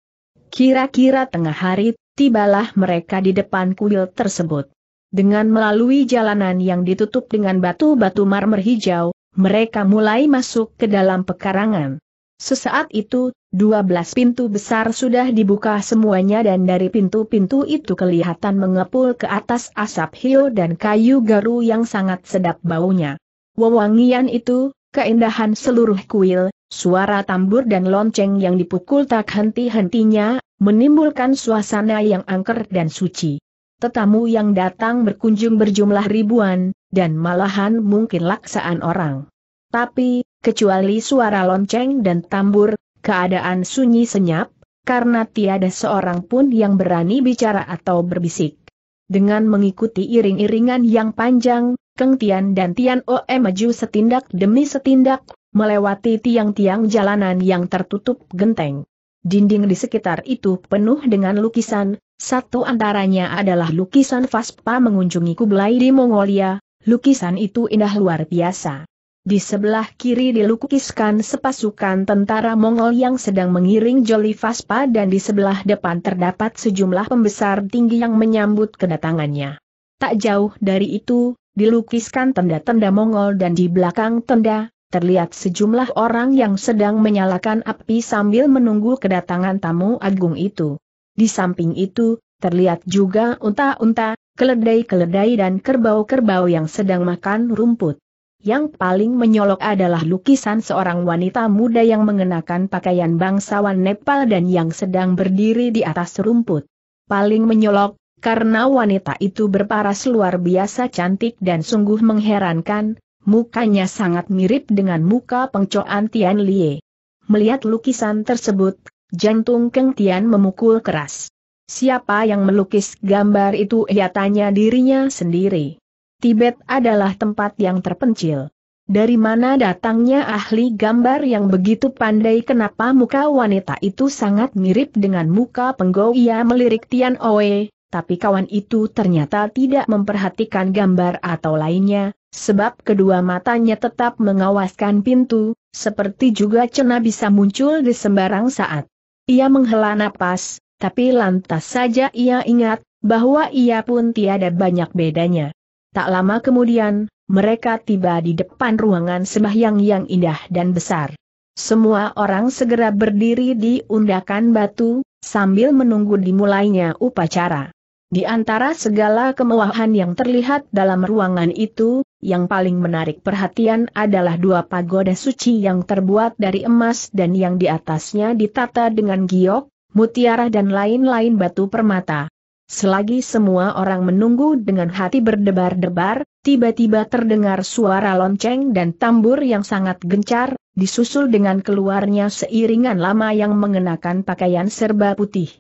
Kira-kira tengah hari, tibalah mereka di depan kuil tersebut. Dengan melalui jalanan yang ditutup dengan batu-batu marmer hijau, mereka mulai masuk ke dalam pekarangan. Sesaat itu, dua belas pintu besar sudah dibuka semuanya dan dari pintu-pintu itu kelihatan mengepul ke atas asap hio dan kayu garu yang sangat sedap baunya. Wewangian itu, keindahan seluruh kuil, suara tambur dan lonceng yang dipukul tak henti-hentinya, menimbulkan suasana yang angker dan suci tetamu yang datang berkunjung berjumlah ribuan, dan malahan mungkin laksaan orang. Tapi, kecuali suara lonceng dan tambur, keadaan sunyi senyap, karena tiada seorang pun yang berani bicara atau berbisik. Dengan mengikuti iring-iringan yang panjang, Keng Tian dan Tian Oe maju setindak demi setindak, melewati tiang-tiang jalanan yang tertutup genteng. Dinding di sekitar itu penuh dengan lukisan, satu antaranya adalah lukisan Vaspa mengunjungi Kublai di Mongolia, lukisan itu indah luar biasa. Di sebelah kiri dilukiskan sepasukan tentara Mongol yang sedang mengiring Jolly Vaspa dan di sebelah depan terdapat sejumlah pembesar tinggi yang menyambut kedatangannya. Tak jauh dari itu, dilukiskan tenda-tenda Mongol dan di belakang tenda, terlihat sejumlah orang yang sedang menyalakan api sambil menunggu kedatangan tamu agung itu. Di samping itu, terlihat juga unta-unta, keledai-keledai dan kerbau-kerbau yang sedang makan rumput. Yang paling menyolok adalah lukisan seorang wanita muda yang mengenakan pakaian bangsawan Nepal dan yang sedang berdiri di atas rumput. Paling menyolok, karena wanita itu berparas luar biasa cantik dan sungguh mengherankan, Mukanya sangat mirip dengan muka pengcoan Tian Lie. Melihat lukisan tersebut, jantung Keng Tian memukul keras. Siapa yang melukis gambar itu ia tanya dirinya sendiri. Tibet adalah tempat yang terpencil. Dari mana datangnya ahli gambar yang begitu pandai kenapa muka wanita itu sangat mirip dengan muka penggau ia melirik Tian Oe, tapi kawan itu ternyata tidak memperhatikan gambar atau lainnya, sebab kedua matanya tetap mengawaskan pintu, seperti juga cena bisa muncul di sembarang saat. Ia menghela napas, tapi lantas saja ia ingat, bahwa ia pun tiada banyak bedanya. Tak lama kemudian, mereka tiba di depan ruangan sembahyang yang indah dan besar. Semua orang segera berdiri di undakan batu, sambil menunggu dimulainya upacara. Di antara segala kemewahan yang terlihat dalam ruangan itu, yang paling menarik perhatian adalah dua pagoda suci yang terbuat dari emas dan yang di atasnya ditata dengan giok, mutiara dan lain-lain batu permata. Selagi semua orang menunggu dengan hati berdebar-debar, tiba-tiba terdengar suara lonceng dan tambur yang sangat gencar, disusul dengan keluarnya seiringan lama yang mengenakan pakaian serba putih.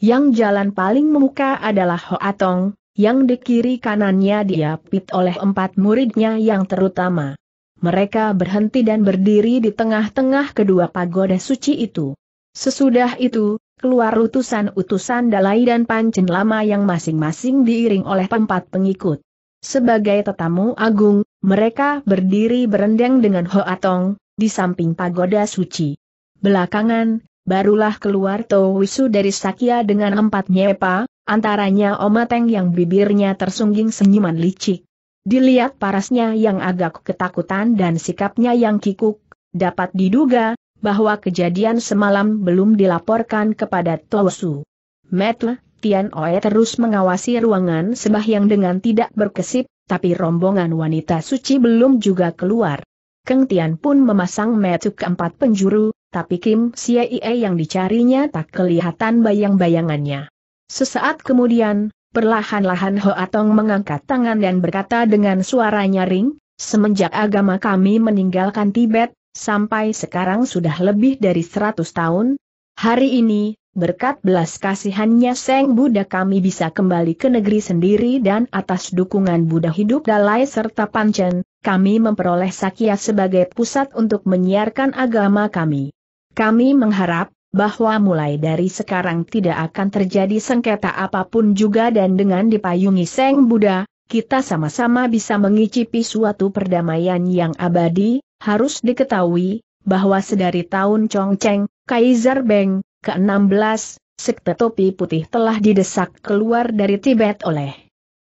Yang jalan paling memuka adalah Hoatong, yang di kiri kanannya diapit oleh empat muridnya yang terutama. Mereka berhenti dan berdiri di tengah-tengah kedua pagoda suci itu. Sesudah itu, keluar utusan-utusan Dalai dan Pancen Lama yang masing-masing diiring oleh empat pengikut. Sebagai tetamu agung, mereka berdiri berendeng dengan Hoatong, di samping pagoda suci. Belakangan, barulah keluar Wisu dari Sakya dengan empat nyepa, Antaranya Omateng yang bibirnya tersungging senyuman licik. Dilihat parasnya yang agak ketakutan dan sikapnya yang kikuk, dapat diduga, bahwa kejadian semalam belum dilaporkan kepada Tosu. Metle, Tian Oe terus mengawasi ruangan sembahyang dengan tidak berkesip, tapi rombongan wanita suci belum juga keluar. Keng Tian pun memasang metu keempat penjuru, tapi Kim Siaie yang dicarinya tak kelihatan bayang-bayangannya. Sesaat kemudian, perlahan-lahan Ho Atong mengangkat tangan dan berkata dengan suara nyaring, semenjak agama kami meninggalkan Tibet, sampai sekarang sudah lebih dari seratus tahun, hari ini, berkat belas kasihannya Seng Buddha kami bisa kembali ke negeri sendiri dan atas dukungan Buddha hidup Dalai serta Panchen, kami memperoleh Sakya sebagai pusat untuk menyiarkan agama kami. Kami mengharap, bahwa mulai dari sekarang tidak akan terjadi sengketa apapun juga dan dengan dipayungi Seng Buddha, kita sama-sama bisa mengicipi suatu perdamaian yang abadi, harus diketahui, bahwa sedari tahun Chongcheng, Kaiser Beng, ke-16, Sekte Topi Putih telah didesak keluar dari Tibet oleh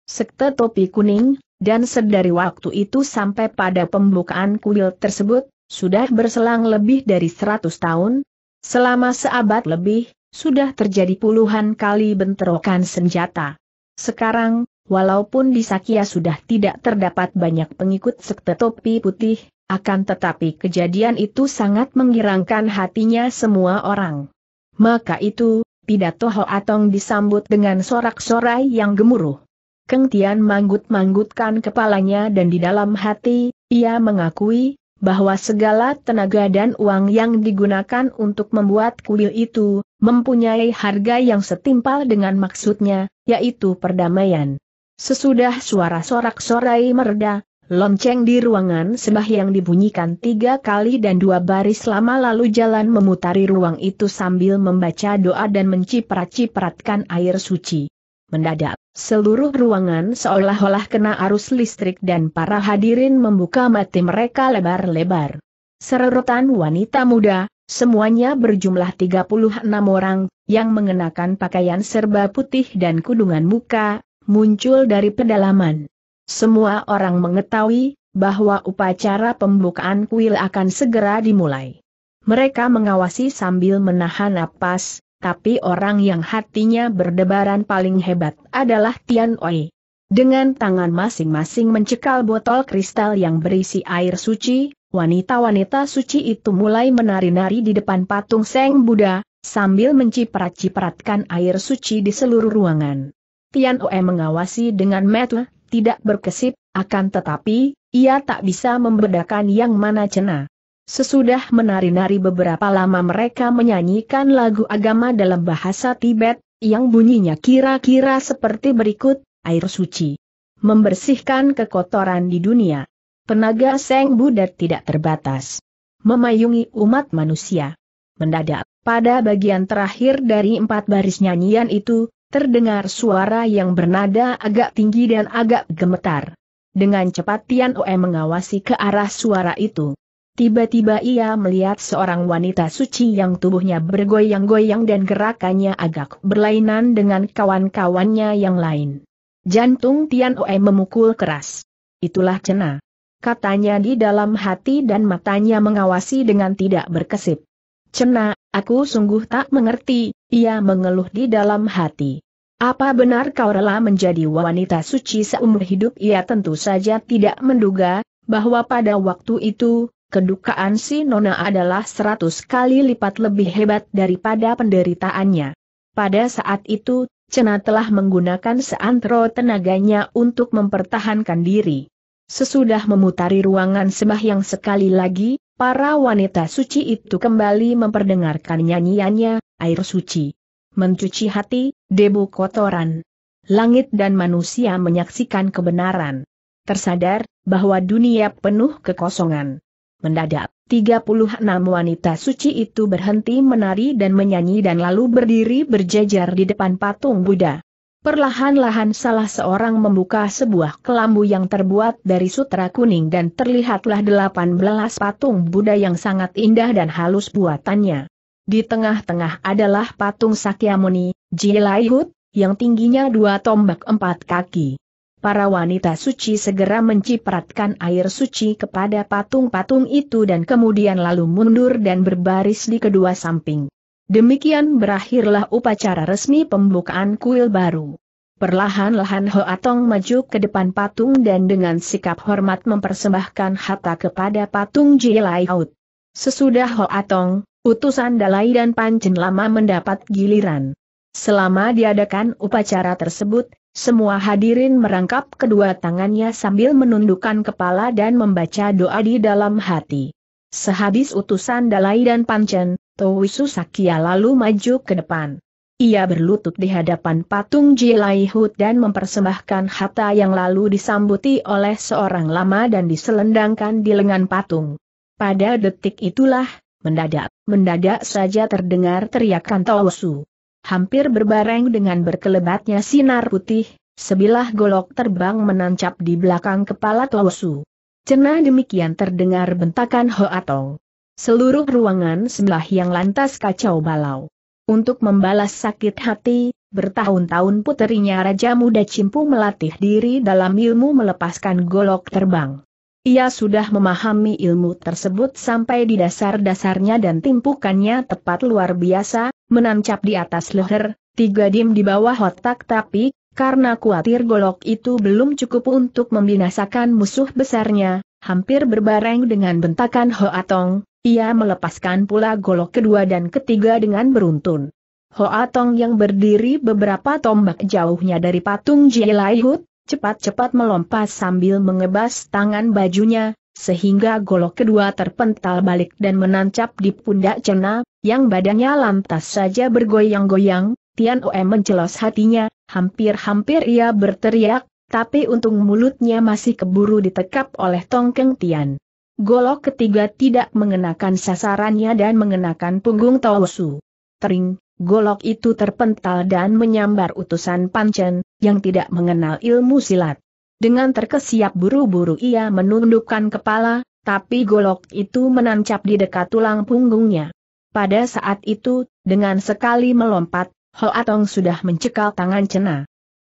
Sekte Topi Kuning, dan sedari waktu itu sampai pada pembukaan kuil tersebut, sudah berselang lebih dari 100 tahun, Selama seabad lebih, sudah terjadi puluhan kali bentrokan senjata. Sekarang, walaupun di Sakia sudah tidak terdapat banyak pengikut sekte topi putih, akan tetapi kejadian itu sangat menggirangkan hatinya semua orang. Maka itu, pidato Hoatong disambut dengan sorak-sorai yang gemuruh. Keng Tian manggut-manggutkan kepalanya dan di dalam hati, ia mengakui, bahwa segala tenaga dan uang yang digunakan untuk membuat kuil itu, mempunyai harga yang setimpal dengan maksudnya, yaitu perdamaian. Sesudah suara sorak-sorai mereda, lonceng di ruangan sembah yang dibunyikan tiga kali dan dua baris lama lalu jalan memutari ruang itu sambil membaca doa dan menciprat-cipratkan air suci. Mendadak, seluruh ruangan seolah-olah kena arus listrik dan para hadirin membuka mati mereka lebar-lebar. Sererotan wanita muda, semuanya berjumlah 36 orang, yang mengenakan pakaian serba putih dan kudungan muka, muncul dari pedalaman. Semua orang mengetahui, bahwa upacara pembukaan kuil akan segera dimulai. Mereka mengawasi sambil menahan napas, tapi orang yang hatinya berdebaran paling hebat adalah Tian Oi. Dengan tangan masing-masing mencekal botol kristal yang berisi air suci, wanita-wanita suci itu mulai menari-nari di depan patung Seng Buddha, sambil menciprat-cipratkan air suci di seluruh ruangan. Tian Oe mengawasi dengan metu, tidak berkesip, akan tetapi, ia tak bisa membedakan yang mana cena. Sesudah menari-nari beberapa lama mereka menyanyikan lagu agama dalam bahasa Tibet, yang bunyinya kira-kira seperti berikut, air suci. Membersihkan kekotoran di dunia. Tenaga Seng Buddha tidak terbatas. Memayungi umat manusia. Mendadak, pada bagian terakhir dari empat baris nyanyian itu, terdengar suara yang bernada agak tinggi dan agak gemetar. Dengan cepat Tian Oe mengawasi ke arah suara itu. Tiba-tiba ia melihat seorang wanita suci yang tubuhnya bergoyang-goyang dan gerakannya agak berlainan dengan kawan-kawannya yang lain. Jantung Tian Oe memukul keras. Itulah Cena. Katanya di dalam hati dan matanya mengawasi dengan tidak berkesip. Cena, aku sungguh tak mengerti, ia mengeluh di dalam hati. Apa benar kau rela menjadi wanita suci seumur hidup? Ia tentu saja tidak menduga, bahwa pada waktu itu, kedukaan si Nona adalah seratus kali lipat lebih hebat daripada penderitaannya. Pada saat itu, Cena telah menggunakan seantero tenaganya untuk mempertahankan diri. Sesudah memutari ruangan sembah yang sekali lagi, para wanita suci itu kembali memperdengarkan nyanyiannya, air suci. Mencuci hati, debu kotoran. Langit dan manusia menyaksikan kebenaran. Tersadar, bahwa dunia penuh kekosongan. Mendadak, 36 wanita suci itu berhenti menari dan menyanyi dan lalu berdiri berjejer di depan patung Buddha. Perlahan-lahan salah seorang membuka sebuah kelambu yang terbuat dari sutra kuning dan terlihatlah 18 patung Buddha yang sangat indah dan halus buatannya. Di tengah-tengah adalah patung Sakyamuni, Jilaihut, yang tingginya dua tombak empat kaki para wanita suci segera mencipratkan air suci kepada patung-patung itu dan kemudian lalu mundur dan berbaris di kedua samping. Demikian berakhirlah upacara resmi pembukaan kuil baru. Perlahan-lahan Hoatong maju ke depan patung dan dengan sikap hormat mempersembahkan harta kepada patung Jilai Out. Sesudah Hoatong, utusan Dalai dan Pancen lama mendapat giliran. Selama diadakan upacara tersebut, semua hadirin merangkap kedua tangannya sambil menundukkan kepala dan membaca doa di dalam hati. Sehabis utusan Dalai dan Pancen, Towisu Sakia lalu maju ke depan. Ia berlutut di hadapan patung Jilaihut dan mempersembahkan harta yang lalu disambuti oleh seorang lama dan diselendangkan di lengan patung. Pada detik itulah, mendadak, mendadak saja terdengar teriakan Towisu hampir berbareng dengan berkelebatnya sinar putih, sebilah golok terbang menancap di belakang kepala Tawusu. Cena demikian terdengar bentakan Hoatong. Seluruh ruangan sebelah yang lantas kacau balau. Untuk membalas sakit hati, bertahun-tahun puterinya Raja Muda Cimpu melatih diri dalam ilmu melepaskan golok terbang. Ia sudah memahami ilmu tersebut sampai di dasar-dasarnya dan timpukannya tepat luar biasa, menancap di atas leher, tiga dim di bawah otak tapi, karena kuatir golok itu belum cukup untuk membinasakan musuh besarnya, hampir berbareng dengan bentakan Hoa Tong, ia melepaskan pula golok kedua dan ketiga dengan beruntun. Hoa Tong yang berdiri beberapa tombak jauhnya dari patung Jielaihut, cepat-cepat melompat sambil mengebas tangan bajunya, sehingga golok kedua terpental balik dan menancap di pundak Cena, yang badannya lantas saja bergoyang-goyang, Tian Oe mencelos hatinya, hampir-hampir ia berteriak, tapi untung mulutnya masih keburu ditekap oleh Tongkeng Tian. Golok ketiga tidak mengenakan sasarannya dan mengenakan punggung Taosu. Tering, Golok itu terpental dan menyambar utusan Pancen, yang tidak mengenal ilmu silat. Dengan terkesiap buru-buru ia menundukkan kepala, tapi golok itu menancap di dekat tulang punggungnya. Pada saat itu, dengan sekali melompat, Hoatong sudah mencekal tangan Cena.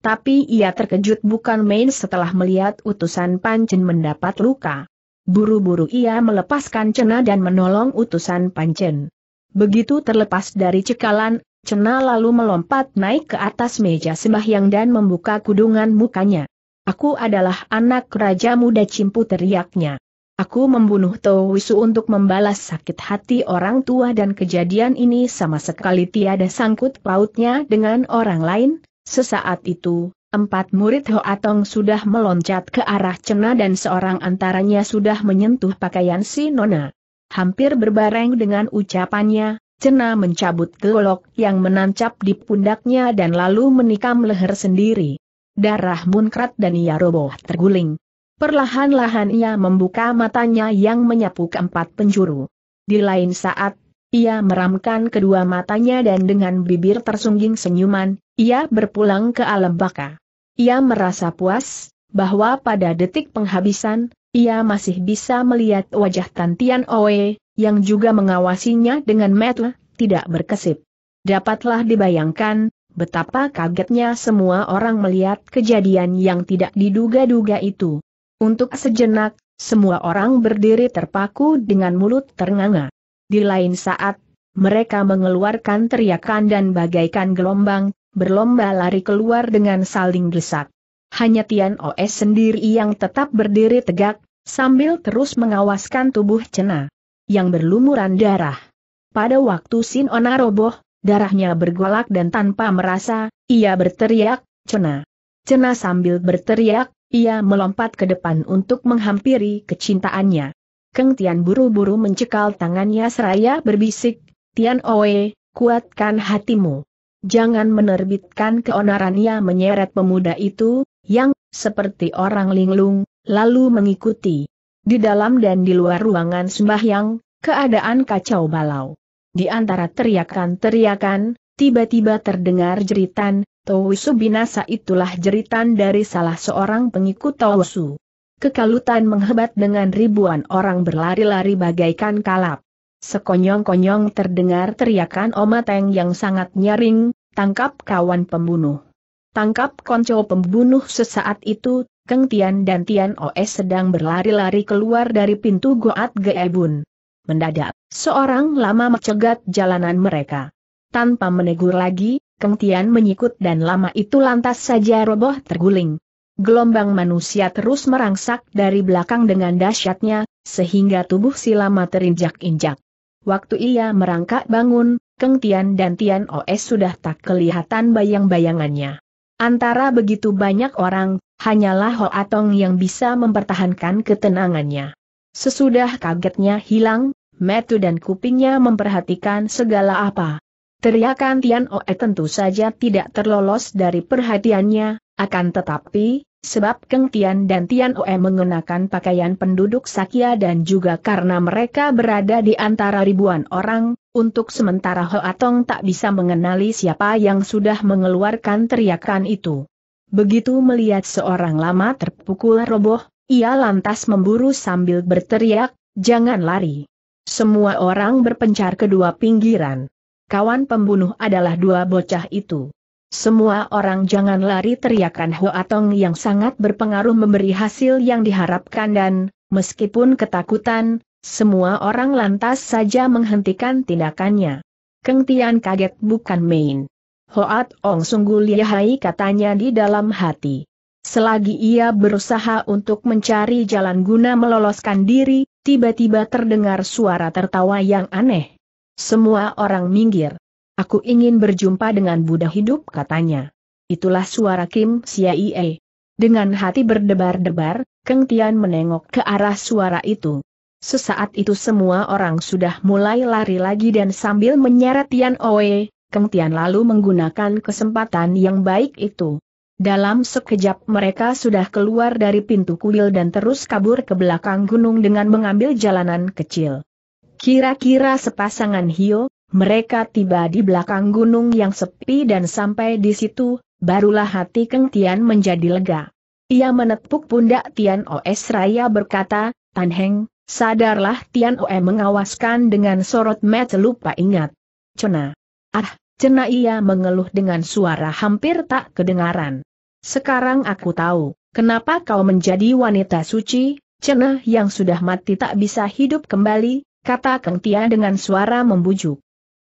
Tapi ia terkejut bukan main setelah melihat utusan Pancen mendapat luka. Buru-buru ia melepaskan Cena dan menolong utusan Pancen. Begitu terlepas dari cekalan, Cena lalu melompat naik ke atas meja sembahyang dan membuka kudungan mukanya. Aku adalah anak Raja Muda Cimpu teriaknya. Aku membunuh Towisu untuk membalas sakit hati orang tua dan kejadian ini sama sekali tiada sangkut pautnya dengan orang lain. Sesaat itu, empat murid Hoatong sudah meloncat ke arah Cena dan seorang antaranya sudah menyentuh pakaian si Nona. Hampir berbareng dengan ucapannya, Cena mencabut golok yang menancap di pundaknya dan lalu menikam leher sendiri. Darah munkrat dan ia roboh terguling. Perlahan-lahan ia membuka matanya yang menyapu keempat penjuru. Di lain saat, ia meramkan kedua matanya dan dengan bibir tersungging senyuman, ia berpulang ke alam baka. Ia merasa puas, bahwa pada detik penghabisan, ia masih bisa melihat wajah Tantian Oe, yang juga mengawasinya dengan metel, tidak berkesip. Dapatlah dibayangkan, betapa kagetnya semua orang melihat kejadian yang tidak diduga-duga itu. Untuk sejenak, semua orang berdiri terpaku dengan mulut ternganga. Di lain saat, mereka mengeluarkan teriakan dan bagaikan gelombang, berlomba lari keluar dengan saling desak. Hanya Tian Os sendiri yang tetap berdiri tegak, sambil terus mengawaskan tubuh Cena yang berlumuran darah. Pada waktu Sin Ona roboh, darahnya bergolak dan tanpa merasa, ia berteriak, Cena. Cena sambil berteriak, ia melompat ke depan untuk menghampiri kecintaannya. Keng Tian buru-buru mencekal tangannya seraya berbisik, Tian Oe, kuatkan hatimu. Jangan menerbitkan keonaran ia menyeret pemuda itu, yang, seperti orang linglung, lalu mengikuti. Di dalam dan di luar ruangan sembahyang, keadaan kacau balau. Di antara teriakan-teriakan, tiba-tiba terdengar jeritan, Towisu binasa itulah jeritan dari salah seorang pengikut Tausu. Kekalutan menghebat dengan ribuan orang berlari-lari bagaikan kalap. Sekonyong-konyong terdengar teriakan Omateng yang sangat nyaring, tangkap kawan pembunuh. Tangkap konco pembunuh sesaat itu, Keng Tian dan Tian Oes sedang berlari-lari keluar dari pintu Goat Geebun. Mendadak, seorang lama mencegat jalanan mereka. Tanpa menegur lagi, Keng Tian menyikut dan lama itu lantas saja roboh terguling. Gelombang manusia terus merangsak dari belakang dengan dahsyatnya, sehingga tubuh si lama terinjak-injak. Waktu ia merangkak bangun, Keng Tian dan Tian Oes sudah tak kelihatan bayang-bayangannya. Antara begitu banyak orang, hanyalah Hoatong yang bisa mempertahankan ketenangannya. Sesudah kagetnya hilang, metu dan kupingnya memperhatikan segala apa. Teriakan Tian Oe tentu saja tidak terlolos dari perhatiannya, akan tetapi, Sebab Keng Tian dan Tian Oe mengenakan pakaian penduduk Sakya dan juga karena mereka berada di antara ribuan orang, untuk sementara ho atong tak bisa mengenali siapa yang sudah mengeluarkan teriakan itu. Begitu melihat seorang lama terpukul roboh, ia lantas memburu sambil berteriak, jangan lari. Semua orang berpencar kedua pinggiran. Kawan pembunuh adalah dua bocah itu. Semua orang jangan lari teriakan Hoatong yang sangat berpengaruh memberi hasil yang diharapkan dan, meskipun ketakutan, semua orang lantas saja menghentikan tindakannya. Keng Tian kaget bukan main. Hoatong sungguh lihai katanya di dalam hati. Selagi ia berusaha untuk mencari jalan guna meloloskan diri, tiba-tiba terdengar suara tertawa yang aneh. Semua orang minggir. Aku ingin berjumpa dengan Buddha hidup katanya. Itulah suara Kim Siaie. Dengan hati berdebar-debar, Keng Tian menengok ke arah suara itu. Sesaat itu semua orang sudah mulai lari lagi dan sambil menyeret Tian Oe, Keng Tian lalu menggunakan kesempatan yang baik itu. Dalam sekejap mereka sudah keluar dari pintu kuil dan terus kabur ke belakang gunung dengan mengambil jalanan kecil. Kira-kira sepasangan Hio, mereka tiba di belakang gunung yang sepi dan sampai di situ, barulah hati Keng Tian menjadi lega. Ia menepuk pundak Tian Oes Raya berkata, Tan Heng, sadarlah Tian Oe mengawaskan dengan sorot mata lupa ingat. Cena. Ah, cena ia mengeluh dengan suara hampir tak kedengaran. Sekarang aku tahu, kenapa kau menjadi wanita suci, Cena yang sudah mati tak bisa hidup kembali, kata Keng Tian dengan suara membujuk.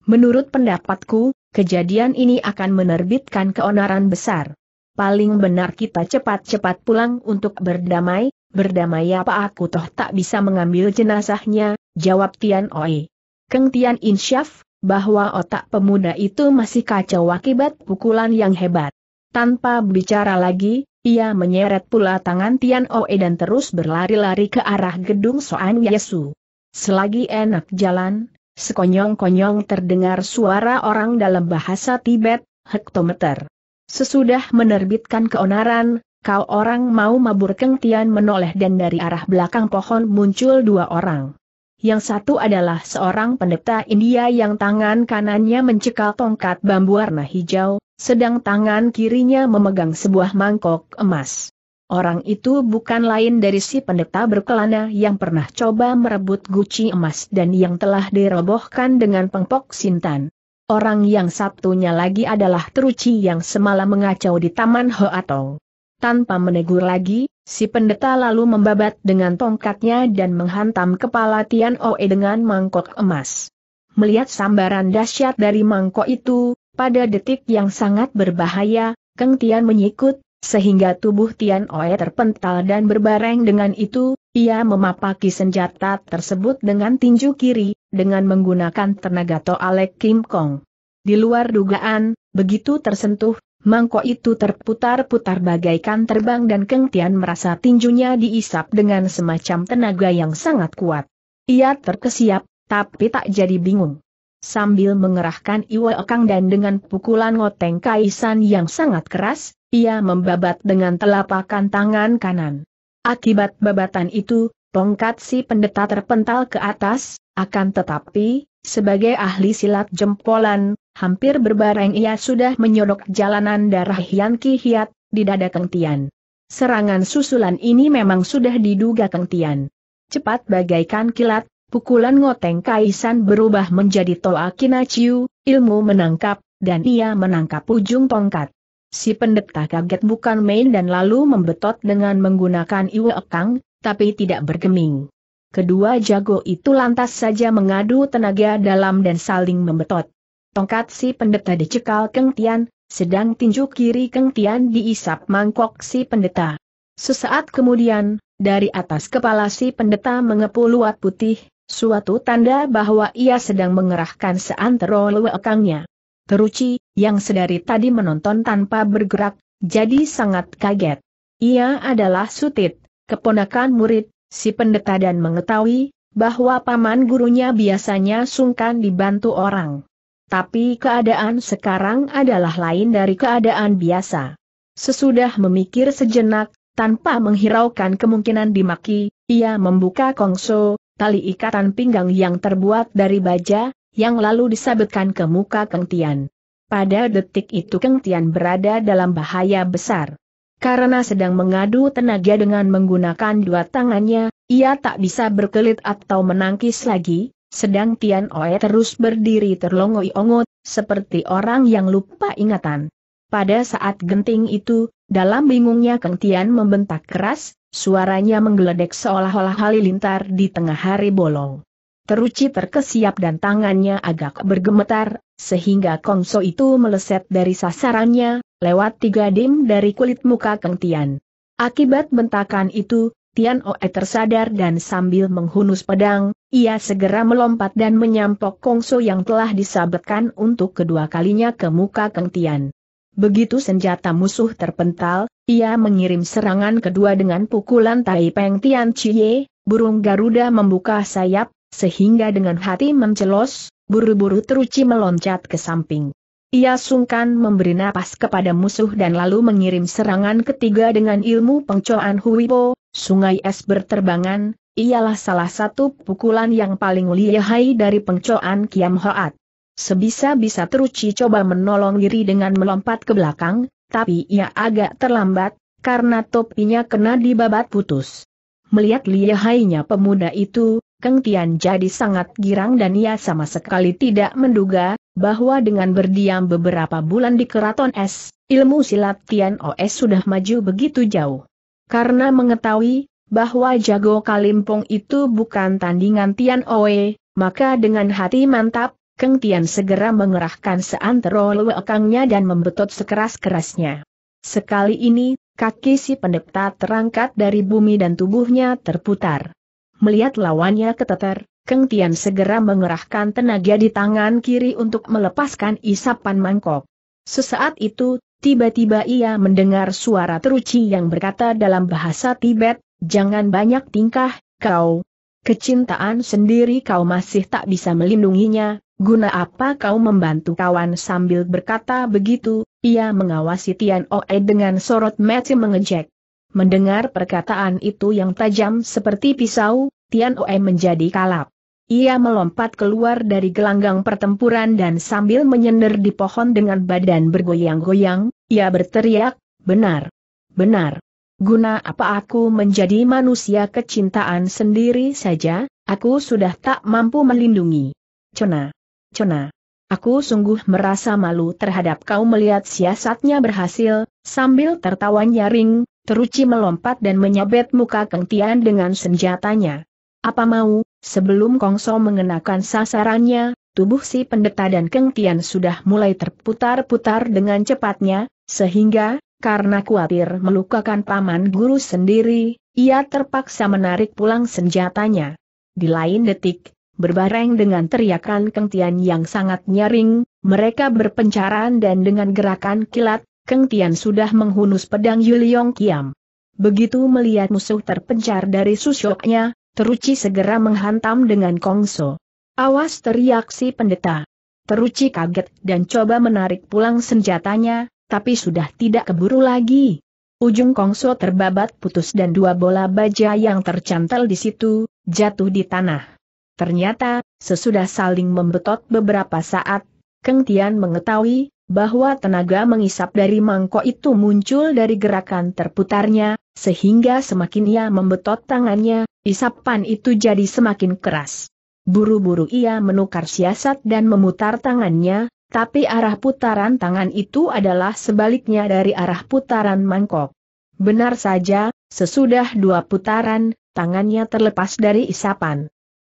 Menurut pendapatku, kejadian ini akan menerbitkan keonaran besar. Paling benar kita cepat-cepat pulang untuk berdamai, berdamai apa aku toh tak bisa mengambil jenazahnya, jawab Tian Oi. Keng Tian insyaf, bahwa otak pemuda itu masih kacau akibat pukulan yang hebat. Tanpa bicara lagi, ia menyeret pula tangan Tian Oe dan terus berlari-lari ke arah gedung Soan Yesu. Selagi enak jalan, Sekonyong-konyong terdengar suara orang dalam bahasa Tibet, hektometer. Sesudah menerbitkan keonaran, kau orang mau mabur kengtian menoleh dan dari arah belakang pohon muncul dua orang. Yang satu adalah seorang pendeta India yang tangan kanannya mencekal tongkat bambu warna hijau, sedang tangan kirinya memegang sebuah mangkok emas. Orang itu bukan lain dari si pendeta berkelana yang pernah coba merebut guci emas dan yang telah dirobohkan dengan pengpok sintan. Orang yang satunya lagi adalah teruci yang semalam mengacau di Taman Hoatong. Tanpa menegur lagi, si pendeta lalu membabat dengan tongkatnya dan menghantam kepala Tian Oe dengan mangkok emas. Melihat sambaran dahsyat dari mangkok itu, pada detik yang sangat berbahaya, Keng Tian menyikut, sehingga tubuh Tian Oe terpental dan berbareng dengan itu, ia memapaki senjata tersebut dengan tinju kiri, dengan menggunakan tenaga Toalek Kim Kong. Di luar dugaan, begitu tersentuh, mangkok itu terputar-putar bagaikan terbang dan Keng Tian merasa tinjunya diisap dengan semacam tenaga yang sangat kuat. Ia terkesiap, tapi tak jadi bingung. Sambil mengerahkan Iwa Ekang dan dengan pukulan ngoteng kaisan yang sangat keras, ia membabat dengan telapakan tangan kanan. Akibat babatan itu, tongkat si pendeta terpental ke atas, akan tetapi, sebagai ahli silat jempolan, hampir berbareng ia sudah menyodok jalanan darah Hian Ki Hiat, di dada Keng Tian. Serangan susulan ini memang sudah diduga Keng Tian. Cepat bagaikan kilat, Pukulan ngoteng Kaisan berubah menjadi toa kinaciu, ilmu menangkap, dan ia menangkap ujung tongkat. Si pendeta kaget bukan main dan lalu membetot dengan menggunakan iwe ekang, tapi tidak bergeming. Kedua jago itu lantas saja mengadu tenaga dalam dan saling membetot. Tongkat si pendeta dicekal Keng Tian, sedang tinju kiri Keng Tian diisap mangkok si pendeta. Sesaat kemudian, dari atas kepala si pendeta mengepul luat putih, Suatu tanda bahwa ia sedang mengerahkan seantero lewekangnya. Teruci, yang sedari tadi menonton tanpa bergerak, jadi sangat kaget. Ia adalah Sutit, keponakan murid, si pendeta dan mengetahui, bahwa paman gurunya biasanya sungkan dibantu orang. Tapi keadaan sekarang adalah lain dari keadaan biasa. Sesudah memikir sejenak, tanpa menghiraukan kemungkinan dimaki, ia membuka kongso, tali ikatan pinggang yang terbuat dari baja, yang lalu disabetkan ke muka Keng Tian. Pada detik itu Keng Tian berada dalam bahaya besar. Karena sedang mengadu tenaga dengan menggunakan dua tangannya, ia tak bisa berkelit atau menangkis lagi, sedang Tian Oe terus berdiri terlongoi-ongot, seperti orang yang lupa ingatan. Pada saat genting itu, dalam bingungnya Keng Tian membentak keras, Suaranya menggeledek seolah-olah halilintar di tengah hari bolong. Teruci terkesiap dan tangannya agak bergemetar, sehingga Kongso itu meleset dari sasarannya, lewat tiga dim dari kulit muka Keng Tian. Akibat bentakan itu, Tian Oe tersadar dan sambil menghunus pedang, ia segera melompat dan menyampok Kongso yang telah disabetkan untuk kedua kalinya ke muka Keng Tian. Begitu senjata musuh terpental, ia mengirim serangan kedua dengan pukulan Tai Peng Tian Chie, burung Garuda membuka sayap, sehingga dengan hati mencelos, buru-buru teruci meloncat ke samping. Ia sungkan memberi napas kepada musuh dan lalu mengirim serangan ketiga dengan ilmu pengcoan Huipo, sungai es berterbangan, ialah salah satu pukulan yang paling lihai dari pengcoan Kiam Hoat. Sebisa-bisa teruci coba menolong diri dengan melompat ke belakang, tapi ia agak terlambat, karena topinya kena dibabat putus. Melihat lihainya pemuda itu, Keng Tian jadi sangat girang dan ia sama sekali tidak menduga, bahwa dengan berdiam beberapa bulan di keraton es, ilmu silat Tian OS sudah maju begitu jauh. Karena mengetahui, bahwa jago kalimpong itu bukan tandingan Tian Oe, maka dengan hati mantap, Keng Tian segera mengerahkan seantero lewekangnya dan membetot sekeras-kerasnya. Sekali ini, kaki si pendeta terangkat dari bumi dan tubuhnya terputar. Melihat lawannya keteter, Keng Tian segera mengerahkan tenaga di tangan kiri untuk melepaskan isapan mangkok. Sesaat itu, tiba-tiba ia mendengar suara teruci yang berkata dalam bahasa Tibet, Jangan banyak tingkah, kau. Kecintaan sendiri kau masih tak bisa melindunginya, Guna apa kau membantu kawan sambil berkata begitu, ia mengawasi Tian Oe dengan sorot mata mengejek. Mendengar perkataan itu yang tajam seperti pisau, Tian Oe menjadi kalap. Ia melompat keluar dari gelanggang pertempuran dan sambil menyender di pohon dengan badan bergoyang-goyang, ia berteriak, benar, benar. Guna apa aku menjadi manusia kecintaan sendiri saja, aku sudah tak mampu melindungi. Cona. Cona. Aku sungguh merasa malu terhadap kau melihat siasatnya berhasil, sambil tertawa nyaring, teruci melompat dan menyabet muka Kang Tian dengan senjatanya. Apa mau, sebelum Kongso mengenakan sasarannya, tubuh si pendeta dan Kang Tian sudah mulai terputar-putar dengan cepatnya, sehingga, karena khawatir melukakan paman guru sendiri, ia terpaksa menarik pulang senjatanya. Di lain detik, Berbareng dengan teriakan Kengtian yang sangat nyaring, mereka berpencaran dan dengan gerakan kilat, Kengtian sudah menghunus pedang Yuliong Kiam. Begitu melihat musuh terpencar dari susuknya, Teruci segera menghantam dengan kongso. Awas teriak si pendeta. Teruci kaget dan coba menarik pulang senjatanya, tapi sudah tidak keburu lagi. Ujung kongso terbabat putus dan dua bola baja yang tercantel di situ, jatuh di tanah. Ternyata, sesudah saling membetot beberapa saat, Keng Tian mengetahui bahwa tenaga mengisap dari mangkok itu muncul dari gerakan terputarnya, sehingga semakin ia membetot tangannya, isapan itu jadi semakin keras. Buru-buru ia menukar siasat dan memutar tangannya, tapi arah putaran tangan itu adalah sebaliknya dari arah putaran mangkok. Benar saja, sesudah dua putaran, tangannya terlepas dari isapan.